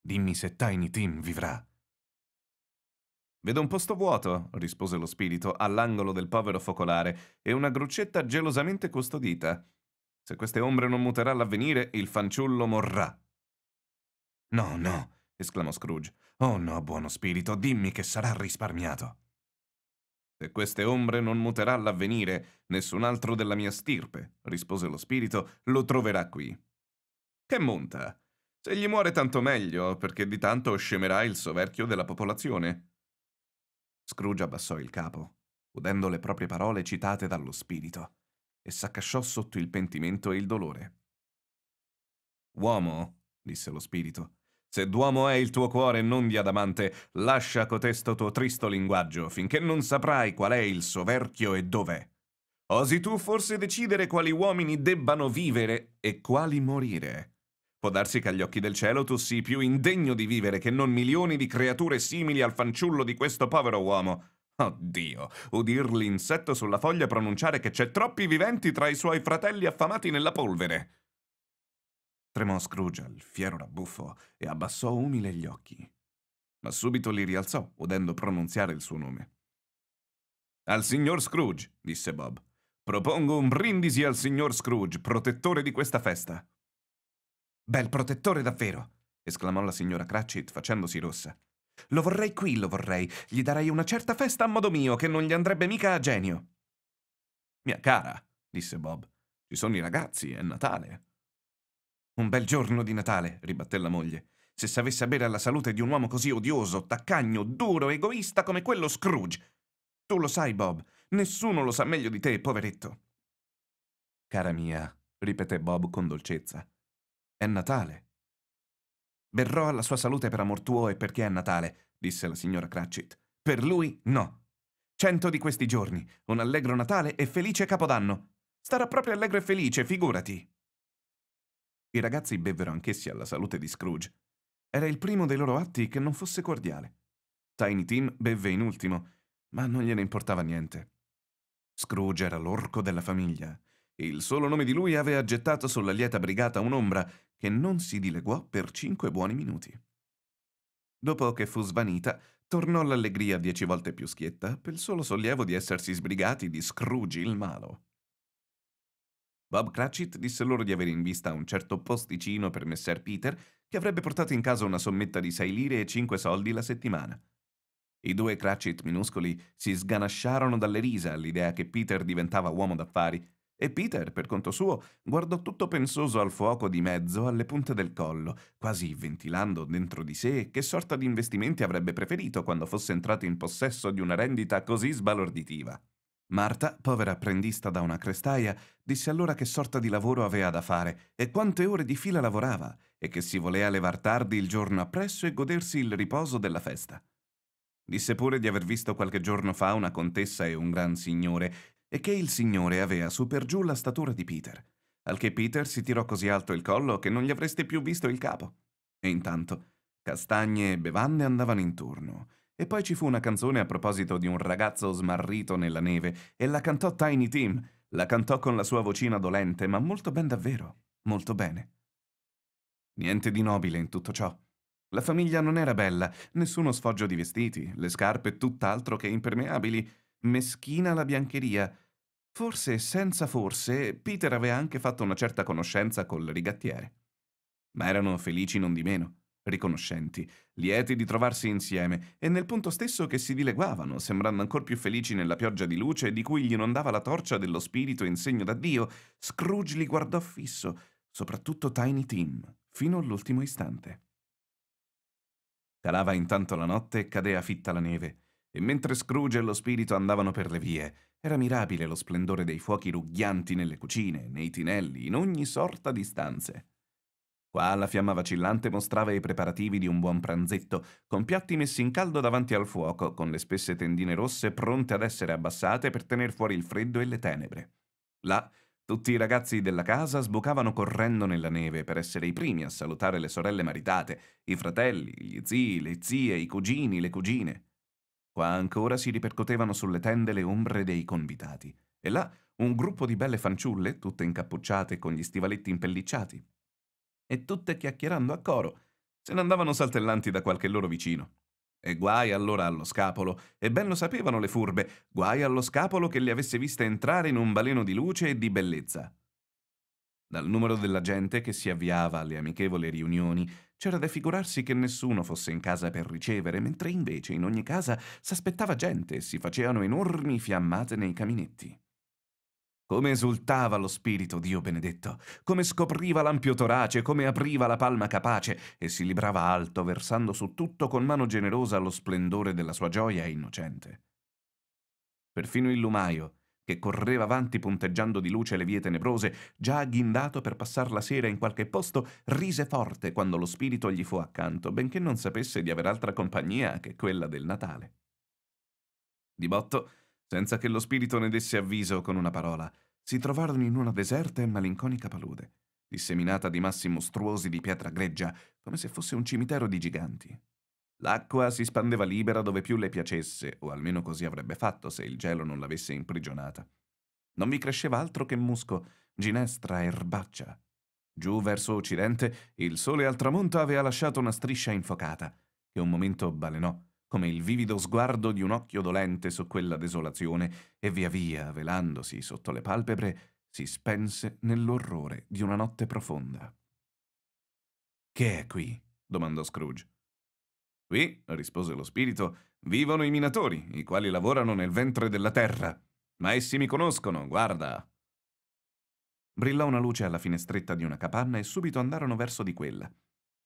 dimmi se Tiny Tim vivrà. Vedo un posto vuoto, rispose lo spirito, all'angolo del povero focolare, e una gruccetta gelosamente custodita. Se queste ombre non muterà l'avvenire, il fanciullo morrà. No, no, esclamò Scrooge. Oh no, buono spirito, dimmi che sarà risparmiato. Se queste ombre non muterà l'avvenire, nessun altro della mia stirpe, rispose lo spirito, lo troverà qui. Che monta! Se gli muore tanto meglio, perché di tanto scemerà il soverchio della popolazione. Scrooge abbassò il capo, udendo le proprie parole citate dallo spirito, e s'accasciò sotto il pentimento e il dolore. Uomo, disse lo spirito, se d'uomo è il tuo cuore non di adamante, lascia cotesto tuo tristo linguaggio, finché non saprai qual è il soverchio e dov'è. Osi tu forse decidere quali uomini debbano vivere e quali morire? Può darsi che agli occhi del cielo tu sii più indegno di vivere che non milioni di creature simili al fanciullo di questo povero uomo. Oddio, udir l'insetto sulla foglia pronunciare che c'è troppi viventi tra i suoi fratelli affamati nella polvere. Tremò Scrooge al fiero rabbuffo e abbassò umile gli occhi. Ma subito li rialzò, udendo pronunziare il suo nome. Al signor Scrooge, disse Bob. Propongo un brindisi al signor Scrooge, protettore di questa festa. Bel protettore davvero! esclamò la signora Cratchit facendosi rossa. Lo vorrei qui, lo vorrei. Gli darei una certa festa a modo mio, che non gli andrebbe mica a genio. Mia cara, disse Bob, ci sono i ragazzi, è Natale. Un bel giorno di Natale, ribatté la moglie. Se sapesse bere alla salute di un uomo così odioso, taccagno, duro, egoista come quello Scrooge. Tu lo sai, Bob, nessuno lo sa meglio di te, poveretto. Cara mia, ripeté Bob con dolcezza, è Natale. Berrò alla sua salute per amor tuo e perché è Natale, disse la signora Cratchit. Per lui, no. Cento di questi giorni, un allegro Natale e felice Capodanno. Starà proprio allegro e felice, figurati. I ragazzi bevvero anch'essi alla salute di Scrooge. Era il primo dei loro atti che non fosse cordiale. Tiny Tim bevve in ultimo, ma non gliene importava niente. Scrooge era l'orco della famiglia, il solo nome di lui aveva gettato sulla lieta brigata un'ombra che non si dileguò per cinque buoni minuti. Dopo che fu svanita, tornò l'allegria dieci volte più schietta per il solo sollievo di essersi sbrigati di Scrooge il malo. Bob Cratchit disse loro di avere in vista un certo posticino per Messer Peter che avrebbe portato in casa una sommetta di sei lire e cinque soldi la settimana. I due Cratchit minuscoli si sganasciarono dalle risa all'idea che Peter diventava uomo d'affari e Peter, per conto suo, guardò tutto pensoso al fuoco di mezzo alle punte del collo, quasi ventilando dentro di sé che sorta di investimenti avrebbe preferito quando fosse entrato in possesso di una rendita così sbalorditiva. Marta, povera apprendista da una crestaia, disse allora che sorta di lavoro aveva da fare e quante ore di fila lavorava, e che si voleva levar tardi il giorno appresso e godersi il riposo della festa. Disse pure di aver visto qualche giorno fa una contessa e un gran signore e che il Signore aveva su per giù la statura di Peter, al che Peter si tirò così alto il collo che non gli avreste più visto il capo. E intanto castagne e bevande andavano intorno, e poi ci fu una canzone a proposito di un ragazzo smarrito nella neve, e la cantò Tiny Tim, la cantò con la sua vocina dolente, ma molto ben davvero, molto bene. Niente di nobile in tutto ciò. La famiglia non era bella, nessuno sfoggio di vestiti, le scarpe tutt'altro che impermeabili, meschina la biancheria. Forse, senza forse, Peter aveva anche fatto una certa conoscenza col rigattiere. Ma erano felici non di meno, riconoscenti, lieti di trovarsi insieme, e nel punto stesso che si dileguavano, sembrando ancor più felici nella pioggia di luce di cui gli inondava la torcia dello spirito in segno d'addio, Scrooge li guardò fisso, soprattutto Tiny Tim, fino all'ultimo istante. Calava intanto la notte e cadea fitta la neve e mentre Scrooge e lo spirito andavano per le vie, era mirabile lo splendore dei fuochi rugghianti nelle cucine, nei tinelli, in ogni sorta di stanze. Qua la fiamma vacillante mostrava i preparativi di un buon pranzetto, con piatti messi in caldo davanti al fuoco, con le spesse tendine rosse pronte ad essere abbassate per tener fuori il freddo e le tenebre. Là, tutti i ragazzi della casa sbucavano correndo nella neve per essere i primi a salutare le sorelle maritate, i fratelli, gli zii, le zie, i cugini, le cugine. Qua ancora si ripercotevano sulle tende le ombre dei convitati, e là un gruppo di belle fanciulle, tutte incappucciate con gli stivaletti impellicciati. E tutte chiacchierando a coro, se ne andavano saltellanti da qualche loro vicino. E guai allora allo scapolo, e ben lo sapevano le furbe, guai allo scapolo che le avesse viste entrare in un baleno di luce e di bellezza. Dal numero della gente che si avviava alle amichevoli riunioni, c'era da figurarsi che nessuno fosse in casa per ricevere, mentre invece in ogni casa s'aspettava gente e si facevano enormi fiammate nei caminetti. Come esultava lo spirito, Dio benedetto, come scopriva l'ampio torace, come apriva la palma capace e si librava alto, versando su tutto con mano generosa lo splendore della sua gioia innocente. Perfino il lumaio, che correva avanti punteggiando di luce le vie tenebrose, già agghindato per passar la sera in qualche posto, rise forte quando lo spirito gli fu accanto, benché non sapesse di aver altra compagnia che quella del Natale. Di botto, senza che lo spirito ne desse avviso con una parola, si trovarono in una deserta e malinconica palude, disseminata di massi mostruosi di pietra greggia, come se fosse un cimitero di giganti. L'acqua si spandeva libera dove più le piacesse, o almeno così avrebbe fatto se il gelo non l'avesse imprigionata. Non vi cresceva altro che musco, ginestra e erbaccia. Giù verso occidente, il sole al tramonto aveva lasciato una striscia infocata, che un momento balenò, come il vivido sguardo di un occhio dolente su quella desolazione, e via via, velandosi sotto le palpebre, si spense nell'orrore di una notte profonda. Che è qui? domandò Scrooge. Qui, rispose lo spirito, vivono i minatori, i quali lavorano nel ventre della terra. Ma essi mi conoscono, guarda. Brillò una luce alla finestretta di una capanna e subito andarono verso di quella.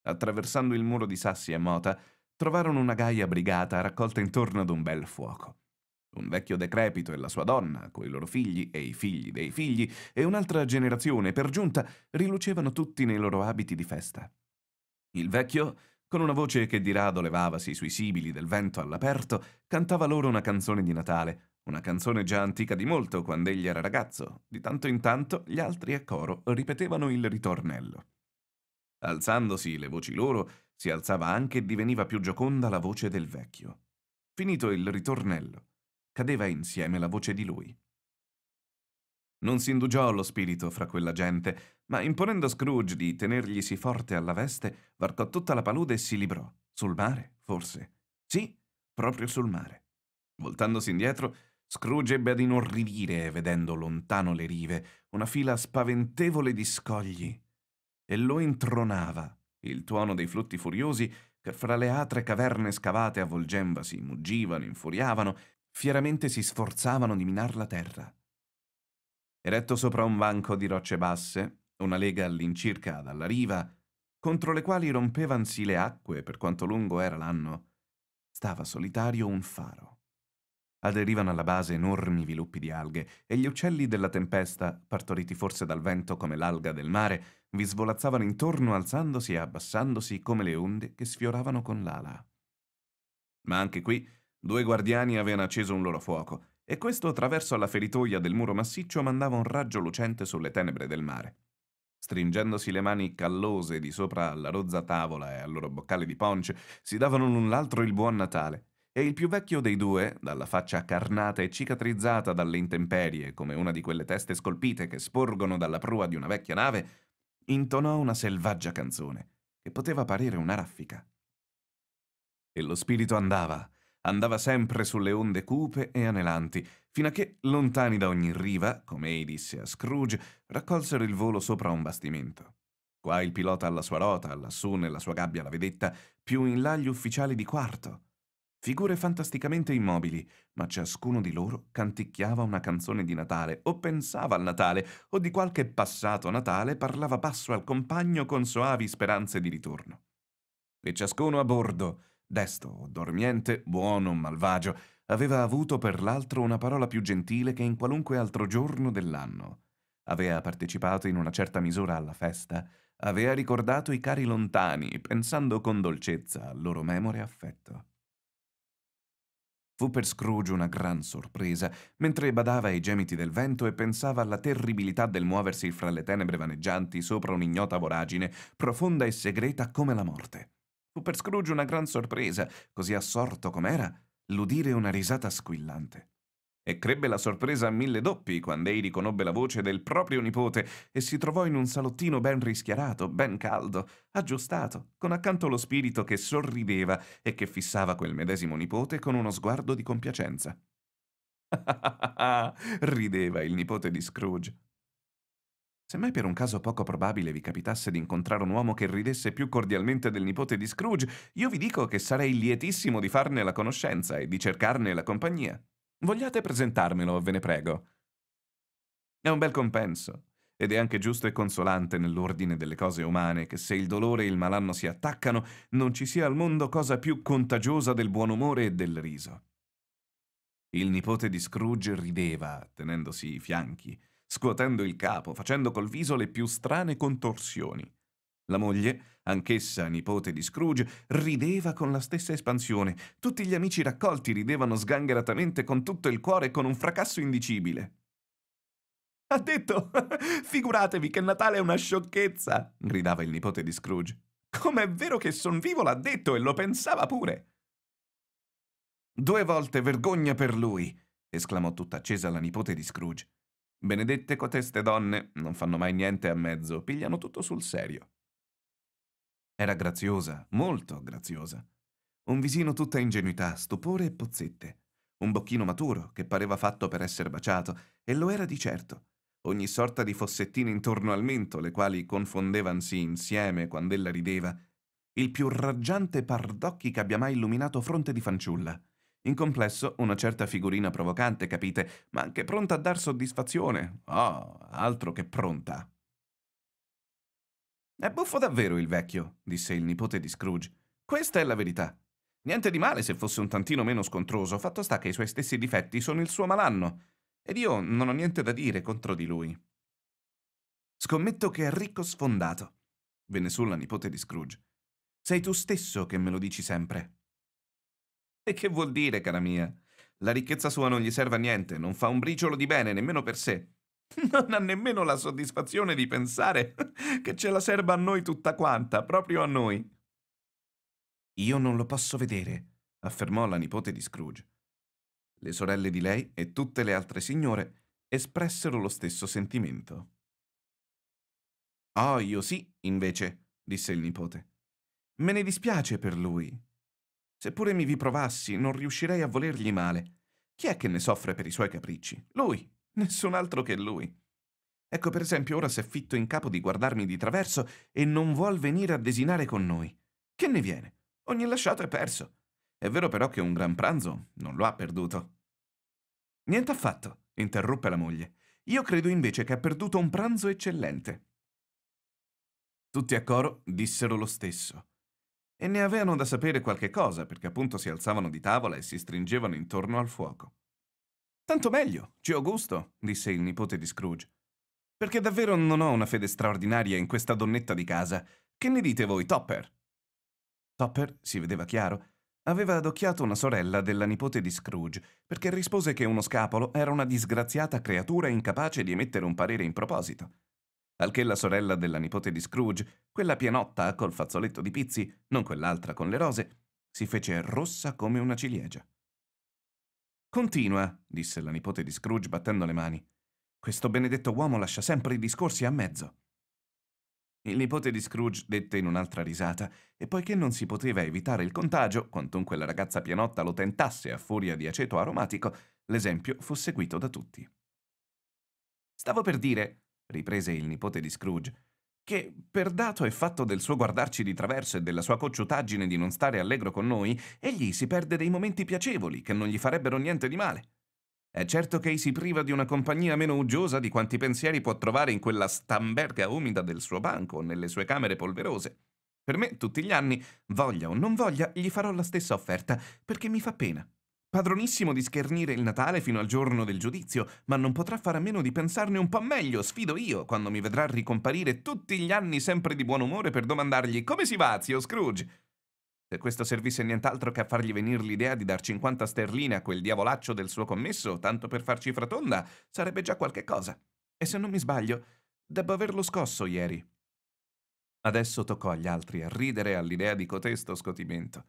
Attraversando il muro di sassi e mota, trovarono una gaia brigata raccolta intorno ad un bel fuoco. Un vecchio decrepito e la sua donna, coi loro figli e i figli dei figli, e un'altra generazione per giunta, rilucevano tutti nei loro abiti di festa. Il vecchio con una voce che di rado levavasi sui sibili del vento all'aperto, cantava loro una canzone di Natale, una canzone già antica di molto quando egli era ragazzo. Di tanto in tanto gli altri a coro ripetevano il ritornello. Alzandosi le voci loro, si alzava anche e diveniva più gioconda la voce del vecchio. Finito il ritornello, cadeva insieme la voce di lui. Non si indugiò lo spirito fra quella gente, ma imponendo a Scrooge di tenerglisi forte alla veste, varcò tutta la palude e si librò. Sul mare, forse? Sì, proprio sul mare. Voltandosi indietro, Scrooge ebbe ad inorridire, vedendo lontano le rive, una fila spaventevole di scogli. E lo intronava il tuono dei flutti furiosi che fra le atre caverne scavate avvolgevasi, muggivano, infuriavano, fieramente si sforzavano di minar la terra eretto sopra un banco di rocce basse, una lega all'incirca dalla riva, contro le quali rompevansi le acque per quanto lungo era l'anno, stava solitario un faro. Aderivano alla base enormi viluppi di alghe e gli uccelli della tempesta, partoriti forse dal vento come l'alga del mare, vi svolazzavano intorno alzandosi e abbassandosi come le onde che sfioravano con l'ala. Ma anche qui due guardiani avevano acceso un loro fuoco e questo attraverso la feritoia del muro massiccio mandava un raggio lucente sulle tenebre del mare. Stringendosi le mani callose di sopra alla rozza tavola e al loro boccale di punch, si davano l'un l'altro il buon Natale, e il più vecchio dei due, dalla faccia carnata e cicatrizzata dalle intemperie, come una di quelle teste scolpite che sporgono dalla prua di una vecchia nave, intonò una selvaggia canzone, che poteva parere una raffica. E lo spirito andava, andava sempre sulle onde cupe e anelanti, fino a che, lontani da ogni riva, come ei disse a Scrooge, raccolsero il volo sopra un bastimento. Qua il pilota alla sua rota, lassù nella sua gabbia la vedetta, più in là gli ufficiali di quarto. Figure fantasticamente immobili, ma ciascuno di loro canticchiava una canzone di Natale o pensava al Natale o di qualche passato Natale parlava basso al compagno con soavi speranze di ritorno. E ciascuno a bordo, Desto, o dormiente, buono, o malvagio, aveva avuto per l'altro una parola più gentile che in qualunque altro giorno dell'anno. Aveva partecipato in una certa misura alla festa, aveva ricordato i cari lontani, pensando con dolcezza al loro memore affetto. Fu per Scrooge una gran sorpresa, mentre badava ai gemiti del vento e pensava alla terribilità del muoversi fra le tenebre vaneggianti sopra un'ignota voragine, profonda e segreta come la morte. Fu per Scrooge una gran sorpresa, così assorto com'era, l'udire una risata squillante. E crebbe la sorpresa a mille doppi quando ei riconobbe la voce del proprio nipote e si trovò in un salottino ben rischiarato, ben caldo, aggiustato, con accanto lo spirito che sorrideva e che fissava quel medesimo nipote con uno sguardo di compiacenza. rideva il nipote di Scrooge. Se mai per un caso poco probabile vi capitasse di incontrare un uomo che ridesse più cordialmente del nipote di Scrooge, io vi dico che sarei lietissimo di farne la conoscenza e di cercarne la compagnia. Vogliate presentarmelo, ve ne prego. È un bel compenso, ed è anche giusto e consolante nell'ordine delle cose umane che se il dolore e il malanno si attaccano, non ci sia al mondo cosa più contagiosa del buon umore e del riso. Il nipote di Scrooge rideva, tenendosi i fianchi, scuotendo il capo, facendo col viso le più strane contorsioni. La moglie, anch'essa nipote di Scrooge, rideva con la stessa espansione. Tutti gli amici raccolti ridevano sgangheratamente con tutto il cuore e con un fracasso indicibile. Ha detto, figuratevi che Natale è una sciocchezza, gridava il nipote di Scrooge. Com'è vero che son vivo l'ha detto e lo pensava pure. Due volte vergogna per lui, esclamò tutta accesa la nipote di Scrooge. Benedette coteste donne non fanno mai niente a mezzo, pigliano tutto sul serio. Era graziosa, molto graziosa. Un visino tutta ingenuità, stupore e pozzette. Un bocchino maturo che pareva fatto per essere baciato, e lo era di certo. Ogni sorta di fossettine intorno al mento, le quali confondevansi insieme quando ella rideva, il più raggiante par d'occhi che abbia mai illuminato fronte di fanciulla. In complesso, una certa figurina provocante, capite, ma anche pronta a dar soddisfazione. Oh, altro che pronta. È buffo davvero il vecchio, disse il nipote di Scrooge. Questa è la verità. Niente di male se fosse un tantino meno scontroso, fatto sta che i suoi stessi difetti sono il suo malanno, ed io non ho niente da dire contro di lui. Scommetto che è ricco sfondato, venne su la nipote di Scrooge. Sei tu stesso che me lo dici sempre. E che vuol dire, cara mia? La ricchezza sua non gli serve a niente, non fa un briciolo di bene nemmeno per sé. Non ha nemmeno la soddisfazione di pensare che ce la serva a noi tutta quanta, proprio a noi. Io non lo posso vedere, affermò la nipote di Scrooge. Le sorelle di lei e tutte le altre signore espressero lo stesso sentimento. Oh, io sì, invece, disse il nipote. Me ne dispiace per lui. Seppure mi vi provassi, non riuscirei a volergli male. Chi è che ne soffre per i suoi capricci? Lui. Nessun altro che lui. Ecco per esempio ora s'è fitto in capo di guardarmi di traverso e non vuol venire a desinare con noi. Che ne viene? Ogni lasciato è perso. È vero però che un gran pranzo non lo ha perduto. Niente affatto, interruppe la moglie. Io credo invece che ha perduto un pranzo eccellente. Tutti a coro dissero lo stesso. E ne avevano da sapere qualche cosa, perché appunto si alzavano di tavola e si stringevano intorno al fuoco. Tanto meglio, ci ho gusto, disse il nipote di Scrooge. Perché davvero non ho una fede straordinaria in questa donnetta di casa. Che ne dite voi, Topper? Topper, si vedeva chiaro, aveva adocchiato una sorella della nipote di Scrooge, perché rispose che uno scapolo era una disgraziata creatura incapace di emettere un parere in proposito al che la sorella della nipote di Scrooge, quella pianotta col fazzoletto di pizzi, non quell'altra con le rose, si fece rossa come una ciliegia. Continua, disse la nipote di Scrooge battendo le mani. Questo benedetto uomo lascia sempre i discorsi a mezzo. Il nipote di Scrooge dette in un'altra risata, e poiché non si poteva evitare il contagio, quantunque la ragazza pianotta lo tentasse a furia di aceto aromatico, l'esempio fu seguito da tutti. Stavo per dire, riprese il nipote di Scrooge, che, per dato e fatto del suo guardarci di traverso e della sua cocciutaggine di non stare allegro con noi, egli si perde dei momenti piacevoli che non gli farebbero niente di male. È certo che si priva di una compagnia meno uggiosa di quanti pensieri può trovare in quella stamberga umida del suo banco o nelle sue camere polverose. Per me, tutti gli anni, voglia o non voglia, gli farò la stessa offerta, perché mi fa pena. Padronissimo di schernire il Natale fino al giorno del giudizio, ma non potrà fare a meno di pensarne un po' meglio, sfido io, quando mi vedrà ricomparire tutti gli anni sempre di buon umore per domandargli come si va, zio Scrooge? Se questo servisse nient'altro che a fargli venire l'idea di dar 50 sterline a quel diavolaccio del suo commesso, tanto per far cifra tonda, sarebbe già qualche cosa. E se non mi sbaglio, debbo averlo scosso ieri. Adesso toccò agli altri a ridere all'idea di cotesto scotimento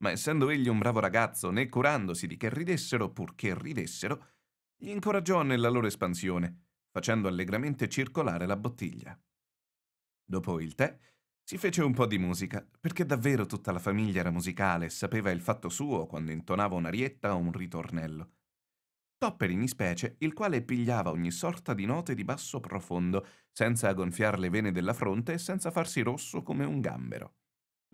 ma essendo egli un bravo ragazzo, né curandosi di che ridessero purché ridessero, gli incoraggiò nella loro espansione, facendo allegramente circolare la bottiglia. Dopo il tè, si fece un po' di musica, perché davvero tutta la famiglia era musicale e sapeva il fatto suo quando intonava un'arietta o un ritornello. Topper in specie, il quale pigliava ogni sorta di note di basso profondo, senza gonfiar le vene della fronte e senza farsi rosso come un gambero.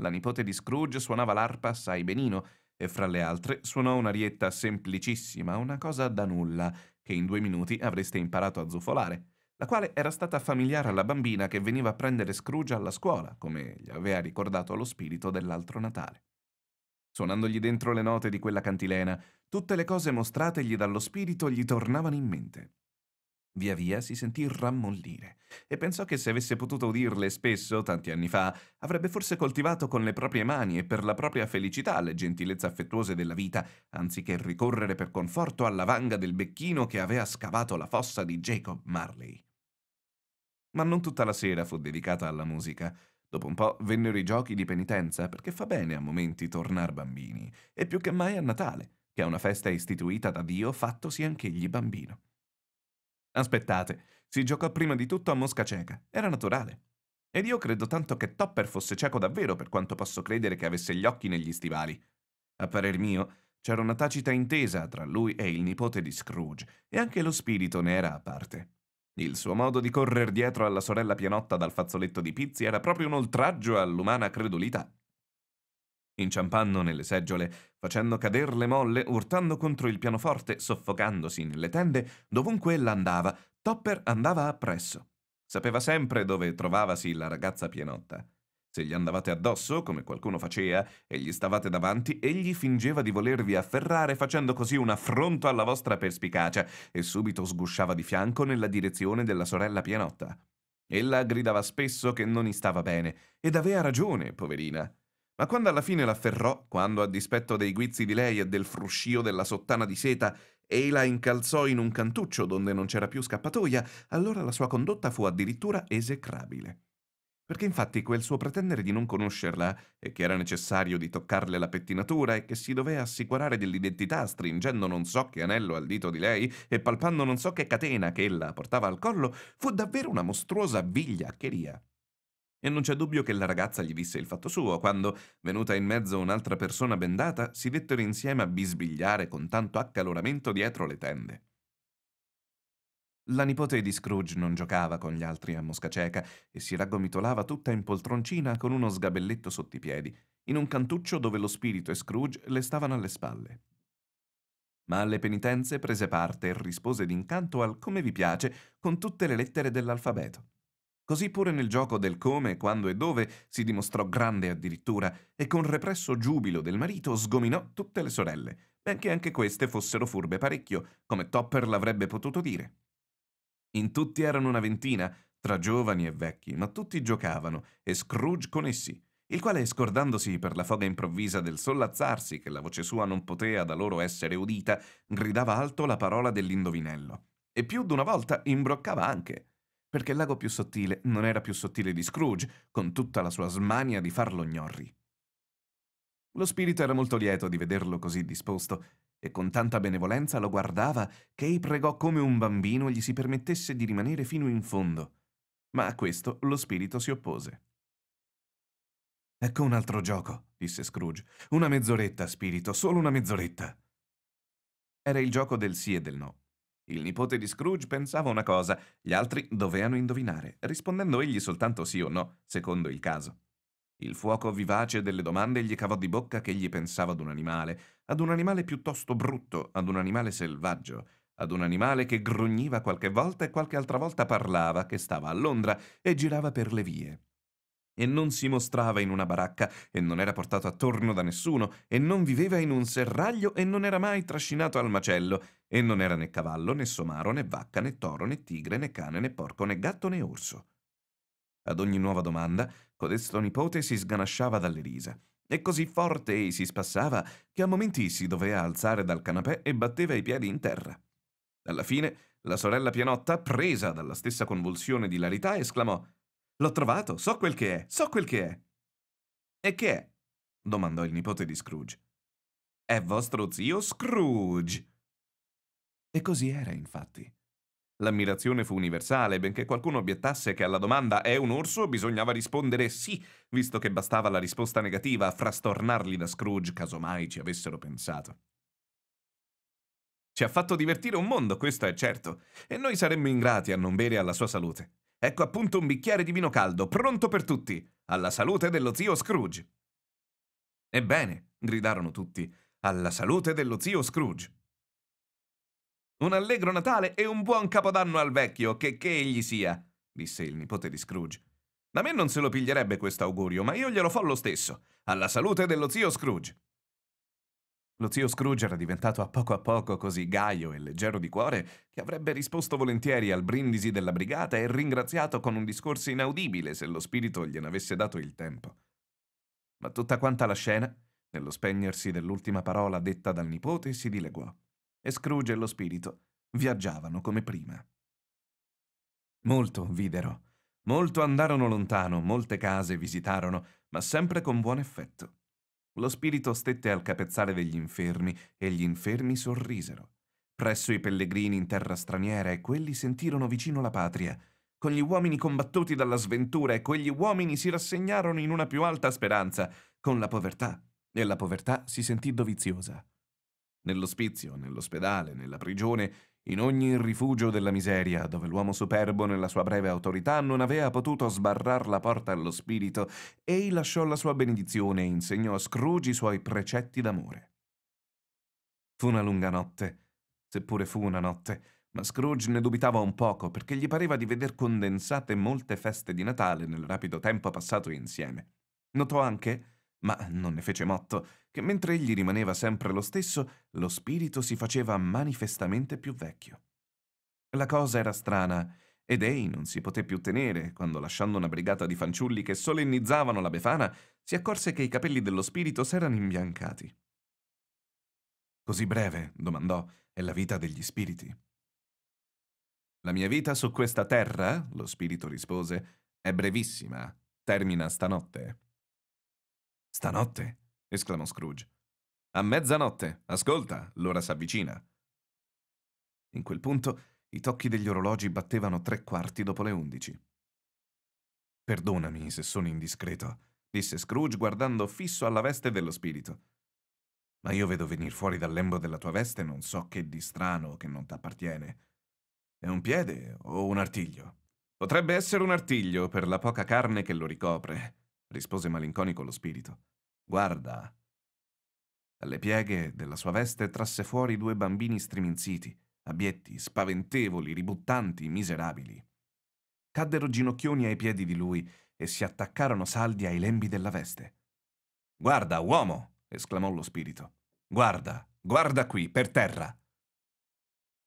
La nipote di Scrooge suonava l'arpa assai benino e fra le altre suonò un'arietta semplicissima, una cosa da nulla, che in due minuti avreste imparato a zufolare, la quale era stata familiare alla bambina che veniva a prendere Scrooge alla scuola, come gli aveva ricordato lo spirito dell'altro Natale. Suonandogli dentro le note di quella cantilena, tutte le cose mostrategli dallo spirito gli tornavano in mente. Via via si sentì rammollire e pensò che se avesse potuto udirle spesso, tanti anni fa, avrebbe forse coltivato con le proprie mani e per la propria felicità le gentilezze affettuose della vita, anziché ricorrere per conforto alla vanga del becchino che aveva scavato la fossa di Jacob Marley. Ma non tutta la sera fu dedicata alla musica. Dopo un po' vennero i giochi di penitenza, perché fa bene a momenti tornare bambini, e più che mai a Natale, che è una festa istituita da Dio fattosi anch'egli bambino. Aspettate, si giocò prima di tutto a Mosca cieca, era naturale. Ed io credo tanto che Topper fosse cieco davvero per quanto posso credere che avesse gli occhi negli stivali. A parer mio, c'era una tacita intesa tra lui e il nipote di Scrooge, e anche lo spirito ne era a parte. Il suo modo di correr dietro alla sorella pianotta dal fazzoletto di pizzi era proprio un oltraggio all'umana credulità inciampando nelle seggiole, facendo le molle, urtando contro il pianoforte, soffocandosi nelle tende, dovunque ella andava, Topper andava appresso. Sapeva sempre dove trovavasi la ragazza pienotta. Se gli andavate addosso, come qualcuno faceva, e gli stavate davanti, egli fingeva di volervi afferrare facendo così un affronto alla vostra perspicacia e subito sgusciava di fianco nella direzione della sorella pienotta. Ella gridava spesso che non gli stava bene ed aveva ragione, poverina. Ma quando alla fine l'afferrò, quando a dispetto dei guizzi di lei e del fruscio della sottana di seta, ei la incalzò in un cantuccio donde non c'era più scappatoia, allora la sua condotta fu addirittura esecrabile. Perché infatti quel suo pretendere di non conoscerla e che era necessario di toccarle la pettinatura e che si doveva assicurare dell'identità stringendo non so che anello al dito di lei e palpando non so che catena che ella portava al collo, fu davvero una mostruosa vigliaccheria. E non c'è dubbio che la ragazza gli disse il fatto suo quando, venuta in mezzo un'altra persona bendata, si dettero insieme a bisbigliare con tanto accaloramento dietro le tende. La nipote di Scrooge non giocava con gli altri a mosca cieca e si raggomitolava tutta in poltroncina con uno sgabelletto sotto i piedi, in un cantuccio dove lo spirito e Scrooge le stavano alle spalle. Ma alle penitenze prese parte e rispose d'incanto al come vi piace con tutte le lettere dell'alfabeto. Così pure nel gioco del come, quando e dove si dimostrò grande addirittura e con represso giubilo del marito sgominò tutte le sorelle, benché anche queste fossero furbe parecchio, come Topper l'avrebbe potuto dire. In tutti erano una ventina, tra giovani e vecchi, ma tutti giocavano, e Scrooge con essi, il quale, scordandosi per la foga improvvisa del sollazzarsi che la voce sua non poteva da loro essere udita, gridava alto la parola dell'indovinello. E più d'una volta imbroccava anche perché il lago più sottile non era più sottile di Scrooge, con tutta la sua smania di farlo gnorri. Lo spirito era molto lieto di vederlo così disposto, e con tanta benevolenza lo guardava che ei pregò come un bambino gli si permettesse di rimanere fino in fondo. Ma a questo lo spirito si oppose. Ecco un altro gioco, disse Scrooge. Una mezz'oretta, spirito, solo una mezz'oretta. Era il gioco del sì e del no. Il nipote di Scrooge pensava una cosa, gli altri dovevano indovinare, rispondendo egli soltanto sì o no, secondo il caso. Il fuoco vivace delle domande gli cavò di bocca che egli pensava ad un animale, ad un animale piuttosto brutto, ad un animale selvaggio, ad un animale che grugniva qualche volta e qualche altra volta parlava, che stava a Londra e girava per le vie e non si mostrava in una baracca e non era portato attorno da nessuno e non viveva in un serraglio e non era mai trascinato al macello e non era né cavallo né somaro né vacca né toro né tigre né cane né porco né gatto né orso. Ad ogni nuova domanda, codesto nipote si sganasciava dalle risa. E così forte e si spassava che a momenti si doveva alzare dal canapè e batteva i piedi in terra. Alla fine, la sorella Pianotta, presa dalla stessa convulsione di larità, esclamò L'ho trovato, so quel che è, so quel che è. E che è? domandò il nipote di Scrooge. È vostro zio Scrooge. E così era, infatti. L'ammirazione fu universale, benché qualcuno obiettasse che alla domanda è un orso bisognava rispondere sì, visto che bastava la risposta negativa a frastornarli da Scrooge caso mai ci avessero pensato. Ci ha fatto divertire un mondo, questo è certo, e noi saremmo ingrati a non bere alla sua salute. Ecco appunto un bicchiere di vino caldo, pronto per tutti, alla salute dello zio Scrooge. Ebbene, gridarono tutti, alla salute dello zio Scrooge. Un allegro Natale e un buon Capodanno al vecchio, che che egli sia, disse il nipote di Scrooge. Da me non se lo piglierebbe questo augurio, ma io glielo fo lo stesso. Alla salute dello zio Scrooge. Lo zio Scrooge era diventato a poco a poco così gaio e leggero di cuore che avrebbe risposto volentieri al brindisi della brigata e ringraziato con un discorso inaudibile se lo spirito gliene avesse dato il tempo. Ma tutta quanta la scena, nello spegnersi dell'ultima parola detta dal nipote, si dileguò, e Scrooge e lo spirito viaggiavano come prima. Molto videro, molto andarono lontano, molte case visitarono, ma sempre con buon effetto. Lo spirito stette al capezzale degli infermi e gli infermi sorrisero. Presso i pellegrini in terra straniera e quelli sentirono vicino la patria. Con gli uomini combattuti dalla sventura e quegli uomini si rassegnarono in una più alta speranza, con la povertà, e la povertà si sentì doviziosa. Nell'ospizio, nell'ospedale, nella prigione, in ogni rifugio della miseria, dove l'uomo superbo nella sua breve autorità non aveva potuto sbarrar la porta allo spirito, ei lasciò la sua benedizione e insegnò a Scrooge i suoi precetti d'amore. Fu una lunga notte, seppure fu una notte, ma Scrooge ne dubitava un poco perché gli pareva di veder condensate molte feste di Natale nel rapido tempo passato insieme. Notò anche ma non ne fece motto, che mentre egli rimaneva sempre lo stesso, lo spirito si faceva manifestamente più vecchio. La cosa era strana, ed ei non si poté più tenere quando, lasciando una brigata di fanciulli che solennizzavano la befana, si accorse che i capelli dello spirito s'erano imbiancati. Così breve, domandò, è la vita degli spiriti. La mia vita su questa terra, lo spirito rispose, è brevissima, termina stanotte. Stanotte? esclamò Scrooge. A mezzanotte, ascolta, l'ora s'avvicina. In quel punto i tocchi degli orologi battevano tre quarti dopo le undici. Perdonami se sono indiscreto, disse Scrooge guardando fisso alla veste dello spirito. Ma io vedo venir fuori dal lembo della tua veste non so che di strano che non t'appartiene. È un piede o un artiglio? Potrebbe essere un artiglio per la poca carne che lo ricopre, rispose malinconico lo spirito. Guarda. Alle pieghe della sua veste trasse fuori due bambini striminziti, abietti, spaventevoli, ributtanti, miserabili. Caddero ginocchioni ai piedi di lui e si attaccarono saldi ai lembi della veste. Guarda, uomo! esclamò lo spirito. Guarda, guarda qui, per terra!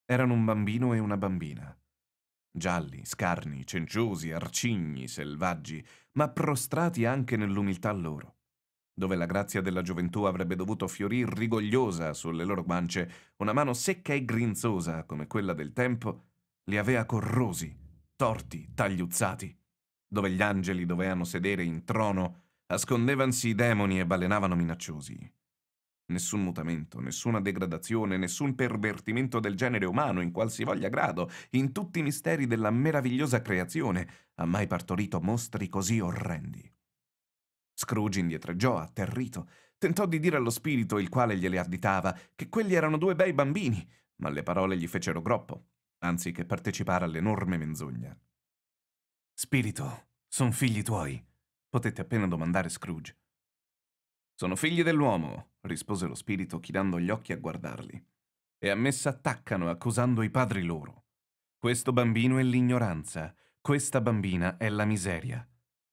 Erano un bambino e una bambina. Gialli, scarni, cenciosi, arcigni, selvaggi, ma prostrati anche nell'umiltà loro, dove la grazia della gioventù avrebbe dovuto fiorir rigogliosa sulle loro guance, una mano secca e grinzosa come quella del tempo li aveva corrosi, torti, tagliuzzati, dove gli angeli dovevano sedere in trono, ascondevansi i demoni e balenavano minacciosi. Nessun mutamento, nessuna degradazione, nessun pervertimento del genere umano in qualsivoglia grado, in tutti i misteri della meravigliosa creazione, ha mai partorito mostri così orrendi. Scrooge indietreggiò, atterrito. Tentò di dire allo spirito, il quale gliele additava, che quelli erano due bei bambini, ma le parole gli fecero groppo, anziché partecipare all'enorme menzogna. Spirito, son figli tuoi, potette appena domandare Scrooge. Sono figli dell'uomo, rispose lo spirito chinando gli occhi a guardarli. E a me s'attaccano accusando i padri loro. Questo bambino è l'ignoranza, questa bambina è la miseria.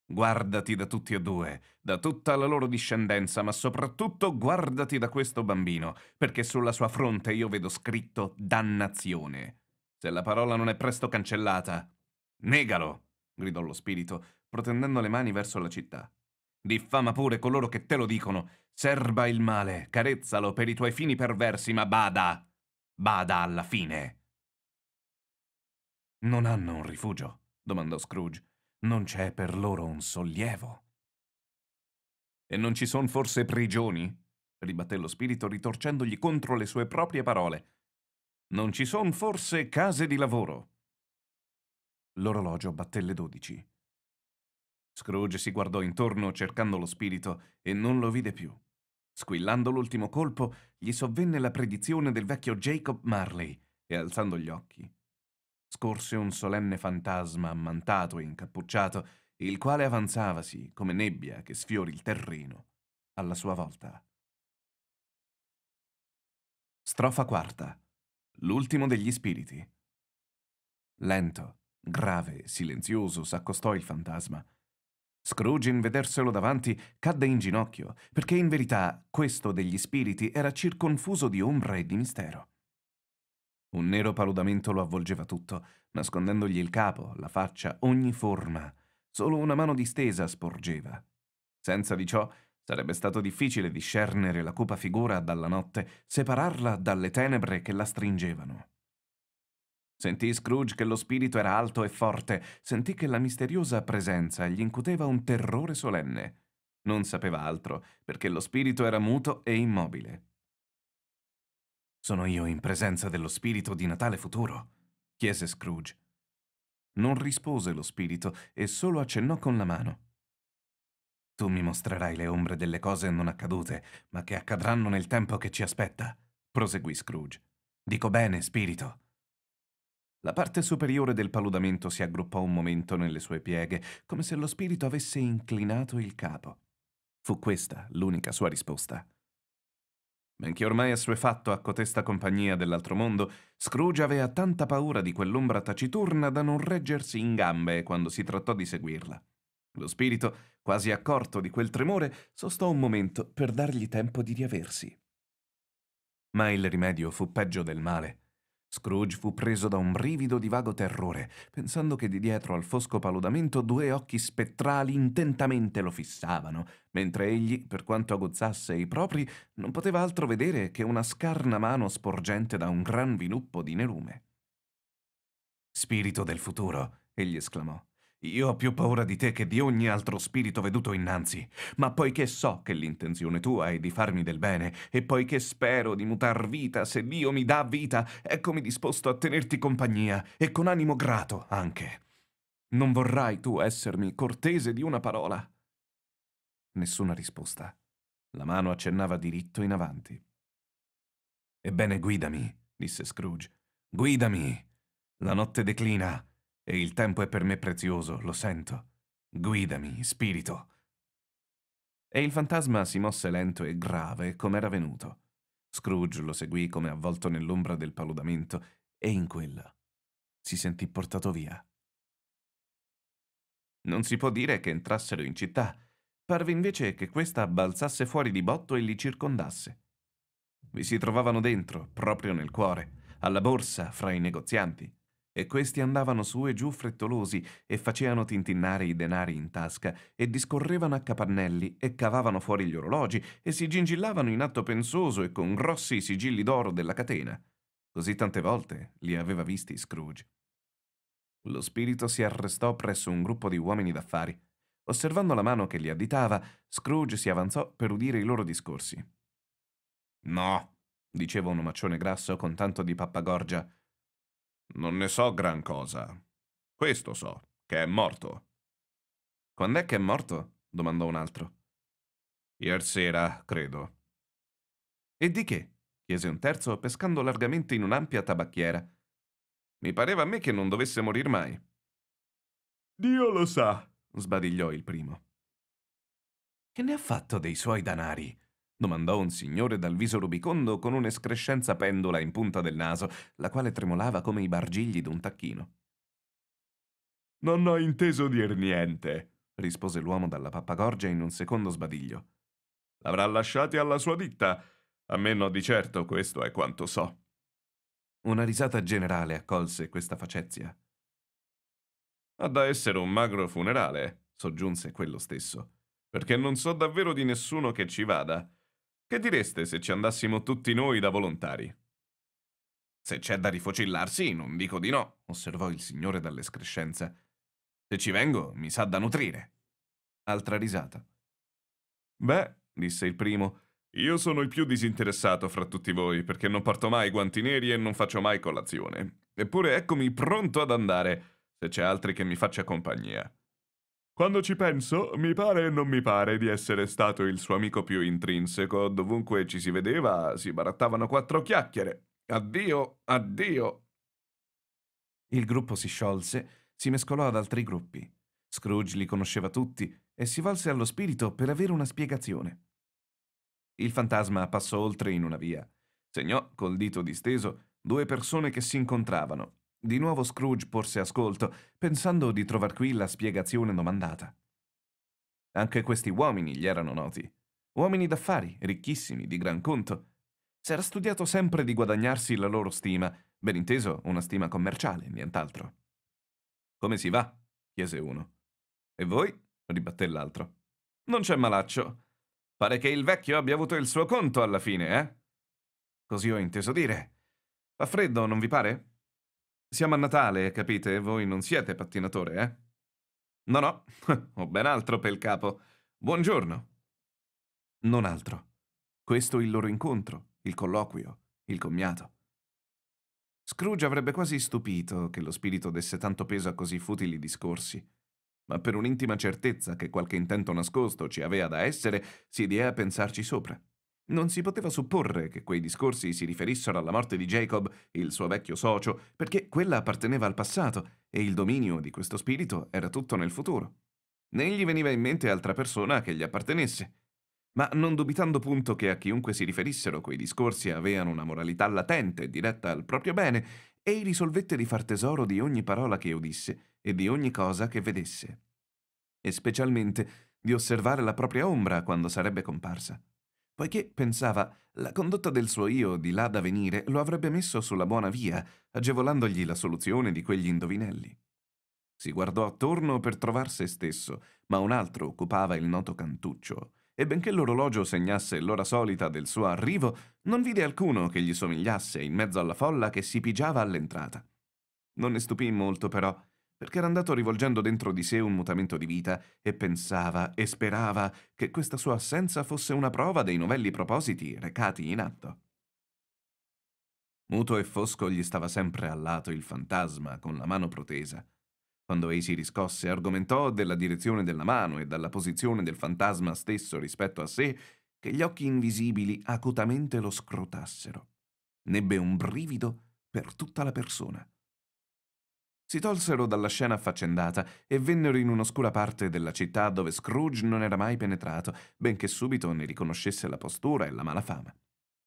Guardati da tutti e due, da tutta la loro discendenza, ma soprattutto guardati da questo bambino, perché sulla sua fronte io vedo scritto dannazione. Se la parola non è presto cancellata, negalo, gridò lo spirito, protendendo le mani verso la città. Diffama pure coloro che te lo dicono. Serba il male, carezzalo per i tuoi fini perversi, ma bada! Bada alla fine! Non hanno un rifugio, domandò Scrooge. Non c'è per loro un sollievo. E non ci son forse prigioni? ribatté lo spirito ritorcendogli contro le sue proprie parole. Non ci son forse case di lavoro? L'orologio batté le dodici. Scrooge si guardò intorno cercando lo spirito e non lo vide più. Squillando l'ultimo colpo, gli sovvenne la predizione del vecchio Jacob Marley e alzando gli occhi, scorse un solenne fantasma ammantato e incappucciato, il quale avanzavasi come nebbia che sfiori il terreno alla sua volta. Strofa quarta. L'ultimo degli spiriti. Lento, grave, silenzioso s'accostò il fantasma Scrooge, in vederselo davanti, cadde in ginocchio, perché in verità questo degli spiriti era circonfuso di ombra e di mistero. Un nero paludamento lo avvolgeva tutto, nascondendogli il capo, la faccia, ogni forma. Solo una mano distesa sporgeva. Senza di ciò sarebbe stato difficile discernere la cupa figura dalla notte, separarla dalle tenebre che la stringevano. Sentì Scrooge che lo spirito era alto e forte, sentì che la misteriosa presenza gli incuteva un terrore solenne. Non sapeva altro, perché lo spirito era muto e immobile. Sono io in presenza dello spirito di Natale futuro? chiese Scrooge. Non rispose lo spirito e solo accennò con la mano. Tu mi mostrerai le ombre delle cose non accadute, ma che accadranno nel tempo che ci aspetta, proseguì Scrooge. Dico bene, spirito, la parte superiore del paludamento si aggruppò un momento nelle sue pieghe, come se lo spirito avesse inclinato il capo. Fu questa l'unica sua risposta. Benché ormai assuefatto a cotesta compagnia dell'altro mondo, Scrooge aveva tanta paura di quell'ombra taciturna da non reggersi in gambe quando si trattò di seguirla. Lo spirito, quasi accorto di quel tremore, sostò un momento per dargli tempo di riaversi. Ma il rimedio fu peggio del male. Scrooge fu preso da un brivido di vago terrore, pensando che di dietro al fosco paludamento due occhi spettrali intentamente lo fissavano, mentre egli, per quanto aguzzasse i propri, non poteva altro vedere che una scarna mano sporgente da un gran viluppo di nerume. Spirito del futuro, egli esclamò. Io ho più paura di te che di ogni altro spirito veduto innanzi, ma poiché so che l'intenzione tua è di farmi del bene, e poiché spero di mutar vita se Dio mi dà vita, eccomi disposto a tenerti compagnia, e con animo grato anche. Non vorrai tu essermi cortese di una parola? Nessuna risposta. La mano accennava diritto in avanti. Ebbene, guidami, disse Scrooge. Guidami. La notte declina e il tempo è per me prezioso, lo sento. Guidami, spirito. E il fantasma si mosse lento e grave come era venuto. Scrooge lo seguì come avvolto nell'ombra del paludamento e in quella si sentì portato via. Non si può dire che entrassero in città. Parve invece che questa balzasse fuori di botto e li circondasse. Vi si trovavano dentro, proprio nel cuore, alla borsa, fra i negozianti e questi andavano su e giù frettolosi e facevano tintinnare i denari in tasca e discorrevano a capannelli e cavavano fuori gli orologi e si gingillavano in atto pensoso e con grossi sigilli d'oro della catena. Così tante volte li aveva visti Scrooge. Lo spirito si arrestò presso un gruppo di uomini d'affari. Osservando la mano che li additava, Scrooge si avanzò per udire i loro discorsi. No, diceva un omaccione grasso con tanto di pappagorgia, non ne so gran cosa. Questo so, che è morto. Quando è che è morto? domandò un altro. Iersera, credo. E di che? chiese un terzo, pescando largamente in un'ampia tabacchiera. Mi pareva a me che non dovesse morir mai. Dio lo sa, sbadigliò il primo. Che ne ha fatto dei suoi danari? domandò un signore dal viso rubicondo con un'escrescenza pendola in punta del naso, la quale tremolava come i bargigli d'un tacchino. Non ho inteso dir niente, rispose l'uomo dalla pappagorgia in un secondo sbadiglio. L'avrà lasciati alla sua ditta. A me no di certo, questo è quanto so. Una risata generale accolse questa facezia. Ha da essere un magro funerale, soggiunse quello stesso, perché non so davvero di nessuno che ci vada. Che direste se ci andassimo tutti noi da volontari? Se c'è da rifocillarsi, non dico di no, osservò il signore dall'escrescenza. Se ci vengo, mi sa da nutrire. Altra risata. Beh, disse il primo, io sono il più disinteressato fra tutti voi, perché non porto mai guanti neri e non faccio mai colazione. Eppure eccomi pronto ad andare, se c'è altri che mi faccia compagnia. Quando ci penso, mi pare e non mi pare di essere stato il suo amico più intrinseco. Dovunque ci si vedeva, si barattavano quattro chiacchiere. Addio, addio. Il gruppo si sciolse, si mescolò ad altri gruppi. Scrooge li conosceva tutti e si volse allo spirito per avere una spiegazione. Il fantasma passò oltre in una via. Segnò col dito disteso due persone che si incontravano di nuovo Scrooge porse ascolto, pensando di trovar qui la spiegazione domandata. Anche questi uomini gli erano noti. Uomini d'affari, ricchissimi, di gran conto. S'era studiato sempre di guadagnarsi la loro stima, ben inteso una stima commerciale, nient'altro. Come si va? chiese uno. E voi? ribatté l'altro. Non c'è malaccio. Pare che il vecchio abbia avuto il suo conto alla fine, eh? Così ho inteso dire. Fa freddo, non vi pare? Siamo a Natale, capite? Voi non siete pattinatore, eh? No, no, ho ben altro pel capo. Buongiorno. Non altro. Questo il loro incontro, il colloquio, il commiato. Scrooge avrebbe quasi stupito che lo spirito desse tanto peso a così futili discorsi, ma per un'intima certezza che qualche intento nascosto ci aveva da essere, si idea a pensarci sopra. Non si poteva supporre che quei discorsi si riferissero alla morte di Jacob, il suo vecchio socio, perché quella apparteneva al passato e il dominio di questo spirito era tutto nel futuro. Né gli veniva in mente altra persona che gli appartenesse. Ma non dubitando punto che a chiunque si riferissero quei discorsi avevano una moralità latente diretta al proprio bene, ei risolvette di far tesoro di ogni parola che udisse e di ogni cosa che vedesse. E specialmente di osservare la propria ombra quando sarebbe comparsa poiché pensava la condotta del suo io di là da venire lo avrebbe messo sulla buona via, agevolandogli la soluzione di quegli indovinelli. Si guardò attorno per trovar se stesso, ma un altro occupava il noto cantuccio, e benché l'orologio segnasse l'ora solita del suo arrivo, non vide alcuno che gli somigliasse in mezzo alla folla che si pigiava all'entrata. Non ne stupì molto, però, perché era andato rivolgendo dentro di sé un mutamento di vita e pensava e sperava che questa sua assenza fosse una prova dei novelli propositi recati in atto. Muto e fosco gli stava sempre al lato il fantasma, con la mano protesa. Quando ei si riscosse, argomentò della direzione della mano e dalla posizione del fantasma stesso rispetto a sé che gli occhi invisibili acutamente lo scrutassero. Nebbe un brivido per tutta la persona. Si tolsero dalla scena affaccendata e vennero in un'oscura parte della città dove Scrooge non era mai penetrato, benché subito ne riconoscesse la postura e la malafama.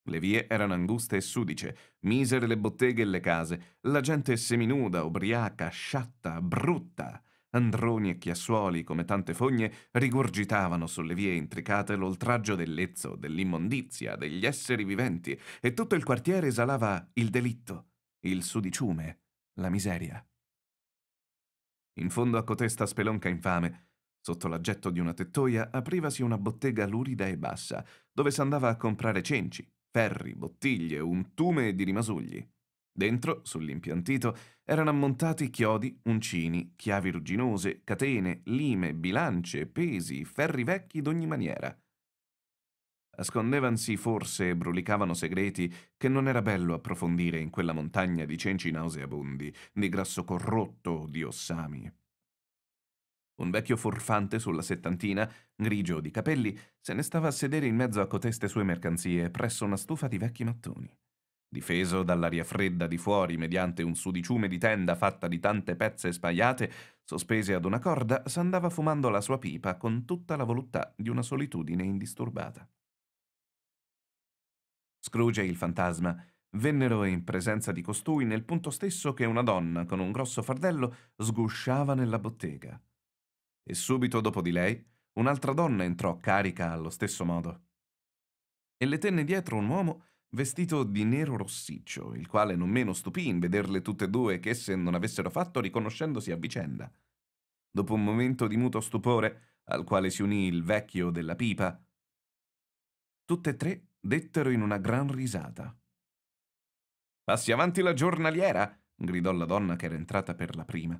Le vie erano anguste e sudice, misere le botteghe e le case, la gente seminuda, ubriaca, sciatta, brutta. Androni e chiassuoli, come tante fogne, rigurgitavano sulle vie intricate l'oltraggio del lezzo, dell'immondizia, degli esseri viventi, e tutto il quartiere esalava il delitto, il sudiciume, la miseria. In fondo a cotesta spelonca infame, sotto l'aggetto di una tettoia, aprivasi una bottega lurida e bassa, dove si andava a comprare cenci, ferri, bottiglie, un tume di rimasugli. Dentro, sull'impiantito, erano ammontati chiodi, uncini, chiavi rugginose, catene, lime, bilance, pesi, ferri vecchi d'ogni maniera. Ascondevansi forse e brulicavano segreti che non era bello approfondire in quella montagna di cenci nauseabondi, di grasso corrotto, di ossami. Un vecchio furfante sulla settantina, grigio di capelli, se ne stava a sedere in mezzo a coteste sue mercanzie presso una stufa di vecchi mattoni. Difeso dall'aria fredda di fuori mediante un sudiciume di tenda fatta di tante pezze spaiate, sospese ad una corda, s'andava fumando la sua pipa con tutta la voluttà di una solitudine indisturbata. Scrooge e il fantasma vennero in presenza di costui nel punto stesso che una donna con un grosso fardello sgusciava nella bottega. E subito dopo di lei un'altra donna entrò carica allo stesso modo. E le tenne dietro un uomo vestito di nero rossiccio, il quale non meno stupì in vederle tutte e due che esse non avessero fatto riconoscendosi a vicenda. Dopo un momento di muto stupore, al quale si unì il vecchio della pipa, tutte e tre dettero in una gran risata. Passi avanti la giornaliera, gridò la donna che era entrata per la prima.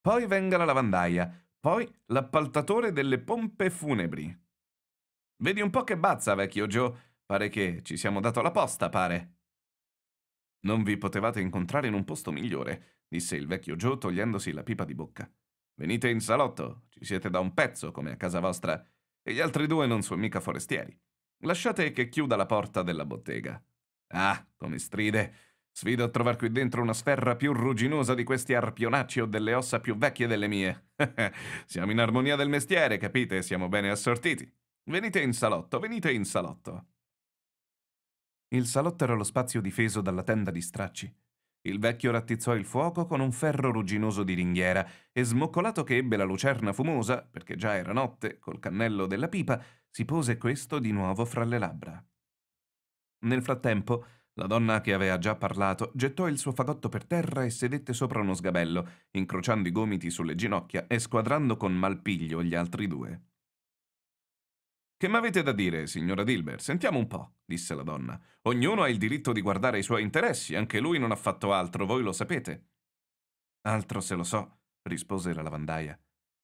Poi venga la lavandaia, poi l'appaltatore delle pompe funebri. Vedi un po' che bazza, vecchio Joe. Pare che ci siamo dato la posta, pare. Non vi potevate incontrare in un posto migliore, disse il vecchio Joe togliendosi la pipa di bocca. Venite in salotto, ci siete da un pezzo come a casa vostra, e gli altri due non sono mica forestieri. Lasciate che chiuda la porta della bottega. Ah, come stride. Sfido a trovar qui dentro una sferra più rugginosa di questi arpionacci o delle ossa più vecchie delle mie. Siamo in armonia del mestiere, capite? Siamo bene assortiti. Venite in salotto, venite in salotto. Il salotto era lo spazio difeso dalla tenda di stracci. Il vecchio rattizzò il fuoco con un ferro rugginoso di ringhiera e smoccolato che ebbe la lucerna fumosa, perché già era notte, col cannello della pipa, si pose questo di nuovo fra le labbra. Nel frattempo, la donna che aveva già parlato gettò il suo fagotto per terra e sedette sopra uno sgabello, incrociando i gomiti sulle ginocchia e squadrando con malpiglio gli altri due. Che m'avete da dire, signora Dilber? Sentiamo un po', disse la donna. Ognuno ha il diritto di guardare i suoi interessi, anche lui non ha fatto altro, voi lo sapete. Altro se lo so, rispose la lavandaia.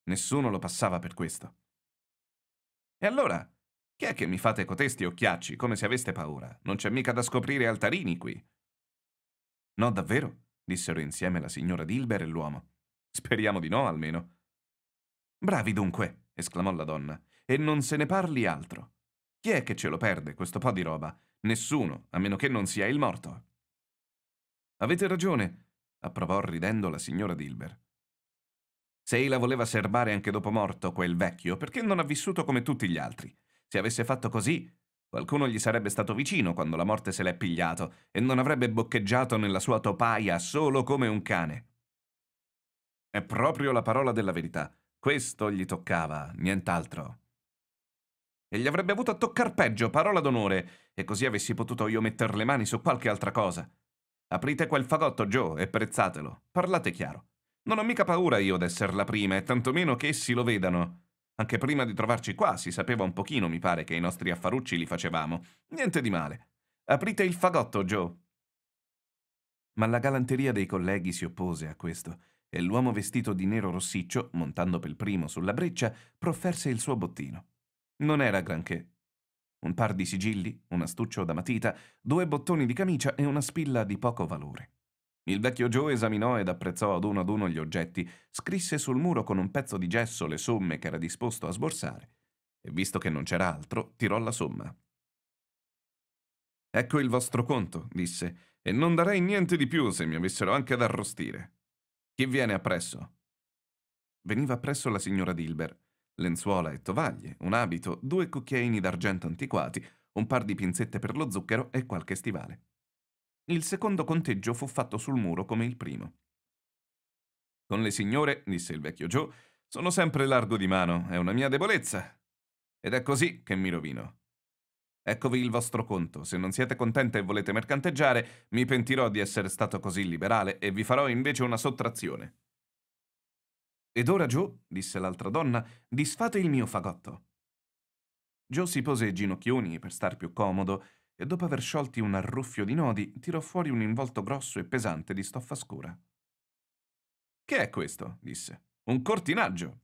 Nessuno lo passava per questo. E allora, chi è che mi fate cotesti occhiacci come se aveste paura? Non c'è mica da scoprire altarini qui. No, davvero? dissero insieme la signora Dilber e l'uomo. Speriamo di no, almeno. Bravi dunque, esclamò la donna, e non se ne parli altro. Chi è che ce lo perde, questo po' di roba? Nessuno, a meno che non sia il morto. Avete ragione, approvò ridendo la signora Dilber. Se Eila voleva serbare anche dopo morto quel vecchio, perché non ha vissuto come tutti gli altri? Se avesse fatto così, qualcuno gli sarebbe stato vicino quando la morte se l'è pigliato e non avrebbe boccheggiato nella sua topaia solo come un cane. È proprio la parola della verità. Questo gli toccava, nient'altro. E gli avrebbe avuto a toccar peggio, parola d'onore, e così avessi potuto io metter le mani su qualche altra cosa. Aprite quel fagotto, Joe, e prezzatelo. Parlate chiaro. Non ho mica paura io d'essere la prima, e tantomeno che essi lo vedano. Anche prima di trovarci qua si sapeva un pochino, mi pare, che i nostri affarucci li facevamo. Niente di male. Aprite il fagotto, Joe. Ma la galanteria dei colleghi si oppose a questo, e l'uomo vestito di nero rossiccio, montando per primo sulla breccia, profferse il suo bottino. Non era granché. Un par di sigilli, un astuccio da matita, due bottoni di camicia e una spilla di poco valore. Il vecchio Joe esaminò ed apprezzò ad uno ad uno gli oggetti, scrisse sul muro con un pezzo di gesso le somme che era disposto a sborsare e, visto che non c'era altro, tirò la somma. Ecco il vostro conto, disse, e non darei niente di più se mi avessero anche ad arrostire. Chi viene appresso? Veniva appresso la signora Dilber. Lenzuola e tovaglie, un abito, due cucchiaini d'argento antiquati, un par di pinzette per lo zucchero e qualche stivale. Il secondo conteggio fu fatto sul muro come il primo. Con le signore, disse il vecchio Joe, sono sempre largo di mano, è una mia debolezza. Ed è così che mi rovino. Eccovi il vostro conto. Se non siete contente e volete mercanteggiare, mi pentirò di essere stato così liberale e vi farò invece una sottrazione. Ed ora, Joe, disse l'altra donna, disfate il mio fagotto. Joe si pose ginocchioni per star più comodo e dopo aver sciolti un arruffio di nodi, tirò fuori un involto grosso e pesante di stoffa scura. Che è questo? disse. Un cortinaggio.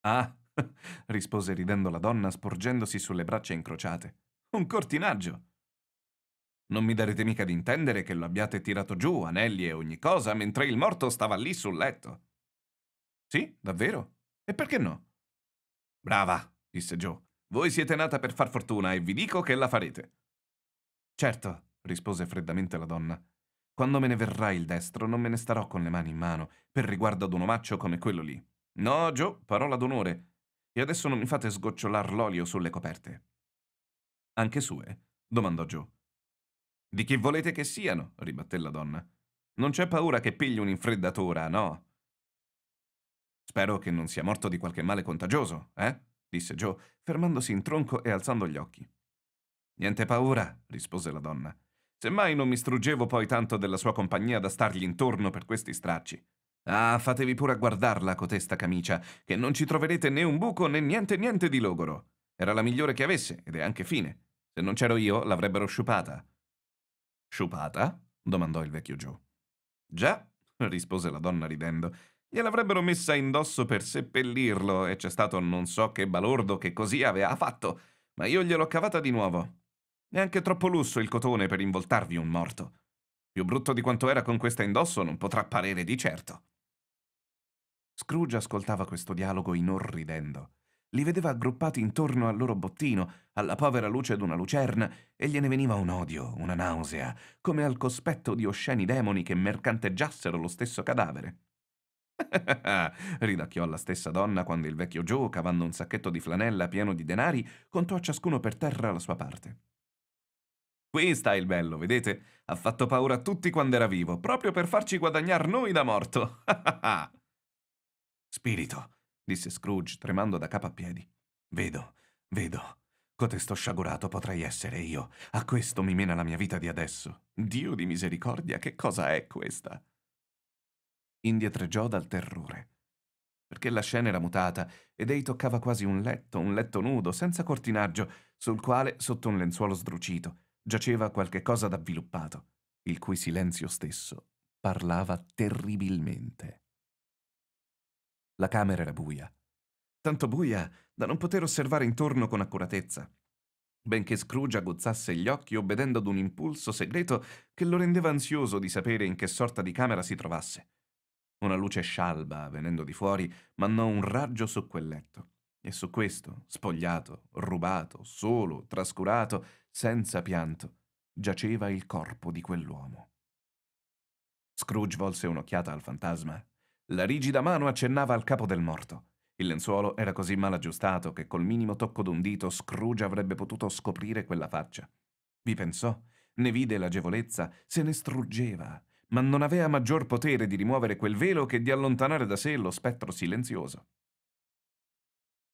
Ah, rispose ridendo la donna, sporgendosi sulle braccia incrociate. Un cortinaggio. Non mi darete mica di intendere che lo abbiate tirato giù, anelli e ogni cosa, mentre il morto stava lì sul letto. Sì, davvero? E perché no? Brava, disse Joe. Voi siete nata per far fortuna e vi dico che la farete. Certo, rispose freddamente la donna. Quando me ne verrà il destro, non me ne starò con le mani in mano, per riguardo ad un omaccio come quello lì. No, Gio, parola d'onore. E adesso non mi fate sgocciolar l'olio sulle coperte. Anche sue? domandò Gio. Di chi volete che siano? ribatté la donna. Non c'è paura che pigli un'infreddatura, no? Spero che non sia morto di qualche male contagioso, eh? disse Joe, fermandosi in tronco e alzando gli occhi. Niente paura, rispose la donna. Semmai non mi struggevo poi tanto della sua compagnia da stargli intorno per questi stracci. Ah, fatevi pure a guardarla, cotesta camicia, che non ci troverete né un buco né niente niente di logoro. Era la migliore che avesse, ed è anche fine. Se non c'ero io, l'avrebbero sciupata. Sciupata? domandò il vecchio Joe. Già, rispose la donna ridendo, Gliel'avrebbero messa indosso per seppellirlo e c'è stato non so che balordo che così aveva fatto, ma io gliel'ho cavata di nuovo. Neanche troppo lusso il cotone per involtarvi un morto. Più brutto di quanto era con questa indosso non potrà parere di certo. Scrooge ascoltava questo dialogo inorridendo. Li vedeva aggruppati intorno al loro bottino, alla povera luce d'una lucerna, e gliene veniva un odio, una nausea, come al cospetto di osceni demoni che mercanteggiassero lo stesso cadavere. Ridacchiò la stessa donna quando il vecchio Joe, cavando un sacchetto di flanella pieno di denari, contò a ciascuno per terra la sua parte. Qui sta il bello, vedete? Ha fatto paura a tutti quando era vivo, proprio per farci guadagnar noi da morto. Spirito, disse Scrooge, tremando da capo a piedi. Vedo, vedo. Cotesto sciagurato potrei essere io. A questo mi mena la mia vita di adesso. Dio di misericordia, che cosa è questa? indietreggiò dal terrore. Perché la scena era mutata ed ei toccava quasi un letto, un letto nudo, senza cortinaggio, sul quale, sotto un lenzuolo sdrucito, giaceva qualche cosa d'avviluppato, il cui silenzio stesso parlava terribilmente. La camera era buia, tanto buia da non poter osservare intorno con accuratezza, benché Scrooge aguzzasse gli occhi obbedendo ad un impulso segreto che lo rendeva ansioso di sapere in che sorta di camera si trovasse. Una luce scialba, venendo di fuori, mandò un raggio su quel letto. E su questo, spogliato, rubato, solo, trascurato, senza pianto, giaceva il corpo di quell'uomo. Scrooge volse un'occhiata al fantasma. La rigida mano accennava al capo del morto. Il lenzuolo era così mal aggiustato che col minimo tocco d'un dito Scrooge avrebbe potuto scoprire quella faccia. Vi pensò, ne vide l'agevolezza, se ne struggeva, ma non aveva maggior potere di rimuovere quel velo che di allontanare da sé lo spettro silenzioso.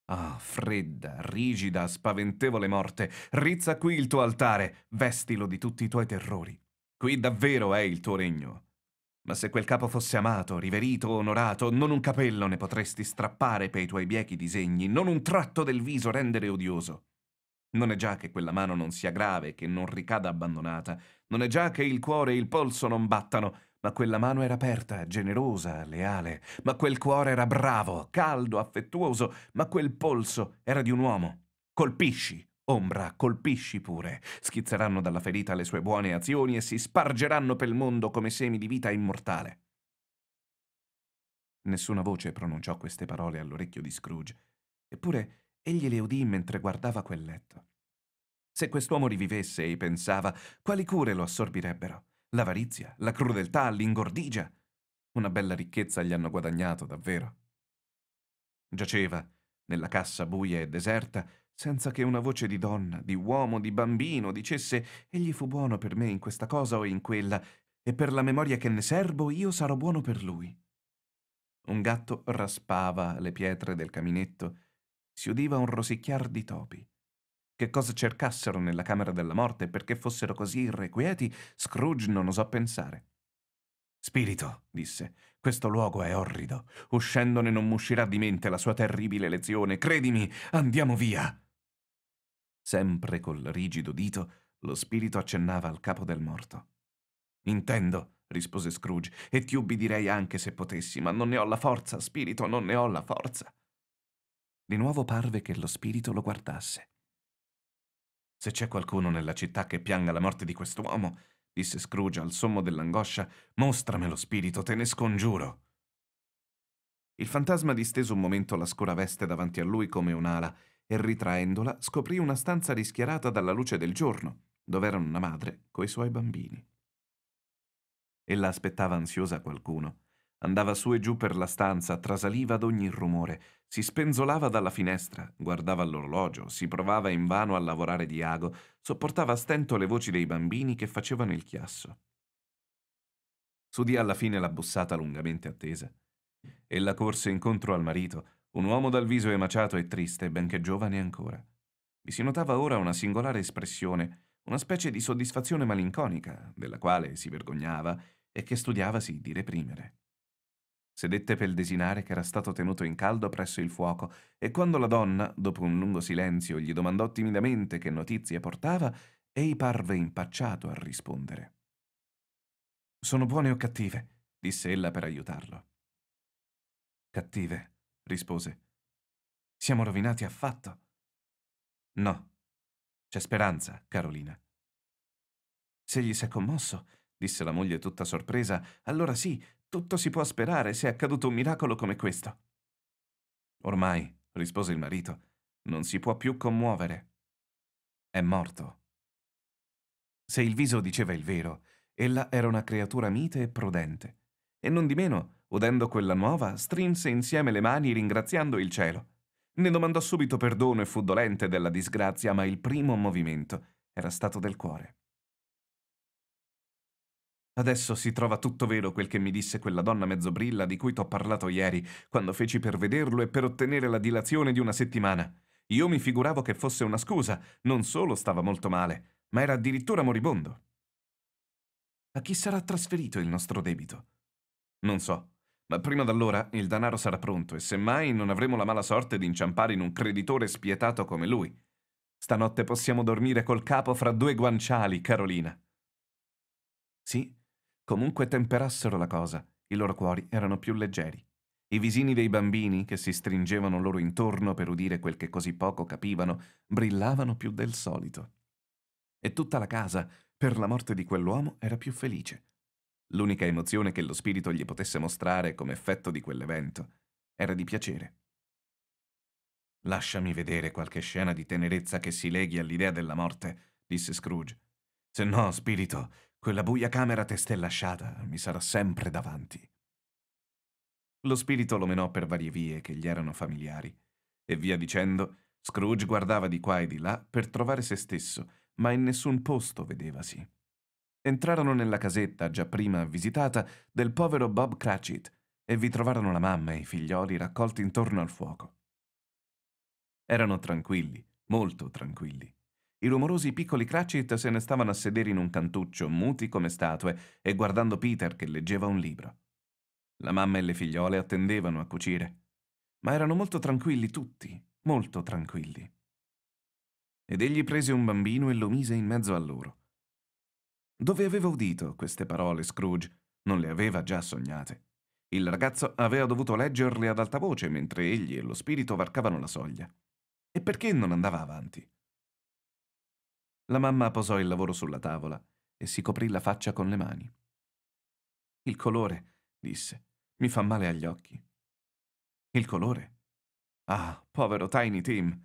Ah, fredda, rigida, spaventevole morte, rizza qui il tuo altare, vestilo di tutti i tuoi terrori. Qui davvero è il tuo regno. Ma se quel capo fosse amato, riverito, onorato, non un capello ne potresti strappare per i tuoi biechi disegni, non un tratto del viso rendere odioso. Non è già che quella mano non sia grave, che non ricada abbandonata, non è già che il cuore e il polso non battano, ma quella mano era aperta, generosa, leale, ma quel cuore era bravo, caldo, affettuoso, ma quel polso era di un uomo. Colpisci, Ombra, colpisci pure. Schizzeranno dalla ferita le sue buone azioni e si spargeranno per il mondo come semi di vita immortale. Nessuna voce pronunciò queste parole all'orecchio di Scrooge, eppure Egli le udì mentre guardava quel letto. Se quest'uomo rivivesse, e pensava, quali cure lo assorbirebbero? L'avarizia, la crudeltà, l'ingordigia. Una bella ricchezza gli hanno guadagnato, davvero. Giaceva, nella cassa buia e deserta, senza che una voce di donna, di uomo, di bambino dicesse «Egli fu buono per me in questa cosa o in quella, e per la memoria che ne serbo io sarò buono per lui». Un gatto raspava le pietre del caminetto si udiva un rosicchiar di topi. Che cosa cercassero nella camera della morte e perché fossero così irrequieti, Scrooge non osò pensare. Spirito, disse, questo luogo è orrido. Uscendone non m'uscirà di mente la sua terribile lezione. Credimi, andiamo via. Sempre col rigido dito, lo spirito accennava al capo del morto. Intendo, rispose Scrooge, e ti ubbidirei anche se potessi, ma non ne ho la forza, spirito, non ne ho la forza. Di nuovo parve che lo spirito lo guardasse. Se c'è qualcuno nella città che pianga la morte di quest'uomo, disse Scrooge al sommo dell'angoscia, mostrame lo spirito, te ne scongiuro. Il fantasma distese un momento la scura veste davanti a lui come un'ala e ritraendola scoprì una stanza rischiarata dalla luce del giorno, dove erano una madre coi suoi bambini. Ella aspettava ansiosa qualcuno. Andava su e giù per la stanza, trasaliva ad ogni rumore, si spenzolava dalla finestra, guardava l'orologio, si provava invano a lavorare di ago, sopportava a stento le voci dei bambini che facevano il chiasso. Sudì alla fine la bussata lungamente attesa. Ella corse incontro al marito, un uomo dal viso emaciato e triste, benché giovane ancora. Vi si notava ora una singolare espressione, una specie di soddisfazione malinconica, della quale si vergognava e che studiavasi di reprimere. Sedette pel desinare che era stato tenuto in caldo presso il fuoco e quando la donna, dopo un lungo silenzio, gli domandò timidamente che notizie portava, ei parve impacciato a rispondere. Sono buone o cattive? disse ella per aiutarlo. Cattive, rispose. Siamo rovinati affatto. No. C'è speranza, Carolina. Se gli è commosso, disse la moglie tutta sorpresa, allora sì, tutto si può sperare se è accaduto un miracolo come questo. Ormai, rispose il marito, non si può più commuovere. È morto. Se il viso diceva il vero, ella era una creatura mite e prudente, e non di meno, udendo quella nuova, strinse insieme le mani ringraziando il cielo. Ne domandò subito perdono e fu dolente della disgrazia, ma il primo movimento era stato del cuore. Adesso si trova tutto vero quel che mi disse quella donna mezzobrilla di cui t'ho parlato ieri, quando feci per vederlo e per ottenere la dilazione di una settimana. Io mi figuravo che fosse una scusa, non solo stava molto male, ma era addirittura moribondo. A chi sarà trasferito il nostro debito? Non so, ma prima d'allora il danaro sarà pronto e semmai non avremo la mala sorte di inciampare in un creditore spietato come lui. Stanotte possiamo dormire col capo fra due guanciali, Carolina. Sì, Comunque temperassero la cosa, i loro cuori erano più leggeri. I visini dei bambini, che si stringevano loro intorno per udire quel che così poco capivano, brillavano più del solito. E tutta la casa, per la morte di quell'uomo, era più felice. L'unica emozione che lo spirito gli potesse mostrare come effetto di quell'evento era di piacere. Lasciami vedere qualche scena di tenerezza che si leghi all'idea della morte, disse Scrooge. Se no, spirito, quella buia camera testè lasciata mi sarà sempre davanti. Lo spirito lo menò per varie vie che gli erano familiari, e via dicendo, Scrooge guardava di qua e di là per trovare se stesso, ma in nessun posto vedevasi. Entrarono nella casetta, già prima visitata, del povero Bob Cratchit e vi trovarono la mamma e i figlioli raccolti intorno al fuoco. Erano tranquilli, molto tranquilli. I rumorosi piccoli Cratchit se ne stavano a sedere in un cantuccio, muti come statue, e guardando Peter che leggeva un libro. La mamma e le figliole attendevano a cucire, ma erano molto tranquilli tutti, molto tranquilli. Ed egli prese un bambino e lo mise in mezzo a loro. Dove aveva udito queste parole Scrooge non le aveva già sognate. Il ragazzo aveva dovuto leggerle ad alta voce mentre egli e lo spirito varcavano la soglia. E perché non andava avanti? La mamma posò il lavoro sulla tavola e si coprì la faccia con le mani. Il colore, disse, mi fa male agli occhi. Il colore? Ah, povero Tiny Tim.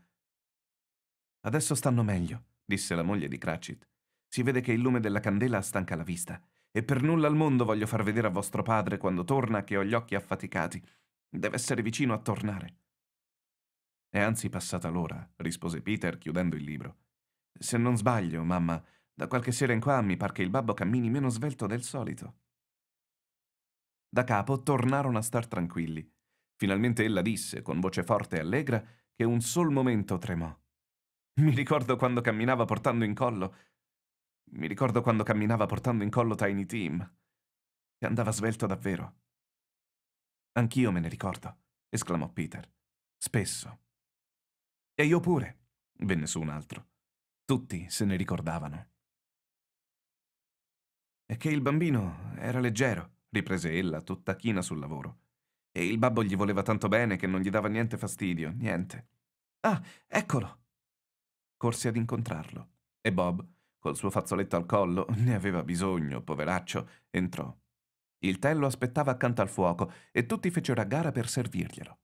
Adesso stanno meglio, disse la moglie di Cratchit. Si vede che il lume della candela stanca la vista, e per nulla al mondo voglio far vedere a vostro padre quando torna che ho gli occhi affaticati. Deve essere vicino a tornare. È anzi passata l'ora, rispose Peter chiudendo il libro. Se non sbaglio, mamma, da qualche sera in qua mi par che il babbo cammini meno svelto del solito. Da capo tornarono a star tranquilli. Finalmente ella disse, con voce forte e allegra, che un sol momento tremò. Mi ricordo quando camminava portando in collo. Mi ricordo quando camminava portando in collo Tiny Team. E andava svelto davvero. Anch'io me ne ricordo, esclamò Peter. Spesso. E io pure, venne su un altro. Tutti se ne ricordavano. E che il bambino era leggero, riprese ella, tutta china sul lavoro. E il babbo gli voleva tanto bene che non gli dava niente fastidio, niente. Ah, eccolo! Corsi ad incontrarlo. E Bob, col suo fazzoletto al collo, ne aveva bisogno, poveraccio, entrò. Il tè lo aspettava accanto al fuoco e tutti fecero a gara per servirglielo.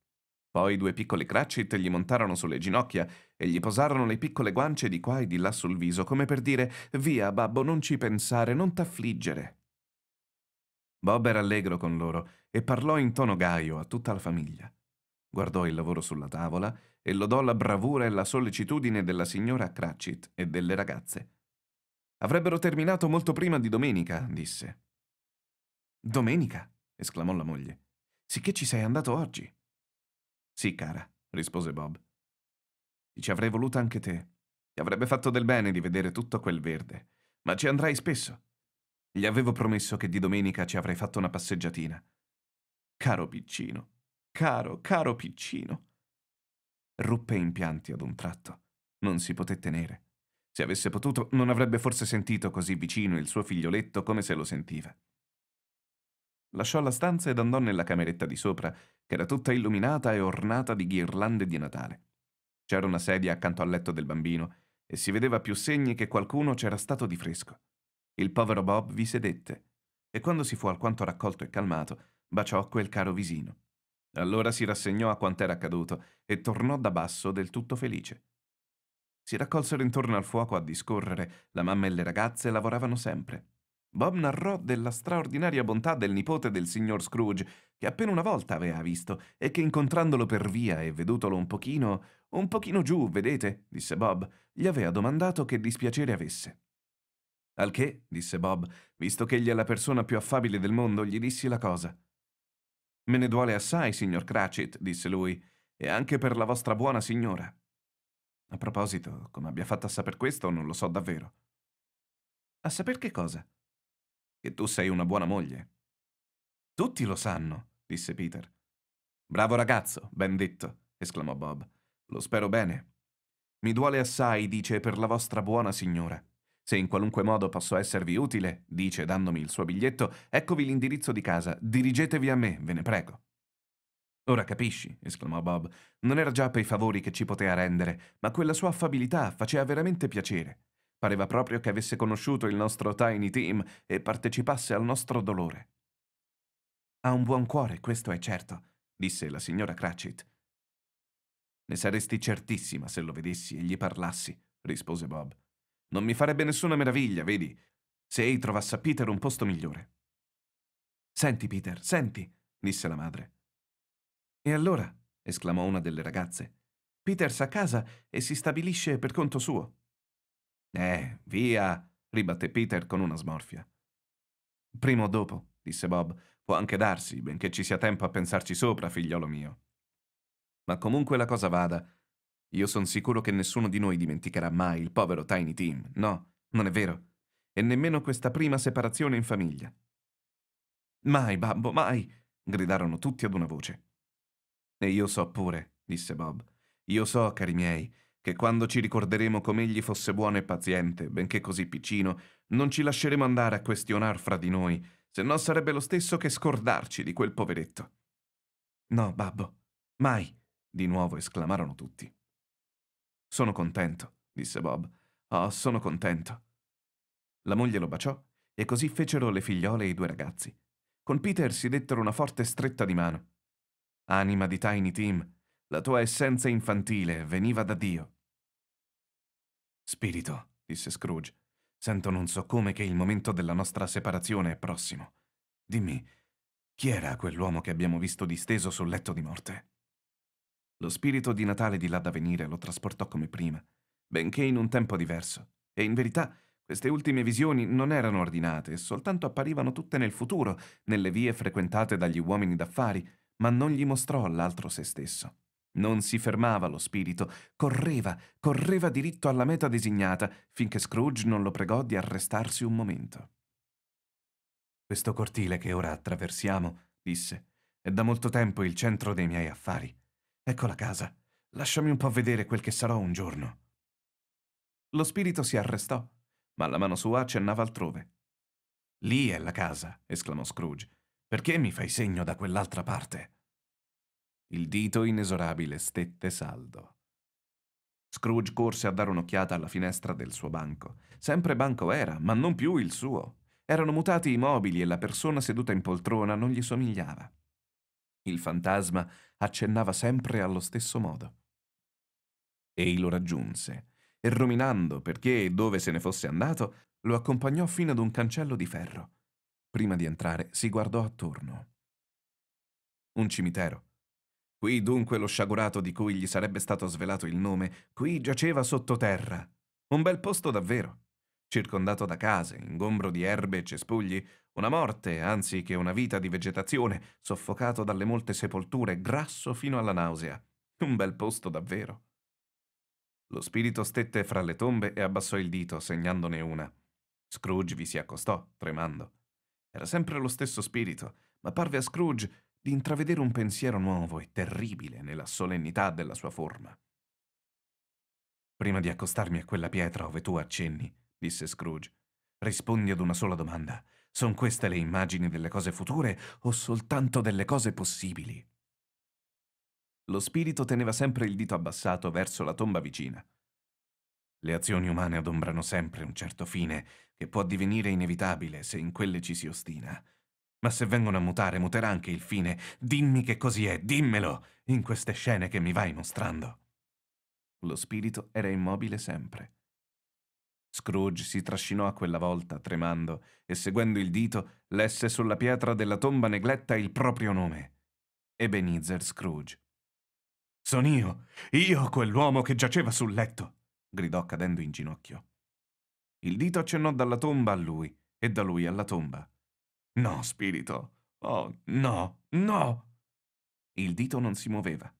Poi due piccoli cratchit gli montarono sulle ginocchia e gli posarono le piccole guance di qua e di là sul viso, come per dire «Via, babbo, non ci pensare, non t'affliggere». Bob era allegro con loro e parlò in tono gaio a tutta la famiglia. Guardò il lavoro sulla tavola e lodò la bravura e la sollecitudine della signora Cratchit e delle ragazze. Avrebbero terminato molto prima di domenica, disse. Domenica? esclamò la moglie. Sicché ci sei andato oggi. Sì, cara, rispose Bob. Ci avrei voluto anche te. Ti avrebbe fatto del bene di vedere tutto quel verde. Ma ci andrai spesso. Gli avevo promesso che di domenica ci avrei fatto una passeggiatina. Caro piccino, caro, caro piccino. Ruppe in pianti ad un tratto. Non si poté tenere. Se avesse potuto, non avrebbe forse sentito così vicino il suo figlioletto come se lo sentiva. Lasciò la stanza ed andò nella cameretta di sopra, che era tutta illuminata e ornata di ghirlande di Natale. C'era una sedia accanto al letto del bambino e si vedeva più segni che qualcuno c'era stato di fresco. Il povero Bob vi sedette e quando si fu alquanto raccolto e calmato, baciò quel caro visino. Allora si rassegnò a quant'era accaduto e tornò da basso del tutto felice. Si raccolsero intorno al fuoco a discorrere, la mamma e le ragazze lavoravano sempre. Bob narrò della straordinaria bontà del nipote del signor Scrooge, che appena una volta aveva visto e che incontrandolo per via e vedutolo un pochino, un pochino giù, vedete, disse Bob, gli aveva domandato che dispiacere avesse. Al che, disse Bob, visto che egli è la persona più affabile del mondo, gli dissi la cosa. Me ne duole assai, signor Cratchit, disse lui, e anche per la vostra buona signora. A proposito, come abbia fatto a saper questo, non lo so davvero. A saper che cosa? che tu sei una buona moglie. Tutti lo sanno, disse Peter. Bravo ragazzo, ben detto, esclamò Bob. Lo spero bene. Mi duole assai, dice, per la vostra buona signora. Se in qualunque modo posso esservi utile, dice dandomi il suo biglietto, eccovi l'indirizzo di casa, dirigetevi a me, ve ne prego. Ora capisci, esclamò Bob, non era già per i favori che ci poteva rendere, ma quella sua affabilità faceva veramente piacere. Pareva proprio che avesse conosciuto il nostro Tiny Team e partecipasse al nostro dolore. Ha un buon cuore, questo è certo, disse la signora Cratchit. Ne saresti certissima se lo vedessi e gli parlassi, rispose Bob. Non mi farebbe nessuna meraviglia, vedi, se ei trovasse a Peter un posto migliore. Senti, Peter, senti, disse la madre. E allora, esclamò una delle ragazze, Peter sa casa e si stabilisce per conto suo. Eh, via, ribatte Peter con una smorfia. Prima o dopo, disse Bob, può anche darsi, benché ci sia tempo a pensarci sopra, figliolo mio. Ma comunque la cosa vada, io sono sicuro che nessuno di noi dimenticherà mai il povero Tiny Tim, no, non è vero? E nemmeno questa prima separazione in famiglia. Mai, babbo, mai! gridarono tutti ad una voce. E io so pure, disse Bob. Io so, cari miei, che quando ci ricorderemo come egli fosse buono e paziente, benché così piccino, non ci lasceremo andare a questionar fra di noi, se no sarebbe lo stesso che scordarci di quel poveretto. No, babbo, mai, di nuovo esclamarono tutti. Sono contento, disse Bob. Oh, sono contento. La moglie lo baciò e così fecero le figliole e i due ragazzi. Con Peter si dettero una forte stretta di mano. Anima di Tiny Tim, la tua essenza infantile veniva da Dio. Spirito, disse Scrooge, sento non so come che il momento della nostra separazione è prossimo. Dimmi, chi era quell'uomo che abbiamo visto disteso sul letto di morte? Lo spirito di Natale di là da venire lo trasportò come prima, benché in un tempo diverso, e in verità queste ultime visioni non erano ordinate, soltanto apparivano tutte nel futuro, nelle vie frequentate dagli uomini d'affari, ma non gli mostrò l'altro se stesso. Non si fermava lo spirito, correva, correva diritto alla meta designata, finché Scrooge non lo pregò di arrestarsi un momento. Questo cortile che ora attraversiamo, disse, è da molto tempo il centro dei miei affari. Ecco la casa. Lasciami un po' vedere quel che sarò un giorno. Lo spirito si arrestò, ma la mano sua accennava altrove. Lì è la casa, esclamò Scrooge. Perché mi fai segno da quell'altra parte? Il dito inesorabile stette saldo. Scrooge corse a dare un'occhiata alla finestra del suo banco. Sempre banco era, ma non più il suo. Erano mutati i mobili e la persona seduta in poltrona non gli somigliava. Il fantasma accennava sempre allo stesso modo. Ei lo raggiunse e ruminando perché e dove se ne fosse andato, lo accompagnò fino ad un cancello di ferro. Prima di entrare si guardò attorno. Un cimitero. Qui dunque lo sciagurato di cui gli sarebbe stato svelato il nome, qui giaceva sottoterra. Un bel posto davvero. Circondato da case, ingombro di erbe e cespugli, una morte, anzi che una vita di vegetazione, soffocato dalle molte sepolture, grasso fino alla nausea. Un bel posto davvero. Lo spirito stette fra le tombe e abbassò il dito, segnandone una. Scrooge vi si accostò, tremando. Era sempre lo stesso spirito, ma parve a Scrooge di intravedere un pensiero nuovo e terribile nella solennità della sua forma. Prima di accostarmi a quella pietra ove tu accenni, disse Scrooge, rispondi ad una sola domanda. Sono queste le immagini delle cose future o soltanto delle cose possibili? Lo spirito teneva sempre il dito abbassato verso la tomba vicina. Le azioni umane adombrano sempre un certo fine che può divenire inevitabile se in quelle ci si ostina ma se vengono a mutare, muterà anche il fine. Dimmi che così è, dimmelo, in queste scene che mi vai mostrando. Lo spirito era immobile sempre. Scrooge si trascinò a quella volta, tremando, e seguendo il dito, lesse sulla pietra della tomba negletta il proprio nome. Ebenezer Scrooge. Son io, io quell'uomo che giaceva sul letto, gridò cadendo in ginocchio. Il dito accennò dalla tomba a lui e da lui alla tomba. No, spirito. Oh, no, no. Il dito non si muoveva.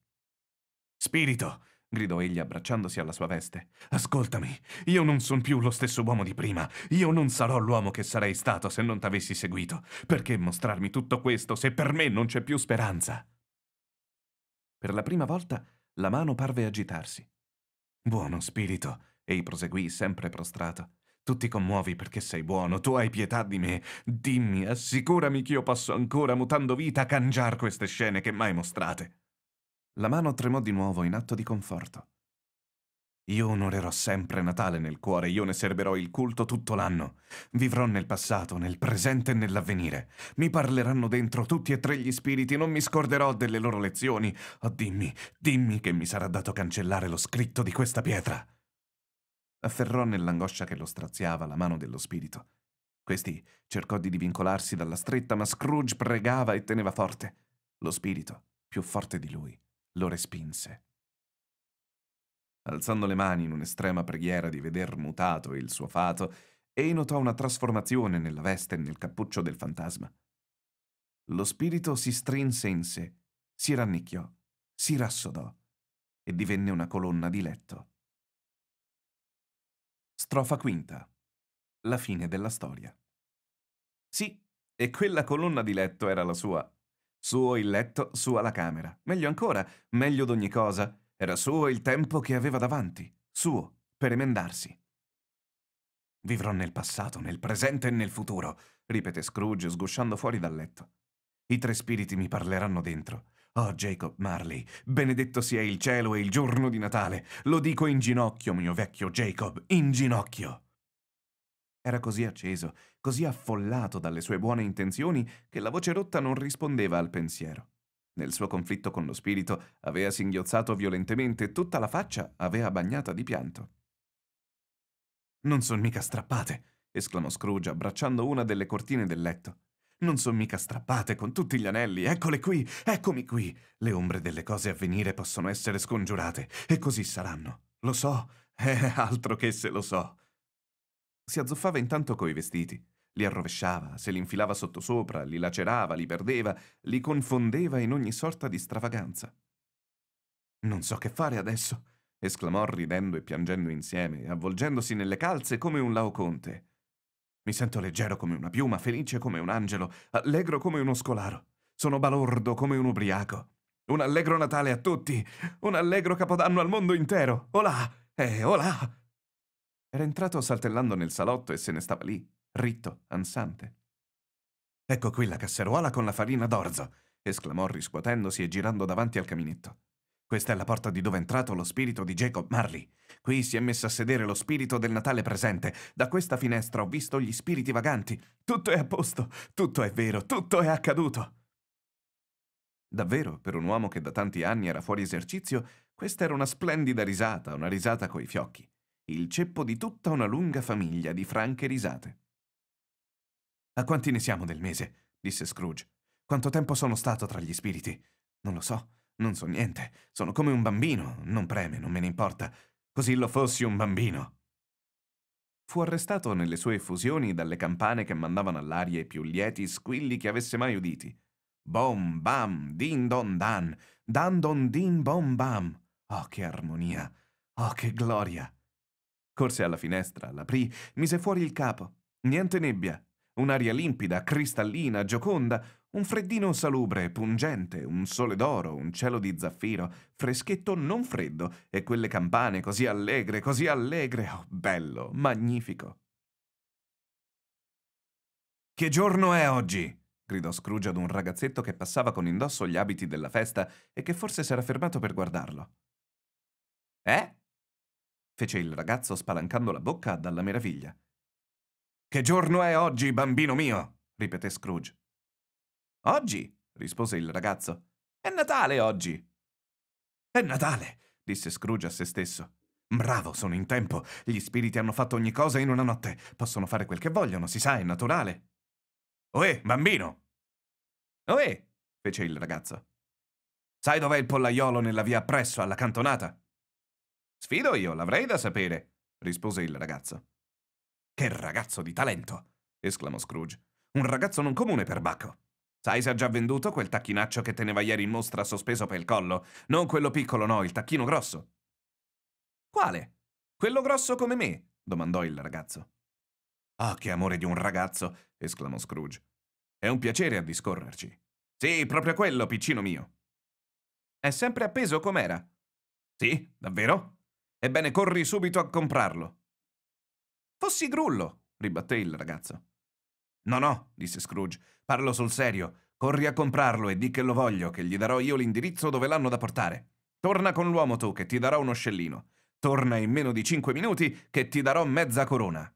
Spirito, gridò egli abbracciandosi alla sua veste. Ascoltami, io non son più lo stesso uomo di prima. Io non sarò l'uomo che sarei stato se non t'avessi seguito. Perché mostrarmi tutto questo se per me non c'è più speranza? Per la prima volta la mano parve agitarsi. Buono spirito, ei proseguì sempre prostrato. Tu ti commuovi perché sei buono, tu hai pietà di me. Dimmi, assicurami che io posso ancora, mutando vita, cangiar queste scene che mai mostrate. La mano tremò di nuovo in atto di conforto. Io onorerò sempre Natale nel cuore, io ne serberò il culto tutto l'anno. Vivrò nel passato, nel presente e nell'avvenire. Mi parleranno dentro tutti e tre gli spiriti, non mi scorderò delle loro lezioni. Oh dimmi, dimmi che mi sarà dato cancellare lo scritto di questa pietra. Afferrò nell'angoscia che lo straziava la mano dello spirito. Questi cercò di divincolarsi dalla stretta, ma Scrooge pregava e teneva forte. Lo spirito, più forte di lui, lo respinse. Alzando le mani in un'estrema preghiera di veder mutato il suo fato, Ei notò una trasformazione nella veste e nel cappuccio del fantasma. Lo spirito si strinse in sé, si rannicchiò, si rassodò e divenne una colonna di letto. Strofa quinta. La fine della storia. Sì, e quella colonna di letto era la sua. Suo il letto, sua la camera. Meglio ancora, meglio d'ogni cosa. Era suo il tempo che aveva davanti. Suo, per emendarsi. Vivrò nel passato, nel presente e nel futuro, ripete Scrooge sgusciando fuori dal letto. I tre spiriti mi parleranno dentro. Oh Jacob Marley, benedetto sia il cielo e il giorno di Natale. Lo dico in ginocchio, mio vecchio Jacob, in ginocchio. Era così acceso, così affollato dalle sue buone intenzioni, che la voce rotta non rispondeva al pensiero. Nel suo conflitto con lo spirito aveva singhiozzato violentemente e tutta la faccia aveva bagnata di pianto. Non son mica strappate, esclamò Scrooge abbracciando una delle cortine del letto. Non son mica strappate con tutti gli anelli, eccole qui, eccomi qui. Le ombre delle cose a venire possono essere scongiurate, e così saranno. Lo so, eh, altro che se lo so. Si azzuffava intanto coi vestiti, li arrovesciava, se li infilava sottosopra, li lacerava, li perdeva, li confondeva in ogni sorta di stravaganza. Non so che fare adesso, esclamò ridendo e piangendo insieme, avvolgendosi nelle calze come un laoconte. Mi sento leggero come una piuma, felice come un angelo, allegro come uno scolaro. Sono balordo come un ubriaco. Un allegro Natale a tutti! Un allegro Capodanno al mondo intero! Olà! Eh, olà! Era entrato saltellando nel salotto e se ne stava lì, ritto, ansante. Ecco qui la casseruola con la farina d'orzo! esclamò riscuotendosi e girando davanti al caminetto. Questa è la porta di dove è entrato lo spirito di Jacob Marley. Qui si è messo a sedere lo spirito del Natale presente. Da questa finestra ho visto gli spiriti vaganti. Tutto è a posto, tutto è vero, tutto è accaduto. Davvero, per un uomo che da tanti anni era fuori esercizio, questa era una splendida risata, una risata coi fiocchi. Il ceppo di tutta una lunga famiglia di franche risate. A quanti ne siamo del mese? disse Scrooge. Quanto tempo sono stato tra gli spiriti? Non lo so. Non so niente, sono come un bambino, non preme, non me ne importa. Così lo fossi un bambino. Fu arrestato nelle sue effusioni dalle campane che mandavano all'aria i più lieti squilli che avesse mai uditi. Bom, bam, din don dan, dan don din bom bam. Oh, che armonia! Oh, che gloria! Corse alla finestra, l'aprì, mise fuori il capo. Niente nebbia. Un'aria limpida, cristallina, gioconda, un freddino salubre, pungente, un sole d'oro, un cielo di zaffiro, freschetto non freddo, e quelle campane così allegre, così allegre, oh bello, magnifico. Che giorno è oggi? gridò Scrooge ad un ragazzetto che passava con indosso gli abiti della festa e che forse s'era fermato per guardarlo. Eh? fece il ragazzo spalancando la bocca dalla meraviglia. Che giorno è oggi, bambino mio? ripeté Scrooge. Oggi, rispose il ragazzo. È Natale oggi. È Natale, disse Scrooge a se stesso. Bravo, sono in tempo. Gli spiriti hanno fatto ogni cosa in una notte. Possono fare quel che vogliono, si sa, è naturale. Oe, bambino! Oe, fece il ragazzo. Sai dov'è il pollaiolo nella via appresso, alla cantonata? Sfido io, l'avrei da sapere, rispose il ragazzo. Che ragazzo di talento! esclamò Scrooge. Un ragazzo non comune per Bacco. Sai se ha già venduto quel tacchinaccio che teneva ieri in mostra sospeso per il collo? Non quello piccolo, no, il tacchino grosso. Quale? Quello grosso come me? domandò il ragazzo. Ah, oh, che amore di un ragazzo! esclamò Scrooge. È un piacere a discorrerci. Sì, proprio quello, piccino mio. È sempre appeso com'era? Sì, davvero? Ebbene, corri subito a comprarlo. Fossi grullo, ribatté il ragazzo. No, no, disse Scrooge, Parlo sul serio. Corri a comprarlo e di che lo voglio, che gli darò io l'indirizzo dove l'hanno da portare. Torna con l'uomo tu, che ti darò uno scellino. Torna in meno di cinque minuti, che ti darò mezza corona.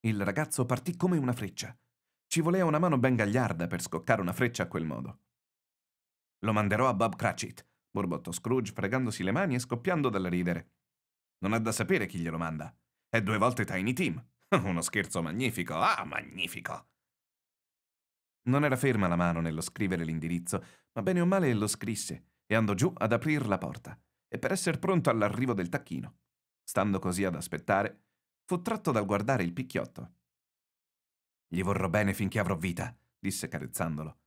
Il ragazzo partì come una freccia. Ci voleva una mano ben gagliarda per scoccare una freccia a quel modo. Lo manderò a Bob Cratchit, borbottò Scrooge fregandosi le mani e scoppiando dal ridere. Non ha da sapere chi glielo manda. È due volte Tiny Team. Uno scherzo magnifico, ah, magnifico! Non era ferma la mano nello scrivere l'indirizzo, ma bene o male lo scrisse e andò giù ad aprir la porta, e per essere pronto all'arrivo del tacchino. Stando così ad aspettare, fu tratto dal guardare il picchiotto. Gli vorrò bene finché avrò vita, disse carezzandolo.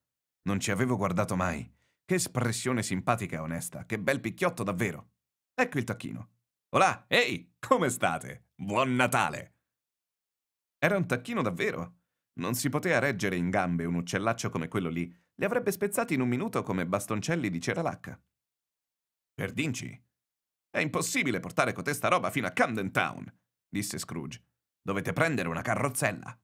Non ci avevo guardato mai. Che espressione simpatica e onesta, che bel picchiotto davvero. Ecco il tacchino. Olà, ehi, come state? Buon Natale! Era un tacchino davvero, non si poteva reggere in gambe un uccellaccio come quello lì, li avrebbe spezzati in un minuto come bastoncelli di ceralacca. Perdinci, è impossibile portare cotesta roba fino a Camden Town, disse Scrooge. Dovete prendere una carrozzella.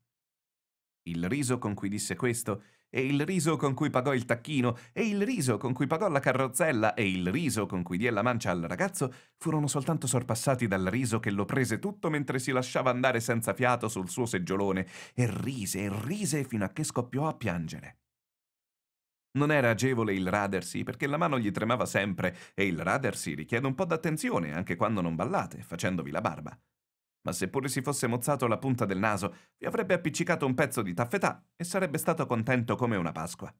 Il riso con cui disse questo e il riso con cui pagò il tacchino, e il riso con cui pagò la carrozzella, e il riso con cui diè la mancia al ragazzo, furono soltanto sorpassati dal riso che lo prese tutto mentre si lasciava andare senza fiato sul suo seggiolone, e rise e rise fino a che scoppiò a piangere. Non era agevole il radersi, perché la mano gli tremava sempre, e il radersi richiede un po' d'attenzione anche quando non ballate, facendovi la barba ma seppure si fosse mozzato la punta del naso, vi avrebbe appiccicato un pezzo di taffetà e sarebbe stato contento come una Pasqua.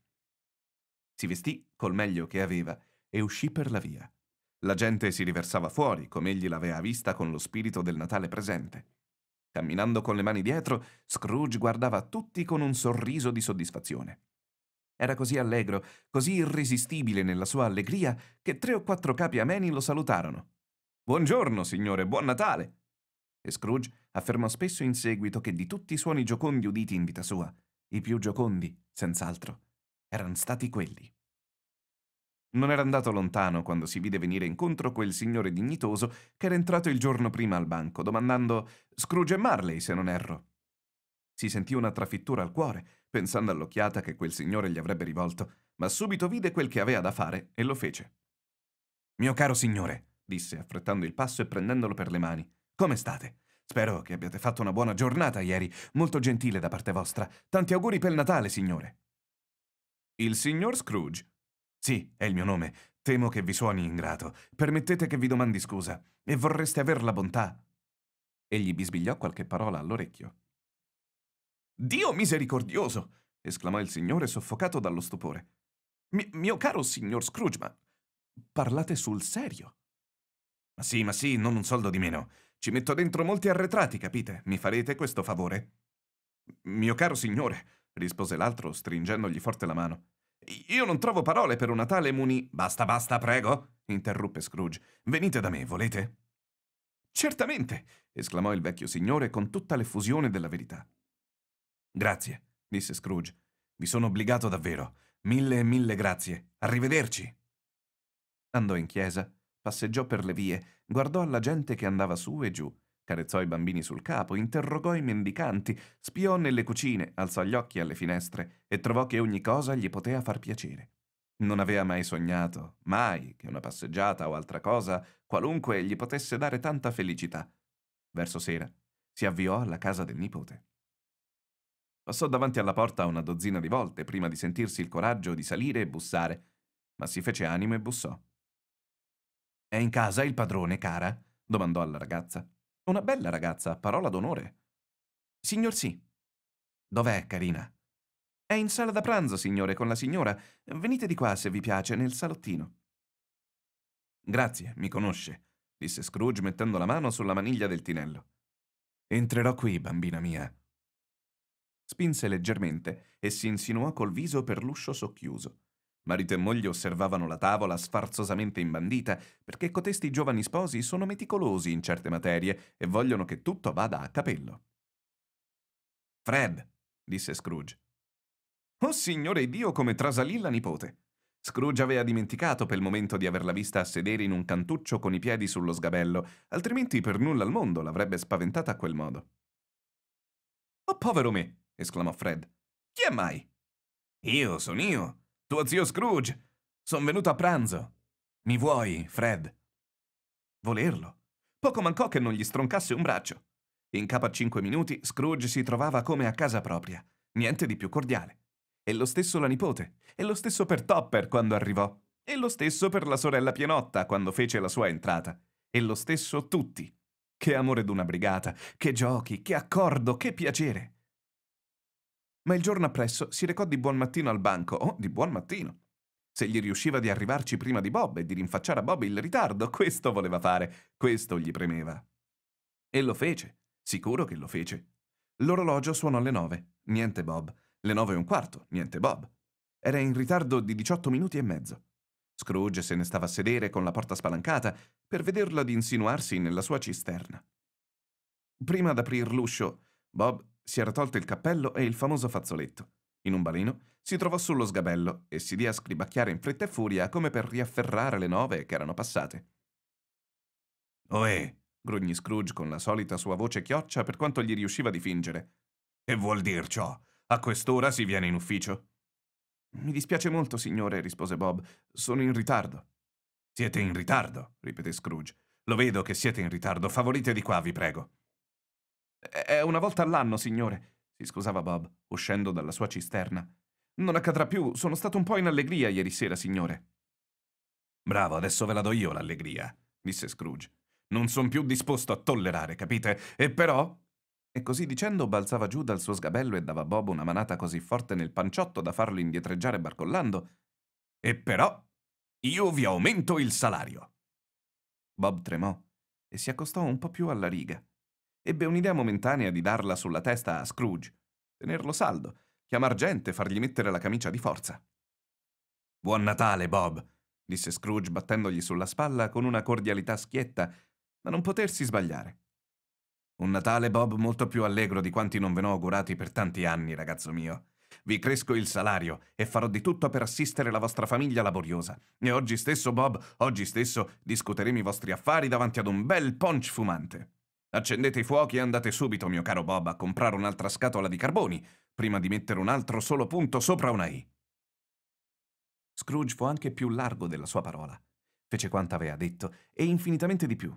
Si vestì col meglio che aveva e uscì per la via. La gente si riversava fuori, come egli l'aveva vista con lo spirito del Natale presente. Camminando con le mani dietro, Scrooge guardava tutti con un sorriso di soddisfazione. Era così allegro, così irresistibile nella sua allegria, che tre o quattro capi ameni lo salutarono. Buongiorno, signore, buon Natale! e Scrooge affermò spesso in seguito che di tutti i suoni giocondi uditi in vita sua, i più giocondi, senz'altro, erano stati quelli. Non era andato lontano quando si vide venire incontro quel signore dignitoso che era entrato il giorno prima al banco, domandando Scrooge e Marley, se non erro. Si sentì una trafittura al cuore, pensando all'occhiata che quel signore gli avrebbe rivolto, ma subito vide quel che aveva da fare e lo fece. Mio caro signore, disse, affrettando il passo e prendendolo per le mani, come state? Spero che abbiate fatto una buona giornata ieri, molto gentile da parte vostra. Tanti auguri per Natale, signore. Il signor Scrooge? Sì, è il mio nome. Temo che vi suoni ingrato. Permettete che vi domandi scusa. E vorreste aver la bontà? Egli bisbigliò qualche parola all'orecchio. Dio misericordioso! esclamò il signore soffocato dallo stupore. Mi mio caro signor Scrooge, ma parlate sul serio? Ma sì, ma sì, non un soldo di meno. Ci metto dentro molti arretrati, capite? Mi farete questo favore? Mio caro signore, rispose l'altro, stringendogli forte la mano. Io non trovo parole per una tale muni... Basta, basta, prego, interruppe Scrooge. Venite da me, volete? Certamente, esclamò il vecchio signore con tutta l'effusione della verità. Grazie, disse Scrooge. Vi sono obbligato davvero. Mille e mille grazie. Arrivederci. Andò in chiesa Passeggiò per le vie, guardò alla gente che andava su e giù, carezzò i bambini sul capo, interrogò i mendicanti, spiò nelle cucine, alzò gli occhi alle finestre e trovò che ogni cosa gli poteva far piacere. Non aveva mai sognato, mai, che una passeggiata o altra cosa, qualunque, gli potesse dare tanta felicità. Verso sera si avviò alla casa del nipote. Passò davanti alla porta una dozzina di volte prima di sentirsi il coraggio di salire e bussare, ma si fece animo e bussò. È in casa il padrone, cara? domandò alla ragazza. Una bella ragazza, parola d'onore. Signor sì. Dov'è, carina? È in sala da pranzo, signore, con la signora. Venite di qua, se vi piace, nel salottino. Grazie, mi conosce, disse Scrooge mettendo la mano sulla maniglia del tinello. Entrerò qui, bambina mia. Spinse leggermente e si insinuò col viso per l'uscio socchiuso. Marito e moglie osservavano la tavola sfarzosamente imbandita, perché cotesti giovani sposi sono meticolosi in certe materie e vogliono che tutto vada a capello. Fred, disse Scrooge. Oh signore Dio, come trasalì la nipote! Scrooge aveva dimenticato per il momento di averla vista a sedere in un cantuccio con i piedi sullo sgabello, altrimenti per nulla al mondo l'avrebbe spaventata a quel modo. Oh povero me! esclamò Fred. Chi è mai? Io sono io! Tuo zio Scrooge! Son venuto a pranzo! Mi vuoi, Fred? Volerlo. Poco mancò che non gli stroncasse un braccio. In capo a cinque minuti Scrooge si trovava come a casa propria, niente di più cordiale. E lo stesso la nipote, e lo stesso per Topper quando arrivò, e lo stesso per la sorella Pienotta quando fece la sua entrata, e lo stesso tutti. Che amore d'una brigata, che giochi, che accordo, che piacere! ma il giorno appresso si recò di buon mattino al banco. Oh, di buon mattino! Se gli riusciva di arrivarci prima di Bob e di rinfacciare a Bob il ritardo, questo voleva fare, questo gli premeva. E lo fece, sicuro che lo fece. L'orologio suonò alle nove. Niente Bob. Le nove e un quarto. Niente Bob. Era in ritardo di 18 minuti e mezzo. Scrooge se ne stava a sedere con la porta spalancata per vederla di insinuarsi nella sua cisterna. Prima d'aprir l'uscio, Bob si era tolto il cappello e il famoso fazzoletto. In un baleno si trovò sullo sgabello e si dia a scribacchiare in fretta e furia come per riafferrare le nove che erano passate. Oe, grugnì Scrooge con la solita sua voce chioccia per quanto gli riusciva di fingere. Che vuol dir ciò? A quest'ora si viene in ufficio? Mi dispiace molto, signore, rispose Bob. Sono in ritardo. Siete in ritardo, ripeté Scrooge. Lo vedo che siete in ritardo. Favorite di qua, vi prego. È una volta all'anno, signore, si scusava Bob, uscendo dalla sua cisterna. Non accadrà più, sono stato un po' in allegria ieri sera, signore. Bravo, adesso ve la do io l'allegria, disse Scrooge. Non son più disposto a tollerare, capite? E però... E così dicendo balzava giù dal suo sgabello e dava a Bob una manata così forte nel panciotto da farlo indietreggiare barcollando. E però... Io vi aumento il salario. Bob tremò e si accostò un po' più alla riga. Ebbe un'idea momentanea di darla sulla testa a Scrooge, tenerlo saldo, chiamar gente, fargli mettere la camicia di forza. Buon Natale, Bob, disse Scrooge battendogli sulla spalla con una cordialità schietta, da non potersi sbagliare. Un Natale, Bob, molto più allegro di quanti non ve ne ho augurati per tanti anni, ragazzo mio. Vi cresco il salario e farò di tutto per assistere la vostra famiglia laboriosa. E oggi stesso, Bob, oggi stesso discuteremo i vostri affari davanti ad un bel punch fumante. Accendete i fuochi e andate subito, mio caro Bob, a comprare un'altra scatola di carboni, prima di mettere un altro solo punto sopra una I. Scrooge fu anche più largo della sua parola. Fece quanto aveva detto, e infinitamente di più.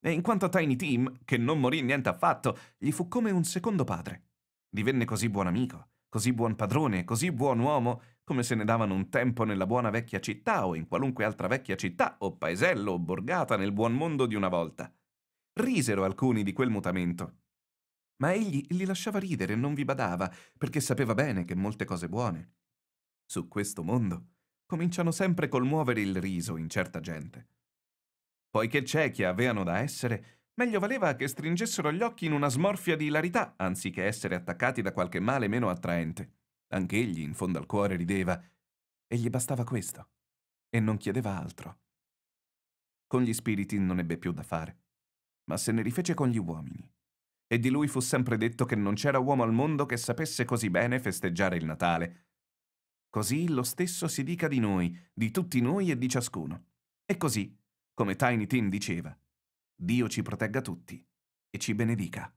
E in quanto a Tiny Tim, che non morì niente affatto, gli fu come un secondo padre. Divenne così buon amico, così buon padrone, così buon uomo, come se ne davano un tempo nella buona vecchia città o in qualunque altra vecchia città o paesello o borgata nel buon mondo di una volta. Risero alcuni di quel mutamento. Ma egli li lasciava ridere e non vi badava, perché sapeva bene che molte cose buone, su questo mondo, cominciano sempre col muovere il riso in certa gente. Poiché ciechi avevano da essere, meglio valeva che stringessero gli occhi in una smorfia di ilarità, anziché essere attaccati da qualche male meno attraente. Anche egli, in fondo al cuore, rideva, e gli bastava questo, e non chiedeva altro. Con gli spiriti non ebbe più da fare ma se ne rifece con gli uomini. E di lui fu sempre detto che non c'era uomo al mondo che sapesse così bene festeggiare il Natale. Così lo stesso si dica di noi, di tutti noi e di ciascuno. E così, come Tiny Tim diceva, Dio ci protegga tutti e ci benedica.